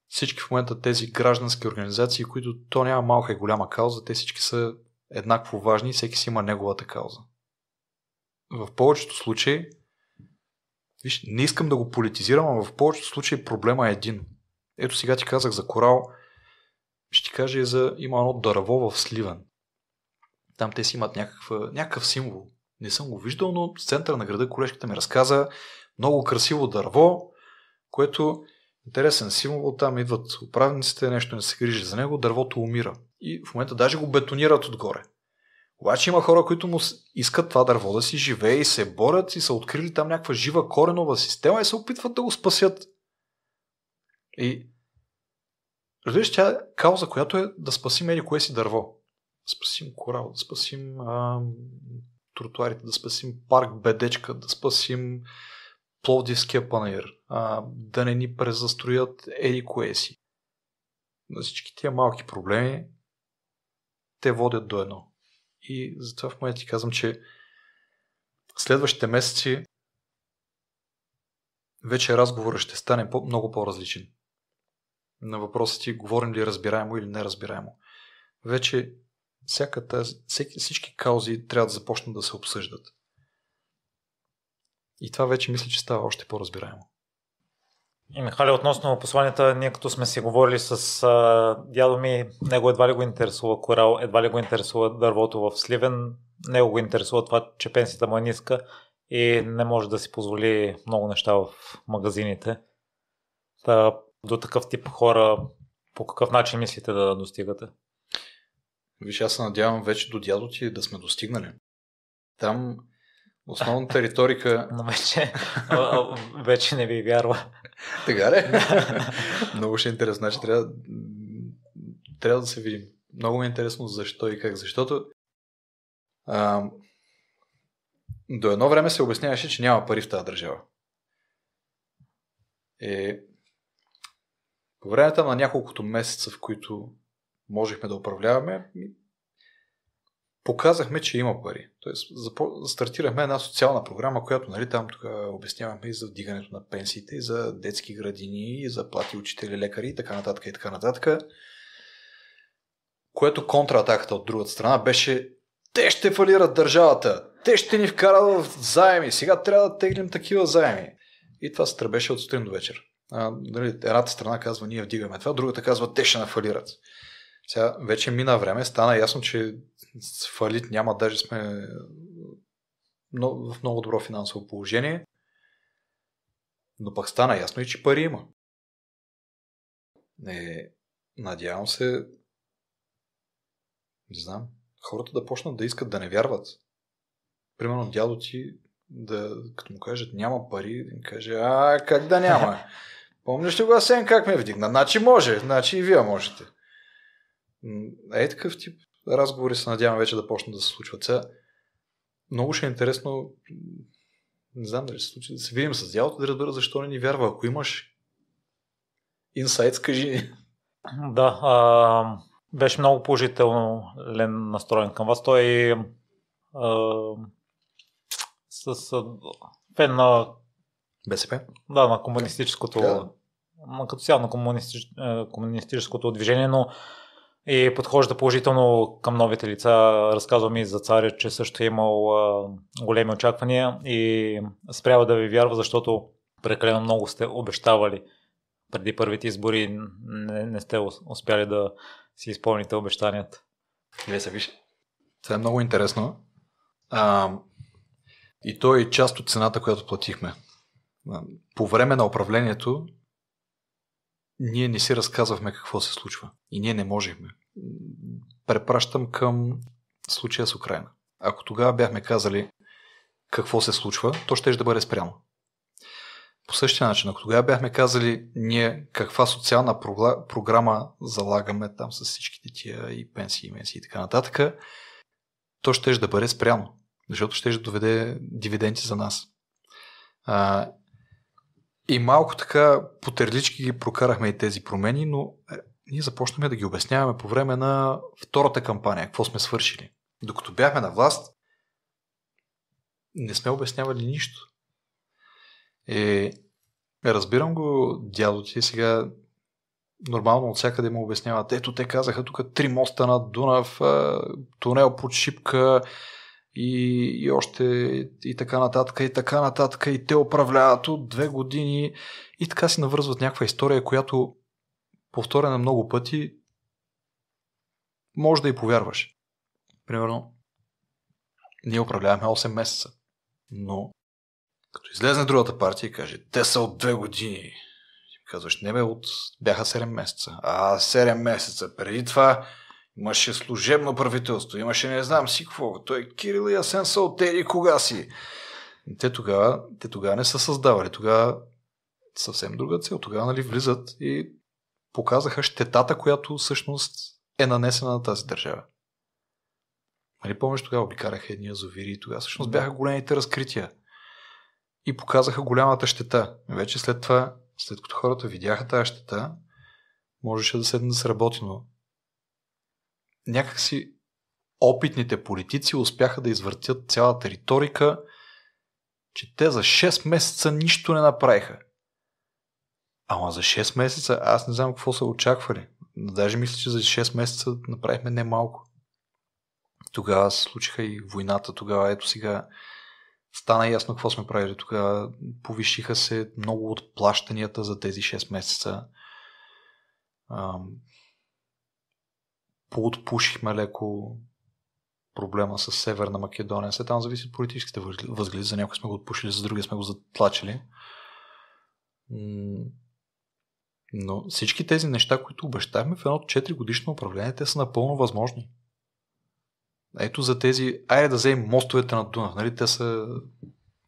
Speaker 1: всички в момента тези граждански организации, които то няма малка и голяма кауза, те всички са еднакво важни и всеки си има неговата кауза. В повечето случаи, виж, не искам да го политизирам, а в повечето случаи проблема е един. Ето сега ти казах за корал, ще ти кажа и за има едно дърво в Сливен. Там те си имат някаква, някакъв символ. Не съм го виждал, но в центъра на града колежката ми разказа много красиво дърво, което Интересен символ, там идват управниците, нещо не се грижи за него, дървото умира. И в момента даже го бетонират отгоре. Обаче има хора, които му искат това дърво да си живее и се борят и са открили там някаква жива коренова система и се опитват да го спасят. И разбираш, тя е кауза, която е да спасим еди кое си дърво. Да спасим корал, да спасим а, тротуарите, да спасим парк Бедечка, да спасим Пловдивския панаир, а, да не ни презастроят еди кое си. На всички тия малки проблеми те водят до едно. И затова в момента ти казвам, че следващите месеци вече разговорът ще стане по- много по-различен. На въпроса ти говорим ли разбираемо или неразбираемо. Вече всяка тази, всички каузи трябва да започнат да се обсъждат. И това вече мисля, че става още по-разбираемо.
Speaker 2: И Михали, относно посланията, ние като сме си говорили с а, дядо ми, него едва ли го интересува корал, едва ли го интересува дървото в Сливен, него го интересува това, че пенсията му е ниска и не може да си позволи много неща в магазините. Та, до такъв тип хора, по какъв начин мислите да достигате? Виж, аз се надявам вече до дядо ти да сме достигнали. Там
Speaker 1: Основната риторика... Но вече, вече не ви вярва. Така ли? Много ще е интересно. Значи трябва, трябва да се видим. Много ми е интересно защо и как. Защото а, до едно време се обясняваше, че няма пари в тази държава. Е, по времето на няколкото месеца, в които можехме да управляваме, показахме, че има пари. Тоест, стартирахме една социална програма, която нали, там тук обяснявахме и за вдигането на пенсиите, и за детски градини, и за плати учители, лекари и така нататък и така нататък. Което контратаката от другата страна беше те ще фалират държавата, те ще ни вкарат в заеми, сега трябва да теглим такива заеми. И това стръбеше от сутрин до вечер. А, нали, едната страна казва ние вдигаме това, другата казва те ще нафалират. Сега вече мина време, стана ясно, че с фалит няма, даже сме е, в много добро финансово положение. Но пък стана ясно и, че пари има. Не, надявам се, не знам, хората да почнат да искат да не вярват. Примерно дядо ти, да, като му кажат няма пари, да им каже, а как да няма? Помниш ли го Асен как ме вдигна? Значи може, значи и вие можете. Е такъв тип разговори се надявам вече да почнат да се случват. Сега, много ще е интересно, не знам дали се случи, да се видим с дялото, да разбера защо не ни вярва. Ако имаш
Speaker 2: инсайт, скажи ни. Да, а, беше много положително Лен настроен към вас. Той а, с а, фен на... БСП? Да, на комунистическото... Да. Като цяло на комунистич, е, комунистическото движение, но и подхожда положително към новите лица. Разказва ми за царя, че също е имал а, големи очаквания и спрява да ви вярва, защото прекалено много сте обещавали преди първите избори. Не, не сте успяли да си изпълните обещанията. Не се виж.
Speaker 1: Това е много интересно.
Speaker 2: А, и
Speaker 1: то е част от цената, която платихме. По време на управлението ние не си разказвахме какво се случва. И ние не можехме. Препращам към случая с Украина. Ако тогава бяхме казали какво се случва, то ще да бъде спрямо. По същия начин, ако тогава бяхме казали ние каква социална програма залагаме там с всичките тия и пенсии, и пенсии и така нататък, то ще да бъде спрямо, защото ще доведе дивиденти за нас. А, и малко така по терлички ги прокарахме и тези промени, но е, ние започнахме да ги обясняваме по време на втората кампания, какво сме свършили. Докато бяхме на власт, не сме обяснявали нищо. Е, разбирам го, дядо ти сега нормално от всякъде му обясняват. Ето те казаха тук три моста над Дунав, е, тунел под Шипка, и, и още и така нататък, и така нататък, и те управляват от две години и така си навързват някаква история, която повторена много пъти може да и повярваш. Примерно, ние управляваме 8 месеца, но като излезне другата партия и каже, те са от две години, казваш, не бе, от... бяха 7 месеца. А 7 месеца преди това Имаше служебно правителство, имаше не знам си какво. Той Кирил и Асен са от тези кога си. Те тогава, те тогава не са създавали. Тогава съвсем друга цел. Тогава нали, влизат и показаха щетата, която всъщност е нанесена на тази държава. Нали, помниш, тогава обикараха едни язовири и тогава всъщност бяха големите разкрития. И показаха голямата щета. Вече след това, след като хората видяха тази щета, можеше да седне да се работи, но някакси опитните политици успяха да извъртят цялата риторика, че те за 6 месеца нищо не направиха. Ама за 6 месеца аз не знам какво са очаквали. Даже мисля, че за 6 месеца направихме немалко. Тогава се случиха и войната, тогава ето сега стана ясно какво сме правили. Тогава повишиха се много от плащанията за тези 6 месеца поотпушихме леко проблема с Северна Македония. Се там зависи от политическите възгледи. За някои сме го отпушили, за други сме го затлачили. Но всички тези неща, които обещахме в едно 4 годишно управление, те са напълно възможни. Ето за тези, айде да вземем мостовете на Дунав, нали? Те са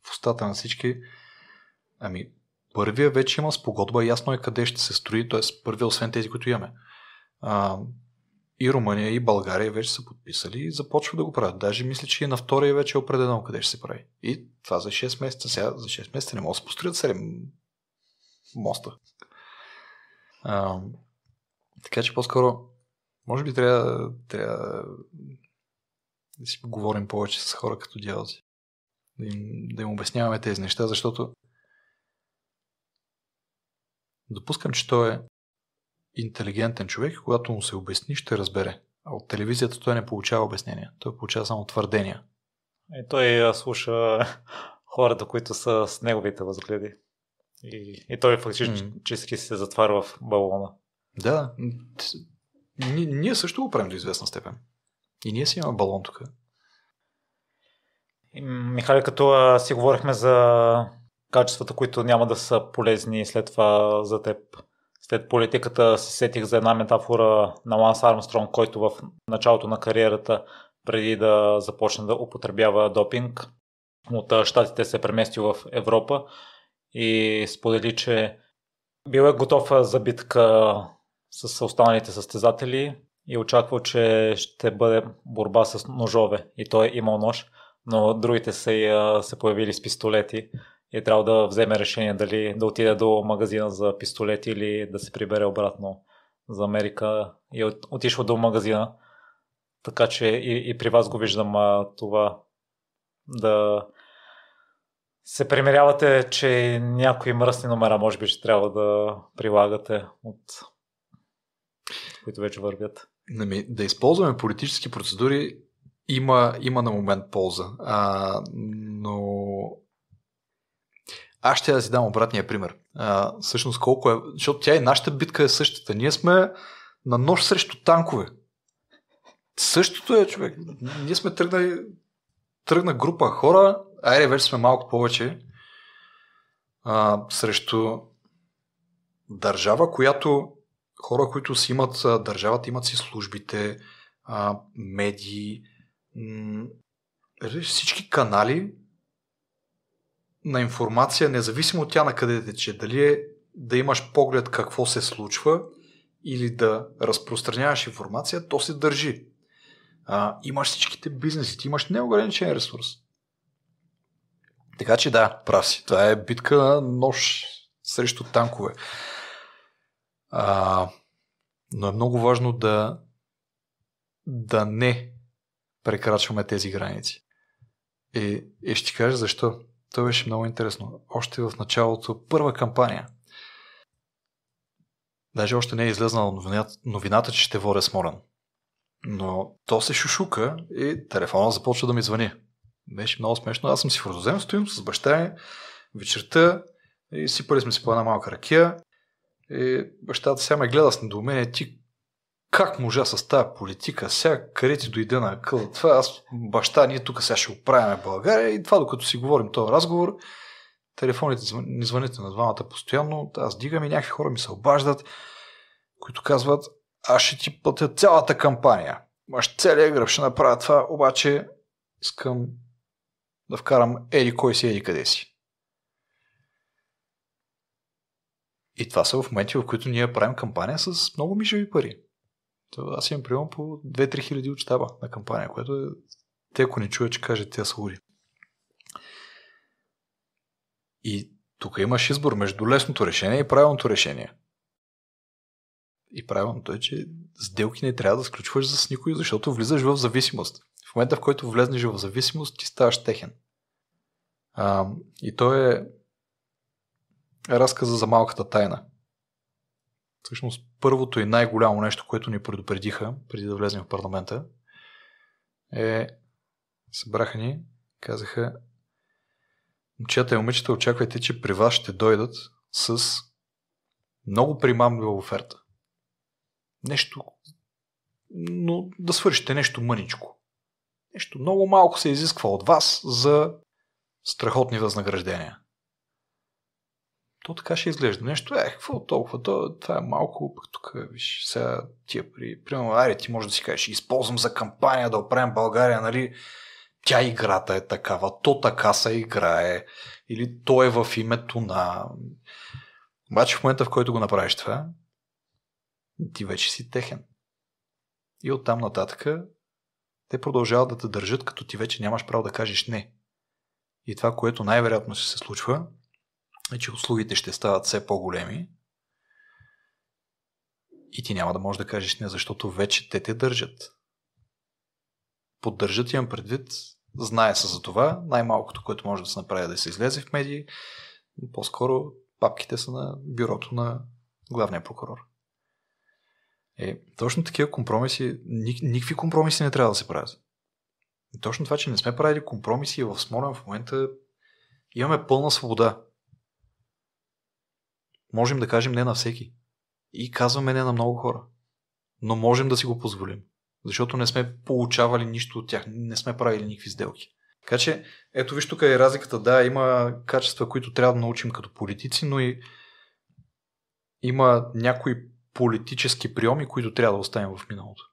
Speaker 1: в устата на всички. Ами, първия вече има спогодба, ясно е къде ще се строи, т.е. първия, освен тези, които имаме. А, и Румъния, и България вече са подписали и започва да го правят. Даже мисля, че и на втория вече е определено къде ще се прави. И това за 6 месеца. Сега за 6 месеца не могат да се построят 7 моста. А, така че по-скоро, може би трябва, трябва да си говорим повече с хора като дялзи. Да им, да им обясняваме тези неща, защото допускам, че то е интелигентен човек, когато му се обясни, ще разбере. А от телевизията той не получава обяснения, той получава само твърдения.
Speaker 2: И е, той слуша хората, които са с неговите възгледи. И, и той фактически mm. се затваря в балона. Да, Н-
Speaker 1: ние също го правим до известна степен. И ние си имаме балон тук.
Speaker 2: Михайле, като а, си говорихме за качествата, които няма да са полезни след това за теб, след политиката се сетих за една метафора на Ланс Армстронг, който в началото на кариерата, преди да започне да употребява допинг, от щатите се е премести в Европа и сподели, че бил е готов за битка с останалите състезатели и очаквал, че ще бъде борба с ножове. И той е имал нож, но другите са се появили с пистолети е трябва да вземе решение дали да отиде до магазина за пистолети или да се прибере обратно за Америка и е до магазина. Така че и, и при вас го виждам а, това да се примирявате, че някои мръсни номера може би ще трябва да прилагате от които вече вървят.
Speaker 1: Нали, да използваме политически процедури има, има на момент полза, а, но аз ще да си дам обратния пример. А, всъщност колко е, защото тя и нашата битка е същата. Ние сме на нож срещу танкове. Същото е, човек. Ние сме тръгнали, тръгна група хора, айде вече сме малко повече, а, срещу държава, която хора, които си имат държавата, имат си службите, а, медии, м- всички канали на информация, независимо от тя на къде тече, дали е да имаш поглед какво се случва или да разпространяваш информация, то се държи. А, имаш всичките бизнеси, ти имаш неограничен ресурс. Така че да, прав си. Това е битка на нож срещу танкове. А, но е много важно да, да не прекрачваме тези граници. И, и ще ти кажа защо. Това беше много интересно. Още в началото, първа кампания. Даже още не е излезнала новината, новината че ще водя сморен. Но то се шушука и телефона започва да ми звъни. Беше много смешно. Аз съм си в родозем, стоим с баща ми вечерта и сипали сме си по една малка ракия. И бащата сега ме гледа с недоумение. Ти как можа с тази политика, сега къде ти дойде на къл? Това аз, баща, ние тук сега ще оправяме България и това докато си говорим този разговор, телефоните ни звъните на двамата постоянно, аз дигам и някакви хора ми се обаждат, които казват, аз ще ти платя цялата кампания, аз целият гръб ще направя това, обаче искам да вкарам еди кой си, еди къде си. И това са в моменти, в които ние правим кампания с много мишеви пари. Аз имам прием по 2-3 хиляди от штаба на кампания, което е... Те ако не чуят, че кажат, тя са луди. И тук имаш избор между лесното решение и правилното решение. И правилното е, че сделки не трябва да сключваш с никой, защото влизаш в зависимост. В момента, в който влезнеш в зависимост, ти ставаш техен. А, и то е разказа за малката тайна всъщност първото и най-голямо нещо, което ни предупредиха преди да влезем в парламента, е събраха ни, казаха момчета и момичета, очаквайте, че при вас ще дойдат с много примамлива оферта. Нещо, но да свършите нещо мъничко. Нещо много малко се изисква от вас за страхотни възнаграждения то така ще изглежда нещо. Е, какво толкова? То, това е малко, пък тук, виж, сега тия при... Примерно, аре, ти може да си кажеш, използвам за кампания да оправим България, нали? Тя играта е такава, то така се играе, или то е в името на... Обаче в момента, в който го направиш това, ти вече си техен. И оттам нататък те продължават да те държат, като ти вече нямаш право да кажеш не. И това, което най-вероятно се случва, е, че услугите ще стават все по-големи и ти няма да можеш да кажеш не, защото вече те те държат. Поддържат имам предвид, знае се за това, най-малкото, което може да се направи е да се излезе в медии, по-скоро папките са на бюрото на главния прокурор. Е, точно такива компромиси, ник- никакви компромиси не трябва да се правят. И точно това, че не сме правили компромиси в Смолен в момента имаме пълна свобода. Можем да кажем не на всеки. И казваме не на много хора. Но можем да си го позволим. Защото не сме получавали нищо от тях, не сме правили никакви сделки. Така че, ето виж тук е разликата. Да, има качества, които трябва да научим като политици, но и има някои политически приеми, които трябва да оставим в миналото.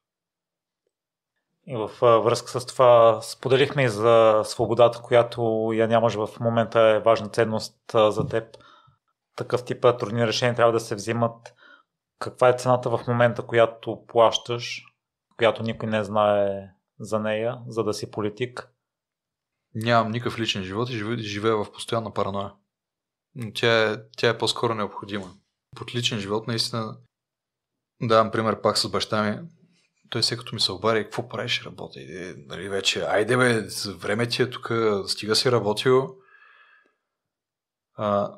Speaker 2: И в връзка с това споделихме и за свободата, която я нямаш в момента е важна ценност за теб такъв тип трудни решения трябва да се взимат. Каква е цената в момента, която плащаш, която никой не знае за нея, за да си политик? Нямам никакъв личен живот и живея
Speaker 1: в постоянна параноя. Но тя е, тя е по-скоро необходима. Под личен живот наистина давам пример пак с баща ми. Той се като ми се обади, какво правиш, работи. И, е, нали, вече, айде бе, време ти е тук, стига си работил. А,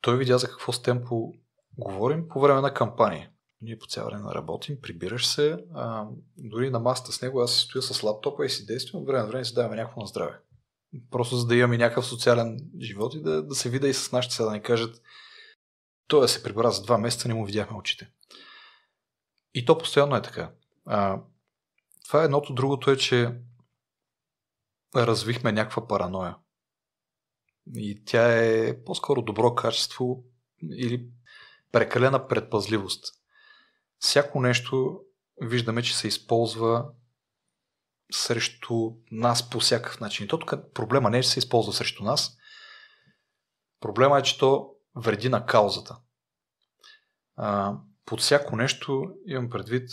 Speaker 1: той видя за какво с темпо говорим по време на кампания. Ние по цял време работим, прибираш се, а, дори на масата с него аз си стоя с лаптопа и си действам, време на време си даваме някакво на здраве. Просто за да имаме някакъв социален живот и да, да се вида и с нашите сега да ни кажат той да се прибра за два месеца, не му видяхме очите. И то постоянно е така. А, това е едното. Другото е, че развихме някаква параноя. И тя е по-скоро добро качество или прекалена предпазливост. Всяко нещо виждаме, че се използва срещу нас по всякакъв начин. то тук проблема не е, че се използва срещу нас. Проблема е, че то вреди на каузата. А, под всяко нещо имам предвид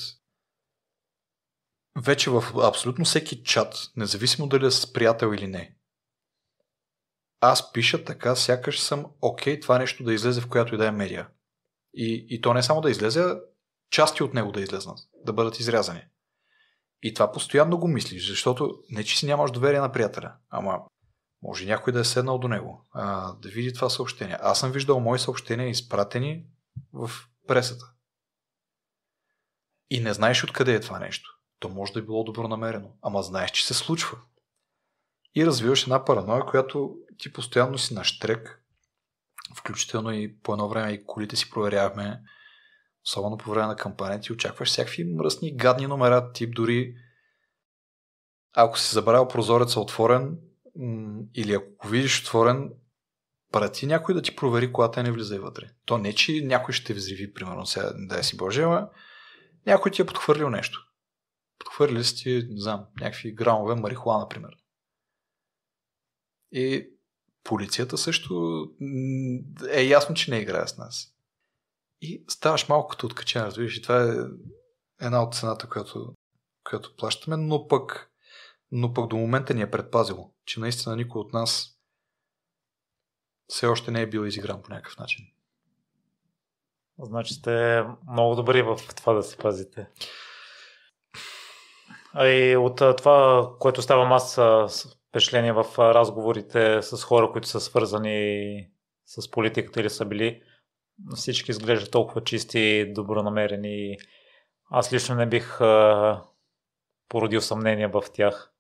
Speaker 1: вече в абсолютно всеки чат, независимо дали е с приятел или не, аз пиша така, сякаш съм окей okay, това нещо да излезе в която и да е медия. И, и то не само да излезе, части от него да излезнат, да бъдат изрязани. И това постоянно го мислиш, защото не че си нямаш доверие на приятеля, ама може някой да е седнал до него, а, да види това съобщение. Аз съм виждал мои съобщения изпратени в пресата. И не знаеш откъде е това нещо. То може да е било добронамерено, ама знаеш, че се случва и развиваш една параноя, която ти постоянно си на штрек, включително и по едно време и колите си проверявахме, особено по време на кампания, ти очакваш всякакви мръсни, гадни номера, тип дори ако си забравил прозореца е отворен или ако го видиш отворен, прати някой да ти провери колата и не влизай вътре. То не, че някой ще те взриви, примерно, сега, дай си Боже, ама някой ти е подхвърлил нещо. Подхвърлили си, не знам, някакви грамове марихуана, примерно. И полицията също е ясно, че не играе с нас. И ставаш малко като откачен, разбираш. И това е една от цената, която, която плащаме, но пък, но пък до момента ни е предпазило, че наистина никой от нас все още не е бил изигран по някакъв начин.
Speaker 2: Значи сте много добри в това да се пазите. А и от това, което ставам аз впечатление в разговорите с хора, които са свързани с политиката или са били. Всички изглеждат толкова чисти и добронамерени. Аз лично не бих породил съмнение в тях.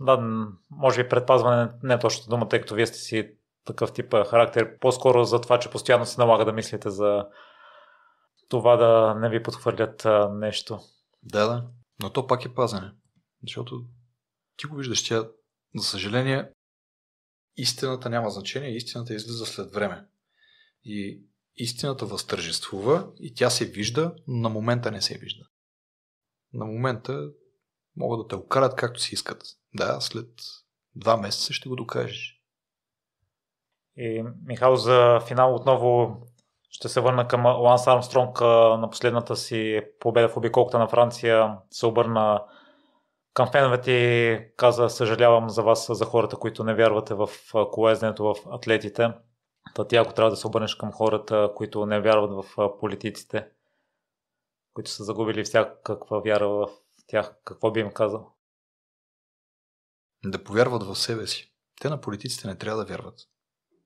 Speaker 2: Да, може би предпазване не е точно дума, тъй като вие сте си такъв тип характер. По-скоро за това, че постоянно се налага да мислите за това да не ви подхвърлят а, нещо. Да, да. Но то пак е пазане.
Speaker 1: Защото ти го виждаш, тя за съжаление, истината няма значение, истината излиза след време. И истината възтържествува и тя се вижда, но на момента не се вижда. На момента могат да те окарат както си искат. Да, след два месеца ще го докажеш.
Speaker 2: И Михал, за финал отново ще се върна към Ланс Армстронг на последната си победа в обиколката на Франция. Се обърна към феновете каза, съжалявам за вас, за хората, които не вярвате в колезнето в атлетите. Та ти ако трябва да се обърнеш към хората, които не вярват в политиците, които са загубили всякаква вяра в тях, какво би им казал?
Speaker 1: Да повярват в себе си. Те на политиците не трябва да вярват.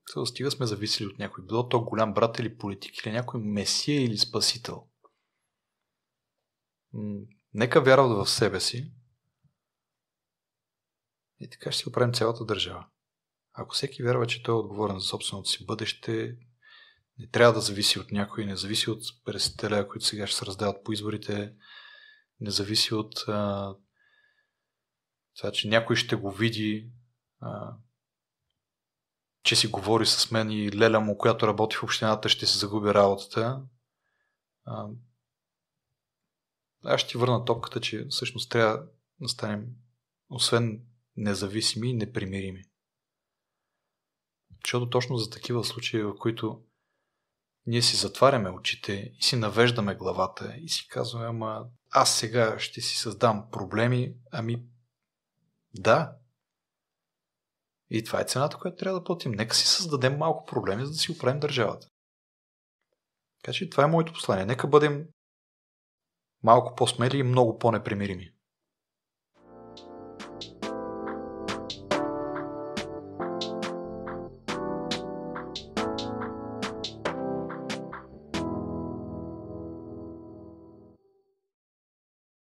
Speaker 1: Сега стига сме зависели от някой. Било то голям брат или политик, или някой месия или спасител. Нека вярват в себе си, и така ще си оправим цялата държава. Ако всеки вярва, че той е отговорен за собственото си бъдеще, не трябва да зависи от някой, не зависи от пресителя, които сега ще се раздават по изборите, не зависи от а, това, че някой ще го види, а, че си говори с мен и леля му, която работи в общината, ще се загуби работата. А, аз ще ти върна топката, че всъщност трябва да станем, освен независими и непримирими. Защото точно за такива случаи, в които ние си затваряме очите и си навеждаме главата и си казваме, ама аз сега ще си създам проблеми, ами да. И това е цената, която трябва да платим. Нека си създадем малко проблеми, за да си оправим държавата. Така че това е моето послание. Нека бъдем малко по-смели и много по-непримирими.